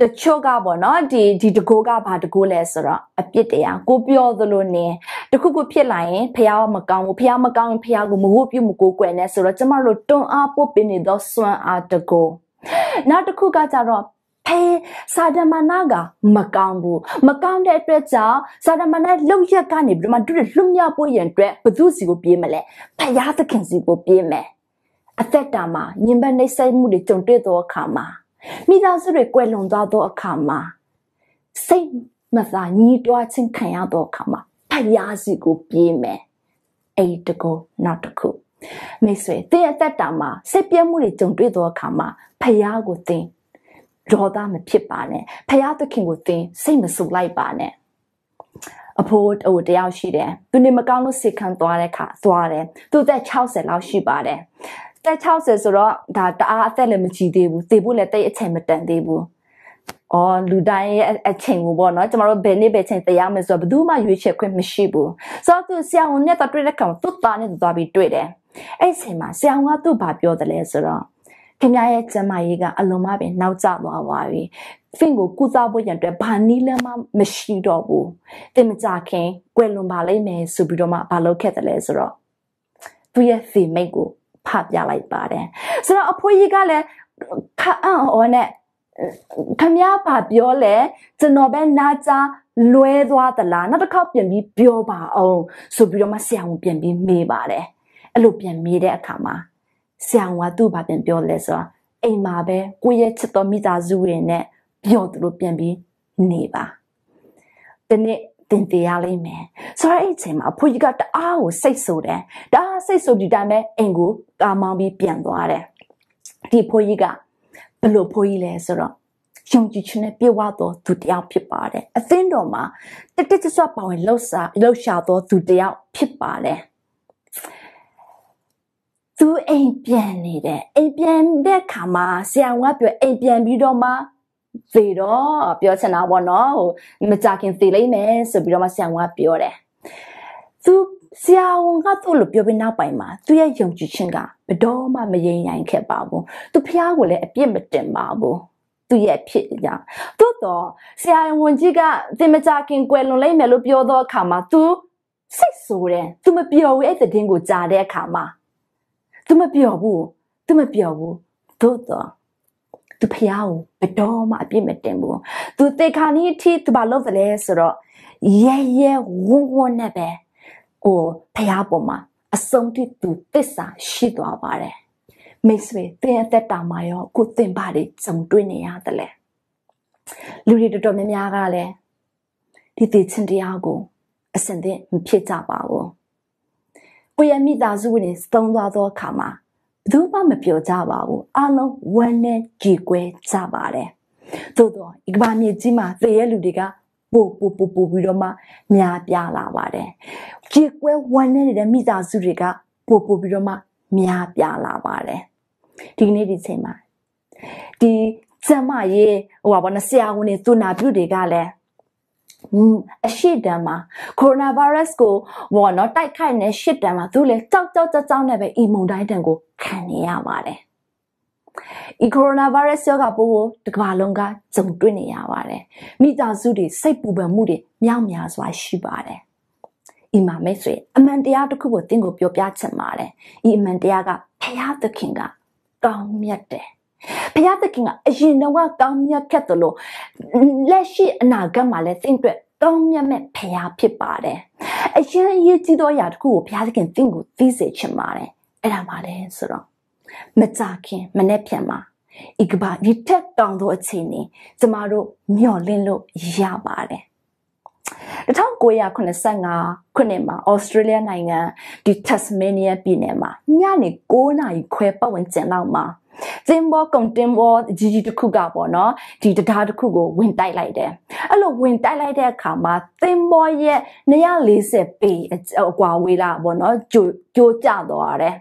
A: တချို့ကပေါ့နော်ဒီဒီတကိုးကဘာတကိုးလဲဆိုတော့အပြစ်တရားကိုပြောသလိုနေတခုခုဖြစ်လာရင်ဖះမကောင်းဘူးဖះမကောင်းရင်ဖះကိုမဟုတ်ပြုမကိုကွယ်နဲ့ဆိုတော့ကျမတို့တွန်းအားပို့ပေးနေသောစွမ်းအားတကိုးနောက်တစ်ခုကကြတော့ဖေစာဒမနာကမကောင်းဘူးမကောင်းတဲ့အတွက်ကြောင့်စာဒမနာလောက်ရက်ကနေပြီးတော့မှသူတို့လွတ်မြောက်ဖို့ရန်အတွက်ဘသူစီကိုပြေးမလဲဖယားသခင်စီကိုပြေးမယ်။အသက်တာမှာညင်ဘက်နှိပ်စက်မှုတွေကြုံတွေ့သောအခါမှာမိသားစုတွေကွယ်လွန်သွားသောအခါမှာစိတ်မသာညှိတွားခြင်းခံရသောအခါမှာဖယားစီကိုပြေးမယ်အဲ့တကောနောက်တစ်ခုမိတ်ဆွေတင်းအသက်တာမှာစိတ်ပြတ်မှုတွေကြုံတွေ့သောအခါမှာဖယားကိုတင်းဒေါသမဖြစ်ပါနဲ့ဖယားသခင်ကိုတင်းစိတ်မဆူလိုက်ပါနဲ့အဖိုးဟိုတယောက်ရှိတယ်သူနေမကောင်းလို့စေခံသွားတဲ့ခါသွားတယ်သူသက်60လောက်ရှိပါတယ်တက်60ဆိုတော့ဒါတအားအသက်လည်းမကြီးသေးဘူးသေဖို့လည်းတိတ်အချိန်မတန်သေးဘူးအော်လူတိုင်းရဲ့အချိန်ကိုပေါ့နော်ကျမတို့ဘယ်နေ့ဘယ်ချိန်တရားမယ်ဆိုတော့ဘယ်သူမှရွေးချယ်ခွင့်မရှိဘူးဆိုတော့သူဆရာဝန်နဲ့တော့တွေ့တဲ့ကောင်သူ့သားနဲ့သူသွားပြီးတွေ့တယ်အဲ့ချိန်မှာဆရာဝန်ကသူ့ဘာပြောတယ်လဲဆိုတော့ခင်ဗျားရဲ့ကျမကြီးကအလုံးမပင်နောက်ကျသွားပါပြီဖင်ကိုကုသဖို့ရန်အတွက်ဘာနီးလဲမှမရှိတော့ဘူးတင်မကြခင်ကွယ်လွန်ပါလိမ့်မယ်ဆိုပြီးတော့မှဘာလုပ်ခဲ့တယ်လဲဆိုတော့သူ့ရဲ့ဖေမိတ်ကိုဖပြလိုက်ပါတယ်ဆိုတော့အဖိုးကြီးကလည်းခအံ့အော်နဲ့ခမရပါပြောလဲကျွန်တော်ပဲနာကြလွဲသွားသလားနောက်တစ်ခေါက်ပြန်ပြီးပြောပါအောင်ဆိုပြီးတော့မှဆရာဝန်ပြန်ပြီးမေးပါတယ်အဲ့လိုပြန်မေးတဲ့အခါမှာဆရာဝန်ကသူ့ဘာပြန်ပြောလဲဆိုတော့အိမ်မှာပဲကိုယ့်ရဲ့ချစ်တော်မိသားစုတွေနဲ့ပြောသူတို့ပြန်ပြီးနေပါဒီနေ့တင်ပြရလိမ့်မယ်ဆိုတော့အဲ့အချိန်မှာအဖိုးကြီးကတအားကိုစိတ်ဆိုးတယ်တအားစိတ်ဆိုးဒီတိုင်းပဲအိမ်ကိုကာမောင်းပြီးပြန်သွားတယ်ဒီဖိုးကြီးကဘလို့ဖိုးကြီးလဲဆိုတော့ယုံကြည်ခြင်းနဲ့ပြည့်ဝသောသူတစ်ယောက်ဖြစ်ပါတယ်အသင်းတော်မှာတတိကျစွာပါဝင်လှုပ်ရှားလှုပ်ရှားသောသူတစ်ယောက်ဖြစ်ပါတယ်သူအိမ်ပြန်နေတယ်အိမ်ပြန်တဲ့ခါမှာဆရာဝန်ကပြောအိမ်ပြန်ပြီးတော့မှသေတော့ပြောချင်တာပေါ့နော်ဟိုမကြခင်သေလိမ့်မယ်ဆိုပြီးတော့မှဆရာဝန်ကပြောတယ်သူဆရာဝန်ကသူ့လိုပြောပြီးနောက်ပိုင်းမှာသူရဲ့ယုံကြည်ခြင်းကဘတော်မှမရင်ရင်ခဲ့ပါဘူးသူဖျားကိုလည်းအပြစ်မတင်ပါဘူးသူရဲ့ဖြစ်ကြ။သို့တော့ဆရာဝန်ကြီးကသင်မကြခင်ကွယ်လွန်လိမ့်မယ်လို့ပြောသောအခါမှာ तू စိတ်ဆိုးတယ်။ तू မပျော်ဘူးအဲ့တဲ့င်းကိုကြားတဲ့အခါမှာ तू မပျော်ဘူး။ तू မပျော်ဘူး။သို့တော့သူဖះကိုဘတော်မှအပြစ်မတင်ဘူးသူတေခါနီးအထိသူဘာလုပ်သလဲဆိုတော့ရဲရဲဝုန်းဝုန်းနဲ့ပဲဟိုဖះပေါ်မှာအဆုံးထိသူတစ္ဆာရှိသွားပါတယ်မိတ်ဆွေသင်အသက်တာမှာရောကိုသင်ပါလေကြုံတွေ့နေရတယ်လေလူတွေတော်တော်များများကလည်းဒီတည်ခြင်းတရားကိုအစင်သင့်မဖြစ်ကြပါဘူးကိုယ့်ရဲ့မိသားစုဝင်သုံးသွားသောအခါမှာဘသူမှမပြောကြပါဘူးအလုံးဝမ်းနဲ့ကြေကွဲကြပါတယ်သို့တော့ဒီကမ္ဘာမြေကြီးမှာသေရဲ့လူတွေကပို့ပို့ပို့ပို့ပြီးတော့မှများပြားလာပါတယ်ကြေကွဲဝမ်းနဲ့တဲ့မိသားစုတွေကပို့ပို့ပြီးတော့မှများပြားလာပါတယ်ဒီနေ့ဒီချိန်မှာဒီကျမရဲ့ဟိုပါဘောနဆရာဝန်တွေသူနာပြုတွေကလည်းအရှိတမ်းမှာကိုရိုနာဗိုင်းရပ်စ်ကိုဘောနော်တိုက်ခိုက်နေရှစ်တမ်းမှာသူလည်းကြောက်ကြောက်ကြောက်နဲ့ပဲအီမုန်တိုင်းတန်ကိုခံနေရပါတယ်။ဤကိုရိုနာဗိုင်းရပ်စ်ရောဂါပိုးကိုတစ်ကမ္ဘာလုံးကကြုံတွေ့နေရပါတယ်။မိသားစုတွေစိတ်ပူပန်မှုတွေမြောက်များစွာရှိပါတယ်။ဤမှာမိတ်ဆွေအမှန်တရားတစ်ခုကိုသင်ကိုပြောပြချင်ပါတယ်။ဤအမှန်တရားကဖခင်သခင်ကကောင်းမြတ်တယ်။ဘုရားသခင်ကအရင်တော့ကောင်းမြတ်ခဲ့တယ်လို့လက်ရှိအနာဂတ်မှာလည်းသင်အတွက်ကောင်းမြတ်မဲ့ဘုရားဖြစ်ပါတယ်အရင်အရေးကြီးသောအရာတစ်ခုကိုဘုရားသခင်သင်ကိုသိစေချင်ပါတယ်အဲ့ဒါပါလဲဆိုတော့မကြခင်မနဲ့ပြန်မှာဤကဘာဒီတက်တောင်တို့အချိန်နေကျမတို့မျောလင်းလို့ရပါတယ်1985ခုနှစ်မှာဩစတြေးလျနိုင်ငံဒီ Tasmania ပြည်နယ်မှာညနေ9:00နာရီခွဲပတ်ဝန်းကျင်လောက်မှာဇင်ဘောကုန်တင်ဘောကြီးကြီးတစ်ခုကပေါ့နော်ဒီတရားတစ်ခုကိုဝင်တိုက်လိုက်တယ်အဲ့လိုဝင်တိုက်လိုက်တဲ့အခါမှာသင်ဘောရဲ့240ပေအကွာဝေးလာပေါ့နော်ကြိုကြိုကျသွားရတယ်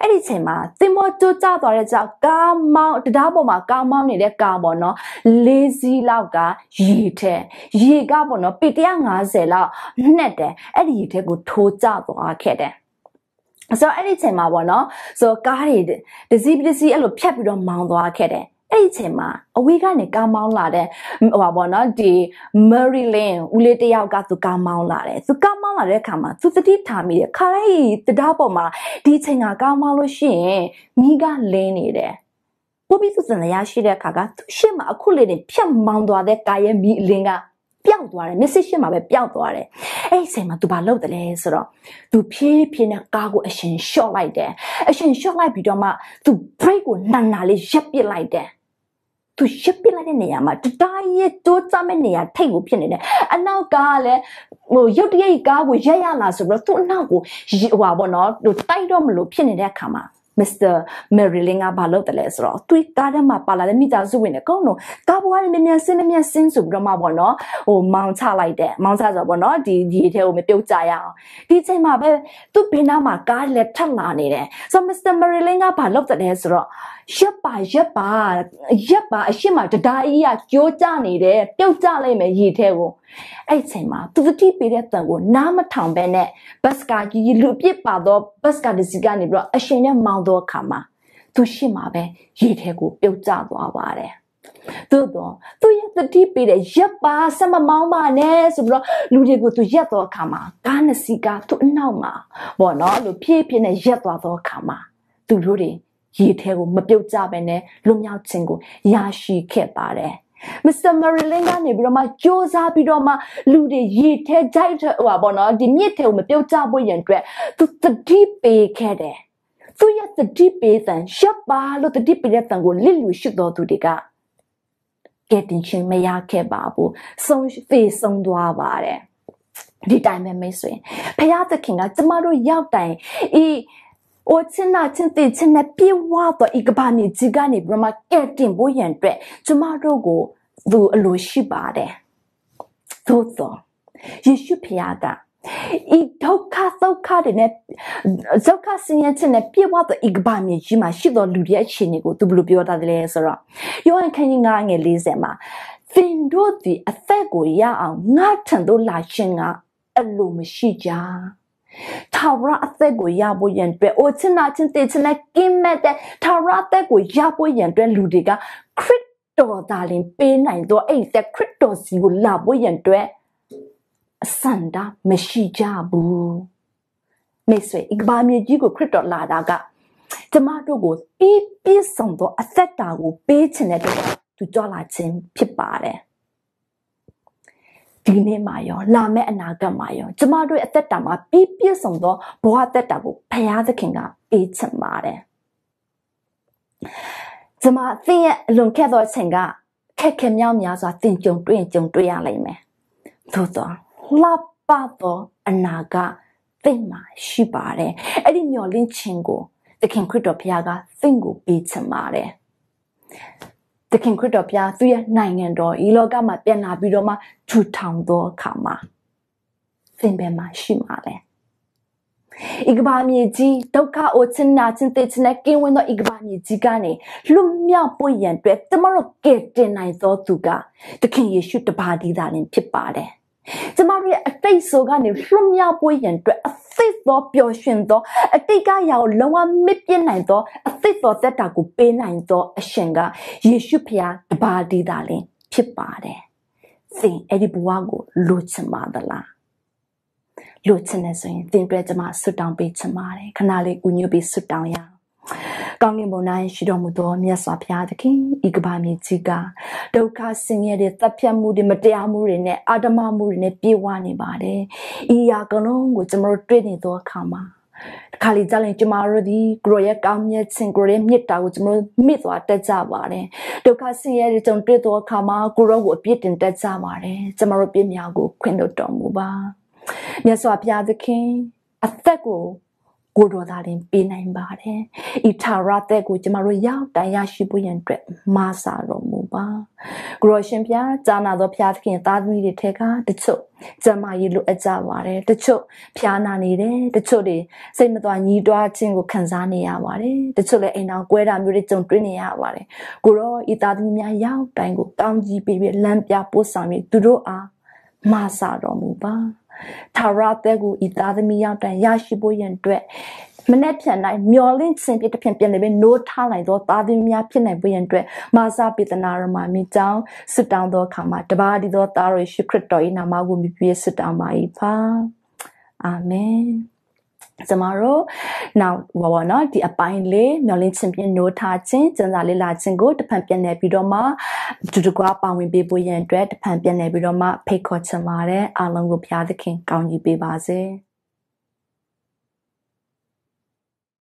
A: အဲ့ဒီချိန်မှာသင်္ဘောကျိုးကျသွားတဲ့ကြောင့်ကားမောင်းတရားပေါ်မှာကားမောင်းနေတဲ့ကားပေါ့နော်လေးစီးလောက်ကရေထဲရေကပေါ့နော်ပေ150လောက်နှက်တယ်အဲ့ဒီရေထဲကိုထိုးကျသွားခဲ့တယ်ဆိုတော့အဲ့ဒီချိန်မှာပေါ့နော်ဆိုတော့ကားတွေတစီးတစီးအဲ့လိုဖြတ်ပြီးတော့မောင်းသွားခဲ့တယ်အဲ့ဒီချိန်မှာအဝေးကနေကားမောင်းလာတဲ့ဟိုပါပေါ့နော်ဒီ Marilyn ဦးလေးတယောက်ကသူကားမောင်းလာတယ်သူကားမောင်းလာတဲ့အခါမှာသူသတိထားမိတယ်ခါတိုင်းတတားပေါ်မှာဒီချိန်ကကားမောင်းလို့ရှိရင်မိကလင်းနေတယ်ပိုပြီးသူစံရရှိတဲ့အခါကသူရှေ့မှာအခုလေးနေဖြတ်မောင်းသွားတဲ့ကားရဲ့မိအလင်းကပျောက်သွားတယ်မျက်စိရှင်းမှာပဲပျောက်သွားတယ်အဲ့ဒီဆယ်မှာ तू ဘာလုပ်တယ်လဲဆိုတော့ तू ဖြည်းဖြည်းနဲ့ကားကိုအရှင်ရှော့လိုက်တယ်အရှင်ရှော့လိုက်ပြီးတော့မှ तू brake ကိုနန်နာလေးရပ်ပစ်လိုက်တယ်သူရှစ်ပစ်လိုက်တဲ့နေရာမှာတတိုင်းရဲ့တိုးချမဲ့နေရာထိတ်ကိုဖြစ်နေတယ်အနောက်ကလည်းဟိုရုတ်တရက်ကားကိုရက်ရလာဆိုပြီးတော့သူ့အနောက်ကိုဟိုပါပေါ့နော်ဟိုတိုက်တော့မလို့ဖြစ်နေတဲ့အခါမှာ Mr. Marilyn ကဘာလုပ်တယ်လဲဆိုတော့သူကားထဲမှာပါလာတဲ့မိသားစုဝင်တွေအကုန်လုံးကားပေါ်ကနေမြန်မြန်ဆင်းမြန်ဆင်းဆိုပြီးတော့မှပေါ့နော်ဟိုမောင်းချလိုက်တယ်မောင်းချဆိုပေါ့နော်ဒီရေထဲကိုမပြုတ်ကြရအောင်ဒီချိန်မှာပဲသူ့ဘေးနားမှာကားလည်းထပ်လာနေတယ်ဆိုတော့ Mr. Marilyn ကဘာလုပ်တယ်လဲဆိုတော့ရပ်ပါရပ်ပါရပ်ပါအရှိမတဒါအေးကကြိုးကြနေတယ်ပြုတ်ကြလိုက်မယ်ရေထဲကိုအဲ့ချိန်မှာသူသတိပေးတဲ့တန်ကိုနားမထောင်ပဲနဲ့ဘတ်စကာကြီးလူပြစ်ပါတော့ဘတ်စကာဒီစီကနေပြီးတော့အရှင်နဲ့မောင်းတော့အခါမှာသူရှိမှာပဲရေထဲကိုပြုတ်ကျသွားပါတယ်သို့တော့သူရဲ့တတိပေးတဲ့ရပ်ပါဆက်မမောင်းပါနဲ့ဆိုပြီးတော့လူတွေကိုသူရက်တော့အခါမှာကားနစီကသူ့အနောက်မှာပေါ့နော်လို့ဖြည့်ဖြည့်နဲ့ရက်သွားတော့အခါမှာသူတို့တွေရေထဲကိုမပြုတ်ကြဘဲနဲ့လွတ်မြောက်ခြင်းကိုရရှိခဲ့ပါတယ်။ Mr. Marilyn ကနေပြီးတော့မှစ조사ပြီးတော့မှလူတွေရေထဲကြိုက်ဟိုပါပေါ့နော်ဒီမြစ်ထဲကိုမပြုတ်ကြဖို့ရန်အတွက်သူတတိပေးခဲ့တယ်။သူရဲ့တတိပေးသံရှက်ပါလို့တတိပေးတဲ့သံကိုလစ်လူရှုတော်သူတွေကကဲတင်ချင်းမရခဲ့ပါဘူး။ဆုံးဖေးဆုံးသွားပါတယ်။ဒီတိုင်းပဲမိတ်ဆွေဖရာသခင်ကကျမတို့ရောက်တိုင်းဤအိုချင်းနာချင်းတိချင်းနဲ့ပြေဝတော့ဤကဘာမြေကြီးကနေဘရမကဲတင်ဖို့ရန်အတွက်ကျမတို့ကိုသူအလိုရှိပါတယ်သို့သောယေရှုဖခင်ကဤဒုက္ခသုက္ခတွေနဲ့ဒုက္ခဆင်းရဲခြင်းနဲ့ပြည့်ဝသောဤကဘာမြေကြီးမှာရှိသောလူရဲ့အခြေအနေကိုသူဘယ်လိုပြောတာလဲဆိုတော့ယောဟန်ခန်းကြီး9ငယ်40မှာသင်တို့သည်အသက်ကိုရအောင်ငါထံသို့လာခြင်းကအလိုမရှိကြထာဝရအသက်ကိုရဖို့ရန်အတွက်အိုချင်နာချင်းတေချင်နဲ့ကင်းမဲ့တဲ့ထာဝရအသက်ကိုရဖို့ရန်အတွက်လူတွေကခရစ်တော်သာလင်ပေးနိုင်တော့အဲ့သက် ခရစ်တော်စီကိုလာဖို့ရန်အတွက်အစန္ဒမရှိကြဘူးမိတ်ဆွေအကဘာမြေကြီးကိုခရစ်တော်လာတာကကျမတို့ကိုပြည့်ပြည့်စုံသောအသက်တာကိုပေးခြင်းတဲ့သူကြွလာခြင်းဖြစ်ပါတယ်ဒီနေ့မှာရောလာမယ့်အနာဂတ်မှာရောကျမတို့အသက်တာမှာပြည့်ပြည့်စုံသောဘဝအသက်တာကိုဘုရားသခင်ကပေးချင်ပါတယ်။ကျမသင်ရဲ့အလွန်ခက်သောအချိန်ကခက်ခဲမြောက်များစွာသင်ကြုံတွေ့ရင်ကြုံတွေ့ရလိမ့်မယ်။သို့သောလှပသောအနာဂတ်သင်မှာရှိပါတယ်။အဲ့ဒီမျော်လင့်ခြင်းကို သခင်ခရစ်တော်ဘုရားကသင်ကိုပေးချင်ပါတယ်။သခင်ခရစ်တော်ဘုရားသူ့ရဲ့နိုင်ငံတော်ဤလောကမှာပြန်လာပြီးတော့မှထူထောင်သောအခါမှာသင်ဘယ်မှာရှိမှာလဲဤကဘာမြေကြီးဒုက္ခအိုချင်နာချင်းတဲ့ချင်းနဲ့ကင်းဝင်သောဤကဘာမြေကြီးကနေလွတ်မြောက်ပွင့်ရန်အတွက်တမတော်ကယ်တင်နိုင်သောသူကသခင်ယေရှုတပါးတည်းသာလင်ဖြစ်ပါတယ်ကျမတို့ရဲ့အတိတ်ဆိုကနေလွတ်မြောက်ပွေးရန်အတွက်အသစ်သောပျော်ရွှင်သောအတိတ်ကရာကိုလုံးဝမပြစ်နိုင်သောအသစ်သောသက်တာကိုပေးနိုင်သော အရှင်ကယေရှုဖျားတပါးတည်တာလင်ဖြစ်ပါတယ်။သင်အဲ့ဒီဘဝကိုလိုချင်ပါသလား။လိုချင်နေဆိုရင်သင်တွေ့ကျမဆွတောင်းပေးချင်ပါတယ်။ခဏလေးကူညွတ်ပြီးဆွတောင်းရအောင်။ကောင်းကင်ဘုံ၌ရှိတော်မူသောမြတ်စွာဘုရားသခင်ဤကဘာမြေကြီးကဒုက္ခဆင်းရဲတဲ့တပ်ဖြတ်မှုတွေမတရားမှုတွေနဲ့အာဓမ္မမှုတွေနဲ့ပြေဝနေပါတယ်။ဤရာကလုံးကိုကျွန်တော်တို့တွေ့နေသောအခါမှာတခါလေကြာရင်ကျမတို့ဒီကိုရရဲ့ကောင်းမြတ်ခြင်းကိုရရဲ့မြတ်တာကိုကျမတို့မေ့သွားတတ်ကြပါတယ်ဒုက္ခဆင်းရဲတွေကြုံတွေ့သောအခါမှာကိုရောကိုအပြစ်တင်တတ်ကြပါတယ်ကျမတို့ပြည့်မြောက်ကိုခွင့်လွှတ်တော်မူပါမြတ်စွာဘုရားသခင်အသက်ကိုကိုတော်သားတင်ပေးနိုင်ပါတယ်။ဤထာရတဲ့ကိုကျမတို့ရောက်တန်ရရှိဖို့ရန်အတွက်မဆာတော်မူပါ။ကိုရရှင်ပြားကြာနာသောဘုရားသခင်သားသမီးတွေထက်ကတချို့ကျမရေလိုအပ်ကြပါတယ်။တချို့ဖျားနာနေတယ်။တချို့တွေစိတ်မသွားညီးတွားခြင်းကိုခံစားနေရပါတယ်။တချို့လည်းအိမ်တော်ကွဲတာမျိုးတွေကြုံတွေ့နေရပါတယ်။ကိုရောဤသားသမီးများရောက်တိုင်းကိုကောင်းကြီးပေးပြီးလမ်းပြပို့ဆောင်ပြီးသူတို့အားမဆာတော်မူပါ။သာရတဲ့ကိုဤသားသမီးရောက်တန်ရရှိဖို့ရန်အတွက်မနဲ့ပြန်နိုင်မျောလင့်စင်ပြတစ်ဖြင့်ပြန်လည်းပဲနိုးထားနိုင်သောသာသမီးများဖြစ်နိုင်ပွင့်ရန်အတွက်မာစာပေတနာရမမြင့်ကြောင်းစစ်တောင်းသောအခါမှာတပါးဒီသောသားရရှိခရစ်တော်၏နာမကိုမြည်ပြည့်စစ်တောင်းပါ၏ပါအာမင်ကျမတို့နောက်ဘောဘောနော်ဒီအပိုင်းလေးမျောလင်းချင်းပြင်းနိုးထားခြင်းစံစာလေးလာခြင်းကိုတဖန်ပြန်နေပြီးတော့မှဒူတကွာပါဝင်ပေးဖို့ရန်အတွက်တဖန်ပြန်နေပြီးတော့မှဖိတ်ခေါ်ချင်ပါတယ်အားလုံးကိုဘုရားသခင်ကောင်းကြီးပေးပါစေ။